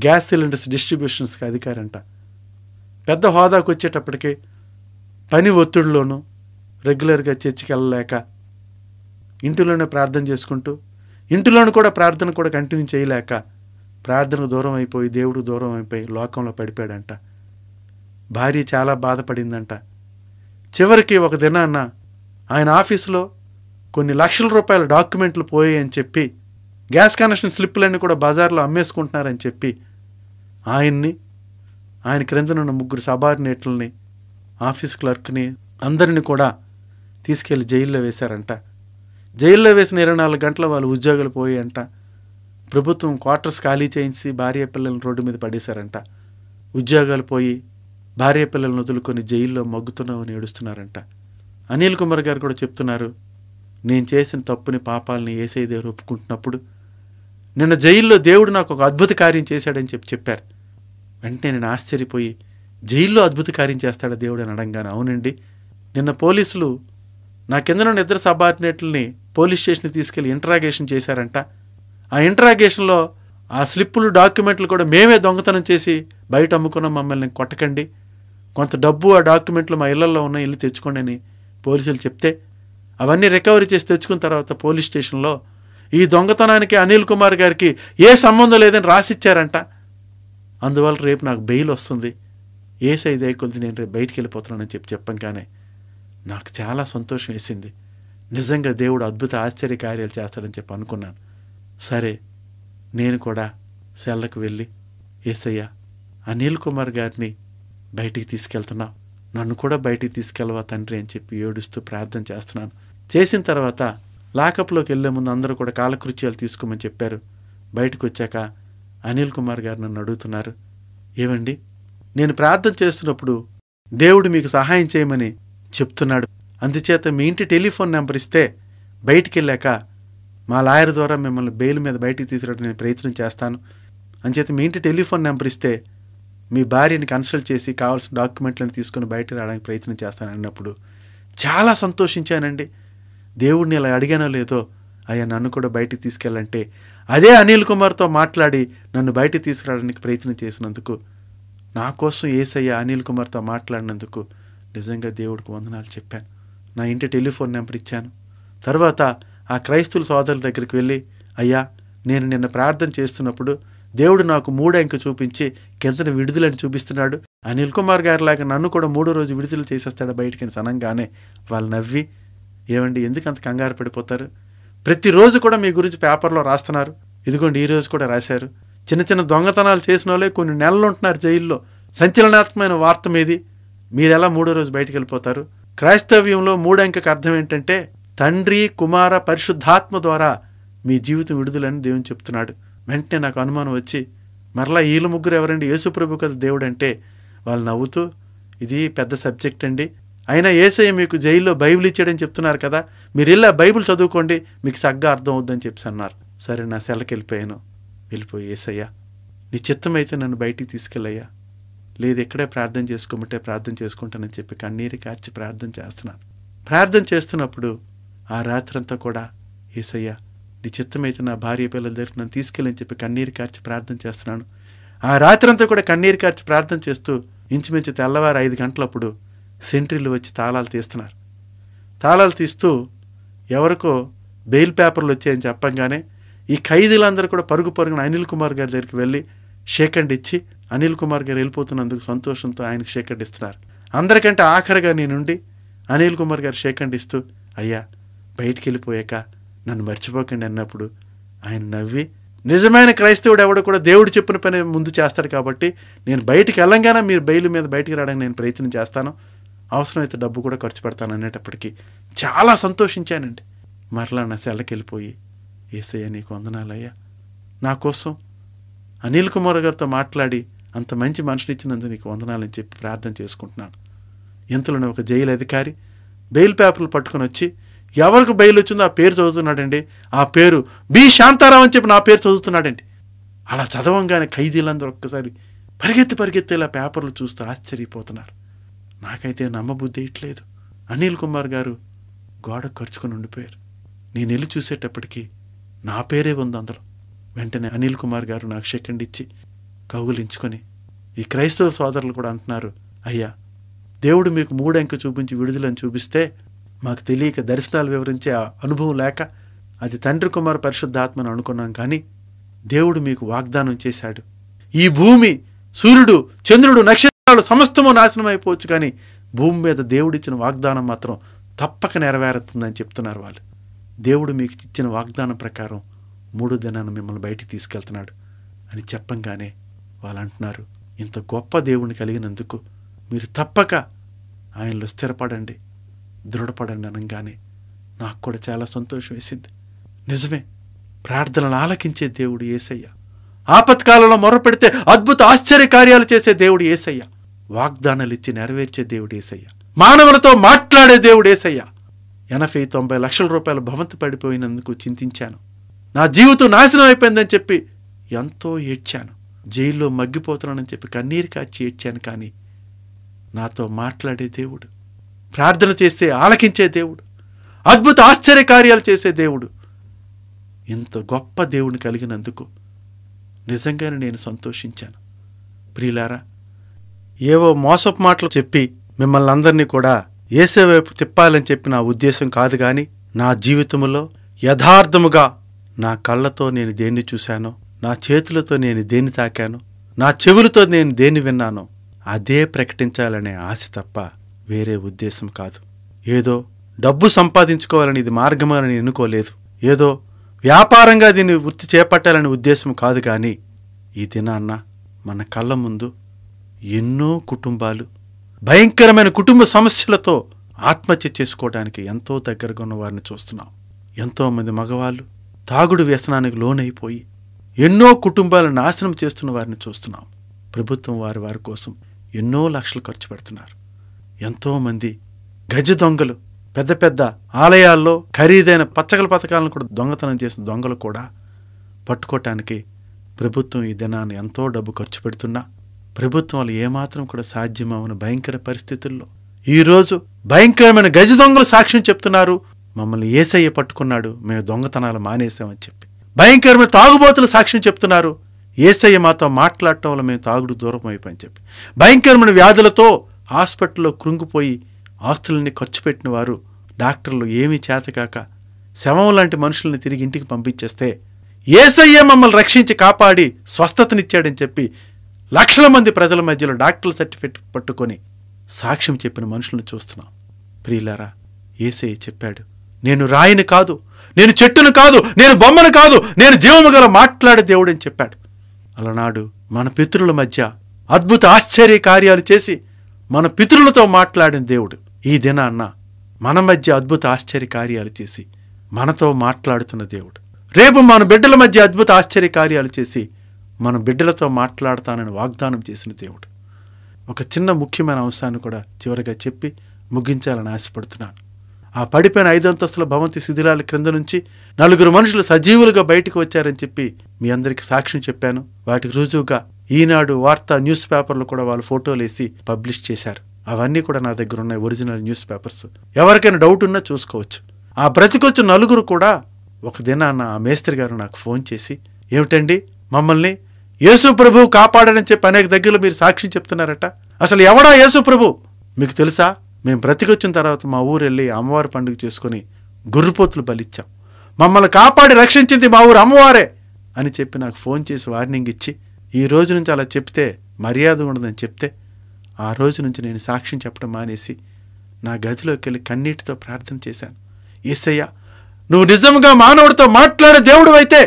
A: గ్యాస్ సిలిండర్స్ డిస్ట్రిబ్యూషన్స్కి అధికారంట పెద్ద హోదాకు వచ్చేటప్పటికి పని ఒత్తిడిలోనూ రెగ్యులర్గా చర్చికి వెళ్ళలేక ఇంటిలోనే ప్రార్థన చేసుకుంటూ ఇంటిలోనూ కూడా ప్రార్థన కూడా కంటిన్యూ చేయలేక ప్రార్థనకు దూరం అయిపోయి దేవుడు దూరం అయిపోయి లోకంలో పడిపోయాడంట భార్య చాలా బాధపడిందంట చివరికి ఒక దినాన్న ఆయన ఆఫీసులో కొన్ని లక్షల రూపాయల డాక్యుమెంట్లు పోయాయి అని చెప్పి గ్యాస్ కనెక్షన్ స్లిప్పులన్నీ కూడా బజార్లో అమ్మేసుకుంటున్నారని చెప్పి ఆయన్ని ఆయన క్రిందనున్న ముగ్గురు సబార్డినేట్లని ఆఫీస్ క్లర్క్ని అందరిని కూడా తీసుకెళ్లి జైల్లో వేశారంట జైల్లో వేసిన ఇరవై నాలుగు గంటల వాళ్ళు ఉద్యోగాలు పోయి అంట ప్రభుత్వం క్వార్టర్స్ ఖాళీ చేయించి భార్య పిల్లలను రోడ్డు మీద పడేశారంట ఉద్యోగాలు పోయి భార్య పిల్లలను వదులుకొని జైల్లో అని ఏడుస్తున్నారంట అనిల్ కుమార్ గారు కూడా చెప్తున్నారు నేను చేసిన తప్పుని పాపాలని ఏసై ఒప్పుకుంటున్నప్పుడు నిన్న జైల్లో దేవుడు నాకు ఒక అద్భుత కార్యం చేశాడని చెప్పి చెప్పారు వెంటనే నేను ఆశ్చర్యపోయి జైల్లో అద్భుత కార్యం చేస్తాడు దేవుడు అని అడంగాను అవునండి నిన్న పోలీసులు నా కింద నుండి ఇద్దరు సబార్డినేట్లని పోలీస్ స్టేషన్కి తీసుకెళ్లి ఇంటరాగేషన్ చేశారంట ఆ ఇంటరాగేషన్లో ఆ స్లిప్పులు డాక్యుమెంట్లు కూడా మేమే దొంగతనం చేసి బయట అమ్ముకున్నాం మమ్మల్ని కొట్టకండి కొంత డబ్బు ఆ డాక్యుమెంట్లు మా ఇళ్లలో ఉన్నాయి ఇల్లు తెచ్చుకోండి అని పోలీసులు చెప్తే అవన్నీ రికవరీ చేసి తెచ్చుకున్న తర్వాత పోలీస్ స్టేషన్లో ఈ దొంగతనానికి అనిల్ కుమార్ గారికి ఏ సంబంధం లేదని రాసిచ్చారంట అందువల్ల రేపు నాకు బెయిల్ వస్తుంది ఏసై దయ కొలిది నేను రేపు బయటికి వెళ్ళిపోతున్నానని చెప్పి చెప్పంగానే నాకు చాలా సంతోషం వేసింది నిజంగా దేవుడు అద్భుత ఆశ్చర్య కార్యాలు చేస్తాడని చెప్పి అనుకున్నాను సరే నేను కూడా సెల్లకు వెళ్ళి ఏసయ్య అనిల్ కుమార్ గారిని బయటికి తీసుకెళ్తున్నా నన్ను కూడా బయటికి తీసుకెళ్ళవా తండ్రి అని చెప్పి ఏడుస్తూ ప్రార్థన చేస్తున్నాను చేసిన తర్వాత లాకప్లోకి వెళ్ళే ముందు అందరూ కూడా కాలకృత్యాలు తీసుకోమని చెప్పారు బయటకు వచ్చాక అనిల్ కుమార్ గారు నన్ను అడుగుతున్నారు ఏవండి నేను ప్రార్థన చేస్తున్నప్పుడు దేవుడు మీకు సహాయం చేయమని చెప్తున్నాడు అందుచేత మీ ఇంటి టెలిఫోన్ నెంబర్ ఇస్తే బయటికి వెళ్ళాక మా లాయర్ ద్వారా మిమ్మల్ని బెయిల్ మీద బయటికి తీసుకురావడం నేను ప్రయత్నం చేస్తాను అందుచేత మీ ఇంటి టెలిఫోన్ నెంబర్ ఇస్తే మీ భార్యని కన్సల్ట్ చేసి కావాల్సిన డాక్యుమెంట్లను తీసుకొని బయటకు రావడానికి ప్రయత్నం చేస్తాను అన్నప్పుడు చాలా సంతోషించానండి దేవుడిని ఇలా అడిగానో లేదో అయ్యా నన్ను కూడా బయటికి తీసుకెళ్ళంటే అదే అనిల్ కుమార్తో మాట్లాడి నన్ను బయట తీసుకురావడానికి ప్రయత్నం చేసినందుకు నా కోసం ఏసయ్య అనిల్ కుమార్తో మాట్లాడినందుకు నిజంగా దేవుడికి వందనాలు చెప్పాను నా ఇంటి టెలిఫోన్ నెంబర్ ఇచ్చాను తర్వాత ఆ క్రైస్తుల సోదరుల దగ్గరికి వెళ్ళి అయ్యా నేను నిన్న ప్రార్థన చేస్తున్నప్పుడు దేవుడు నాకు మూడో చూపించి కిందన విడుదలని చూపిస్తున్నాడు అనిల్ కుమార్ గారిలాగా నన్ను కూడా మూడో రోజు విడుదల చేసేస్తాడు బయటికి సనంగానే వాళ్ళు నవ్వి ఏమండి ఎందుకు అంత కంగారు పడిపోతారు ప్రతిరోజు కూడా మీ గురించి పేపర్లో రాస్తున్నారు ఇదిగోండి ఈరోజు కూడా రాశారు చిన్న చిన్న దొంగతనాలు చేసిన వాళ్ళే కొన్ని నెలలు ఉంటున్నారు జైల్లో సంచలనాత్మైన వార్త మీది మీరెలా మూడో రోజు బయటకు వెళ్ళిపోతారు క్రైస్తవ్యంలో మూడంకకు అర్థం ఏంటంటే తండ్రి కుమార పరిశుద్ధాత్మ ద్వారా మీ జీవితం విడుదలని దేవుని చెప్తున్నాడు వెంటనే నాకు అనుమానం వచ్చి మరలా ఈలు ముగ్గురు ఎవరండి యేసుప్రభు కదా దేవుడు అంటే వాళ్ళు నవ్వుతూ ఇది పెద్ద సబ్జెక్ట్ అండి అయినా ఏసఐ మీకు జైల్లో బైబిల్ ఇచ్చాడని చెప్తున్నారు కదా మీరు ఇలా బైబిల్ చదువుకోండి మీకు సగ్గా అర్థం అవుద్దని చెప్పి అన్నారు సరే నా సెలకి వెళ్ళిపోయాను వెళ్ళిపోయి ఏసయ్యా నీ చిత్తమైతే నన్ను బయటికి తీసుకెళ్ళయ్యా లేదు ఎక్కడే ప్రార్థన చేసుకోమంటే ప్రార్థన చేసుకుంటానని చెప్పి కన్నీరు కార్చి ప్రార్థన చేస్తున్నాను ప్రార్థన చేస్తున్నప్పుడు ఆ రాత్రంతా కూడా ఏసయ్యా నీ చిత్తమైతే నా భార్య పిల్లల దగ్గర నన్ను తీసుకెళ్ళని చెప్పి కన్నీరు కార్చి ప్రార్థన చేస్తున్నాను ఆ రాత్రంతా కూడా కన్నీరు కార్చి ప్రార్థన చేస్తూ ఇంచుమించు తెల్లవారు ఐదు గంటలప్పుడు సెంట్రీలు వచ్చి తాళాలు తీస్తున్నారు తాళాలు తీస్తూ ఎవరికో బెయిల్ పేపర్లు వచ్చాయని చెప్పంగానే ఈ ఖైదీలందరూ కూడా పరుగు పరుగున అనిల్ కుమార్ గారి దగ్గరికి వెళ్ళి షేక్ ఇచ్చి అనిల్ కుమార్ గారు వెళ్ళిపోతున్నందుకు సంతోషంతో ఆయనకు షేక్ ఇస్తున్నారు అందరికంటే ఆఖరిగా నేనుండి అనిల్ కుమార్ గారు షేక్ అండ్ ఇస్తూ అయ్యా బయటికి వెళ్ళిపోయాక నన్ను మర్చిపోకండి అన్నప్పుడు ఆయన నవ్వి నిజమైన క్రైస్తవుడు ఎవడో కూడా దేవుడు చెప్పిన పని ముందు చేస్తాడు కాబట్టి నేను బయటికి వెళ్ళంగానే మీరు బయలు మీద బయటికి రావడానికి నేను ప్రయత్నం చేస్తాను అవసరమైతే డబ్బు కూడా ఖర్చు పెడతాను అనేటప్పటికీ చాలా సంతోషించానండి మరలా నా సెల్లకెళ్ళిపోయి వెళ్ళిపోయి ఏసయ్య నీకు వందనాలయ్యా నా కోసం అనిల్ కుమార్ గారితో మాట్లాడి అంత మంచి మనుషులు ఇచ్చినందుకు నీకు వందనాలని చెప్పి ప్రార్థన చేసుకుంటున్నాను ఇంతలోనే ఒక జైలు అధికారి బెయిల్ పేపర్లు పట్టుకొని వచ్చి ఎవరికి బెయిల్ వచ్చిందో ఆ పేరు చదువుతున్నాడండి ఆ పేరు బి శాంతారావు అని చెప్పి నా పేరు చదువుతున్నాడండి అలా చదవంగానే ఖైదీలందరూ ఒక్కసారి పరిగెత్తి పరిగెత్తేలా పేపర్లు చూస్తూ ఆశ్చర్యపోతున్నారు నాకైతే నమ్మబుద్ధి ఇట్లేదు అనిల్ కుమార్ గారు గోడ ఖర్చుకుని ఉండిపోయారు నేను వెళ్ళి చూసేటప్పటికీ నా పేరే ఉంది అందులో వెంటనే అనిల్ కుమార్ గారు నాకు సెకండ్ ఇచ్చి కౌగులించుకొని ఈ క్రైస్తవ సోదరులు కూడా అంటున్నారు అయ్యా దేవుడు మీకు మూడెంక చూపించి విడుదలని చూపిస్తే మాకు తెలియక దర్శనాలు వివరించే ఆ అనుభవం లేక అది తండ్రి కుమార్ పరిశుద్ధాత్మను అనుకున్నాం కానీ దేవుడు మీకు వాగ్దానం చేశాడు ఈ భూమి సూర్యుడు చంద్రుడు నక్ష వాళ్ళు సమస్తము నాశనం అయిపోవచ్చు కానీ భూమి మీద దేవుడిచ్చిన వాగ్దానం మాత్రం తప్పక నెరవేరుతుందని చెప్తున్నారు వాళ్ళు దేవుడు మీకు ఇచ్చిన వాగ్దానం ప్రకారం మూడో దినాన్ని మిమ్మల్ని బయటికి తీసుకెళ్తున్నాడు అని చెప్పంగానే వాళ్ళు అంటున్నారు ఇంత గొప్ప దేవుడిని కలిగినందుకు మీరు తప్పక ఆయనలో స్థిరపడండి దృఢపడండి అనగానే నాకు కూడా చాలా సంతోషం వేసింది నిజమే ప్రార్థనలు ఆలకించే దేవుడు ఏసయ్య ఆపత్కాలంలో మొరపెడితే అద్భుత ఆశ్చర్య కార్యాలు చేసే దేవుడు ఏసయ్య వాగ్దానాలు ఇచ్చి నెరవేర్చే దేవుడు ఏసయ్య మానవులతో మాట్లాడే దేవుడు ఏసయ్య ఎనభై తొంభై లక్షల రూపాయల భవంతు పడిపోయినందుకు చింతించాను నా జీవితం నాశనం అయిపోయిందని చెప్పి ఎంతో ఏడ్చాను జైల్లో మగ్గిపోతున్నానని చెప్పి కన్నీరు కాచి ఏడ్చాను కానీ నాతో మాట్లాడే దేవుడు ప్రార్థన చేస్తే ఆలకించే దేవుడు అద్భుత ఆశ్చర్య కార్యాలు చేసే దేవుడు ఇంత గొప్ప దేవుని కలిగినందుకు నిజంగానే నేను సంతోషించాను ప్రియులారా ఏవో మోసపు మాటలు చెప్పి మిమ్మల్ని అందరినీ కూడా ఏసే వైపు తిప్పాలని చెప్పి నా ఉద్దేశం కాదు కానీ నా జీవితంలో యథార్థముగా నా కళ్ళతో నేను దేన్ని చూశానో నా చేతులతో నేను దేన్ని తాకానో నా చెవులతో నేను దేన్ని విన్నానో అదే ప్రకటించాలనే ఆశ తప్ప వేరే ఉద్దేశం కాదు ఏదో డబ్బు సంపాదించుకోవాలని ఇది మార్గమని ఎన్నుకోలేదు ఏదో వ్యాపారంగా దీన్ని వృత్తి చేపట్టాలనే ఉద్దేశం కాదు కానీ ఈ దినాన్న మన కళ్ళ ముందు ఎన్నో కుటుంబాలు భయంకరమైన కుటుంబ సమస్యలతో ఆత్మహత్య చేసుకోవడానికి ఎంతో దగ్గరగా ఉన్న వారిని చూస్తున్నాం ఎంతోమంది మగవాళ్ళు తాగుడు వ్యసనానికి లోనైపోయి ఎన్నో కుటుంబాలు నాశనం చేస్తున్న వారిని చూస్తున్నాం ప్రభుత్వం వారి వారి కోసం ఎన్నో లక్షలు ఖర్చు పెడుతున్నారు ఎంతోమంది గజ దొంగలు పెద్ద పెద్ద ఆలయాల్లో ఖరీదైన పచ్చగల పథకాలను కూడా దొంగతనం చేసిన దొంగలు కూడా పట్టుకోవటానికి ప్రభుత్వం ఈ దినాన్ని ఎంతో డబ్బు ఖర్చు పెడుతున్నా ప్రభుత్వాలు ఏమాత్రం కూడా సాధ్యమవును భయంకర పరిస్థితుల్లో ఈరోజు భయంకరమైన గజ దొంగలు సాక్ష్యం చెప్తున్నారు మమ్మల్ని ఏసయ్య పట్టుకున్నాడు మేము దొంగతనాలు మానేసామని చెప్పి భయంకరమైన తాగుబోతులు సాక్ష్యం చెప్తున్నారు ఏసయ్య మాతో మాట్లాడటం వల్ల మేము తాగుడు దూరం అయిపోయి చెప్పి భయంకరమైన వ్యాధులతో హాస్పిటల్లో కృంగిపోయి ఆస్తుల్ని ఖర్చు పెట్టిన వారు డాక్టర్లు ఏమీ చేతకాక శవం లాంటి మనుషుల్ని తిరిగి ఇంటికి పంపించేస్తే ఏసయ్య మమ్మల్ని రక్షించి కాపాడి స్వస్థతనిచ్చాడని చెప్పి లక్షల మంది ప్రజల మధ్యలో డాక్టర్ సర్టిఫికెట్ పట్టుకొని సాక్ష్యం చెప్పిన మనుషులను చూస్తున్నాం ప్రియులారా ఏసే చెప్పాడు నేను రాయిని కాదు నేను చెట్టును కాదు నేను బొమ్మను కాదు నేను జీవము గల మాట్లాడే దేవుడని చెప్పాడు అలనాడు మన పితృల మధ్య అద్భుత ఆశ్చర్య కార్యాలు చేసి మన పితృలతో మాట్లాడిన దేవుడు ఈ అన్న మన మధ్య అద్భుత ఆశ్చర్య కార్యాలు చేసి మనతో మాట్లాడుతున్న దేవుడు రేపు మన బిడ్డల మధ్య అద్భుత ఆశ్చర్య కార్యాలు చేసి మన బిడ్డలతో మాట్లాడతానని వాగ్దానం చేసిన దేవుడు ఒక చిన్న ముఖ్యమైన అంశాన్ని కూడా చివరిగా చెప్పి ముగించాలని ఆశపడుతున్నాను ఆ పడిపోయిన ఐదంతస్తుల భవంతి శిథిలాల క్రింద నుంచి నలుగురు మనుషులు సజీవులుగా బయటకు వచ్చారని చెప్పి మీ అందరికీ సాక్ష్యం చెప్పాను వాటికి రుజువుగా ఈనాడు వార్తా న్యూస్ పేపర్లు కూడా వాళ్ళు ఫోటోలు వేసి పబ్లిష్ చేశారు అవన్నీ కూడా నా దగ్గర ఉన్నాయి ఒరిజినల్ న్యూస్ పేపర్స్ ఎవరికైనా డౌట్ ఉన్నా చూసుకోవచ్చు ఆ బ్రతికొచ్చిన నలుగురు కూడా ఒక దిన నా మేస్త్రి గారు నాకు ఫోన్ చేసి ఏమిటండి మమ్మల్ని యేసు ప్రభు కాపాడని చెప్పి అనేక దగ్గరలో మీరు సాక్ష్యం చెప్తున్నారట అసలు ఎవడా యేసు ప్రభు మీకు తెలుసా మేము బ్రతికొచ్చిన తర్వాత మా ఊరు వెళ్ళి అమ్మవారి పండుగ చేసుకుని గుర్రపోతులు బలిచ్చాం మమ్మల్ని కాపాడి రక్షించింది మా ఊరు అమ్మవారే అని చెప్పి నాకు ఫోన్ చేసి వార్నింగ్ ఇచ్చి ఈ రోజు నుంచి అలా చెప్తే మర్యాద ఉండదని చెప్తే ఆ రోజు నుంచి నేను సాక్ష్యం చెప్పడం మానేసి నా గదిలోకి వెళ్ళి కన్నీటితో ప్రార్థన చేశాను ఏసయ్యా నువ్వు నిజంగా మానవుడితో మాట్లాడే దేవుడు అయితే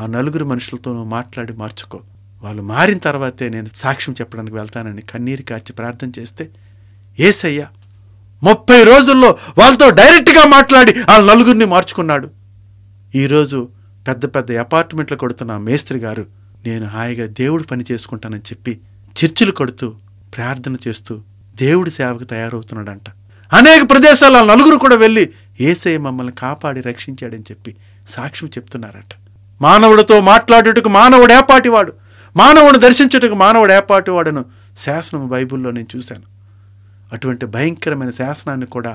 A: ఆ నలుగురు మనుషులతో మాట్లాడి మార్చుకో వాళ్ళు మారిన తర్వాతే నేను సాక్ష్యం చెప్పడానికి వెళ్తానని కన్నీరు కాచి ప్రార్థన చేస్తే ఏసయ్యా ముప్పై రోజుల్లో వాళ్ళతో డైరెక్ట్గా మాట్లాడి ఆ నలుగురిని మార్చుకున్నాడు ఈరోజు పెద్ద పెద్ద అపార్ట్మెంట్లు కొడుతున్న మేస్త్రి గారు నేను హాయిగా దేవుడు పని చేసుకుంటానని చెప్పి చర్చిలు కొడుతూ ప్రార్థన చేస్తూ దేవుడి సేవకు తయారవుతున్నాడంట అనేక ప్రదేశాల నలుగురు కూడా వెళ్ళి ఏసయ్య మమ్మల్ని కాపాడి రక్షించాడని చెప్పి సాక్ష్యం చెప్తున్నారట మానవుడితో మాట్లాడుటకు మానవుడు ఏపాటివాడు మానవుని దర్శించుటకు మానవుడు ఏపాటివాడను శాసనం బైబిల్లో నేను చూశాను అటువంటి భయంకరమైన శాసనాన్ని కూడా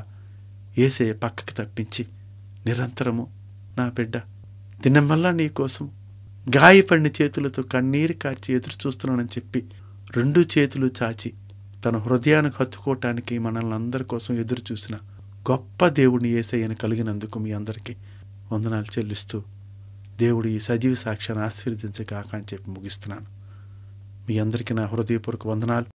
A: ఏసే పక్కకి తప్పించి నిరంతరము నా బిడ్డ దినమల్లా నీకోసం గాయపడిన చేతులతో కన్నీరు కార్చి ఎదురు చూస్తున్నానని చెప్పి రెండు చేతులు చాచి తన హృదయానికి హత్తుకోవటానికి మనల్ని అందరి కోసం ఎదురు చూసిన గొప్ప దేవుని ఏసయ్యను కలిగినందుకు మీ అందరికీ వందనాలు చెల్లిస్తూ దేవుడు ఈ సజీవ సాక్ష్యాన్ని ఆశీర్వదించగాక అని చెప్పి ముగిస్తున్నాను మీ అందరికీ నా హృదయపూర్వక వందనాలు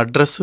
A: అడ్రస్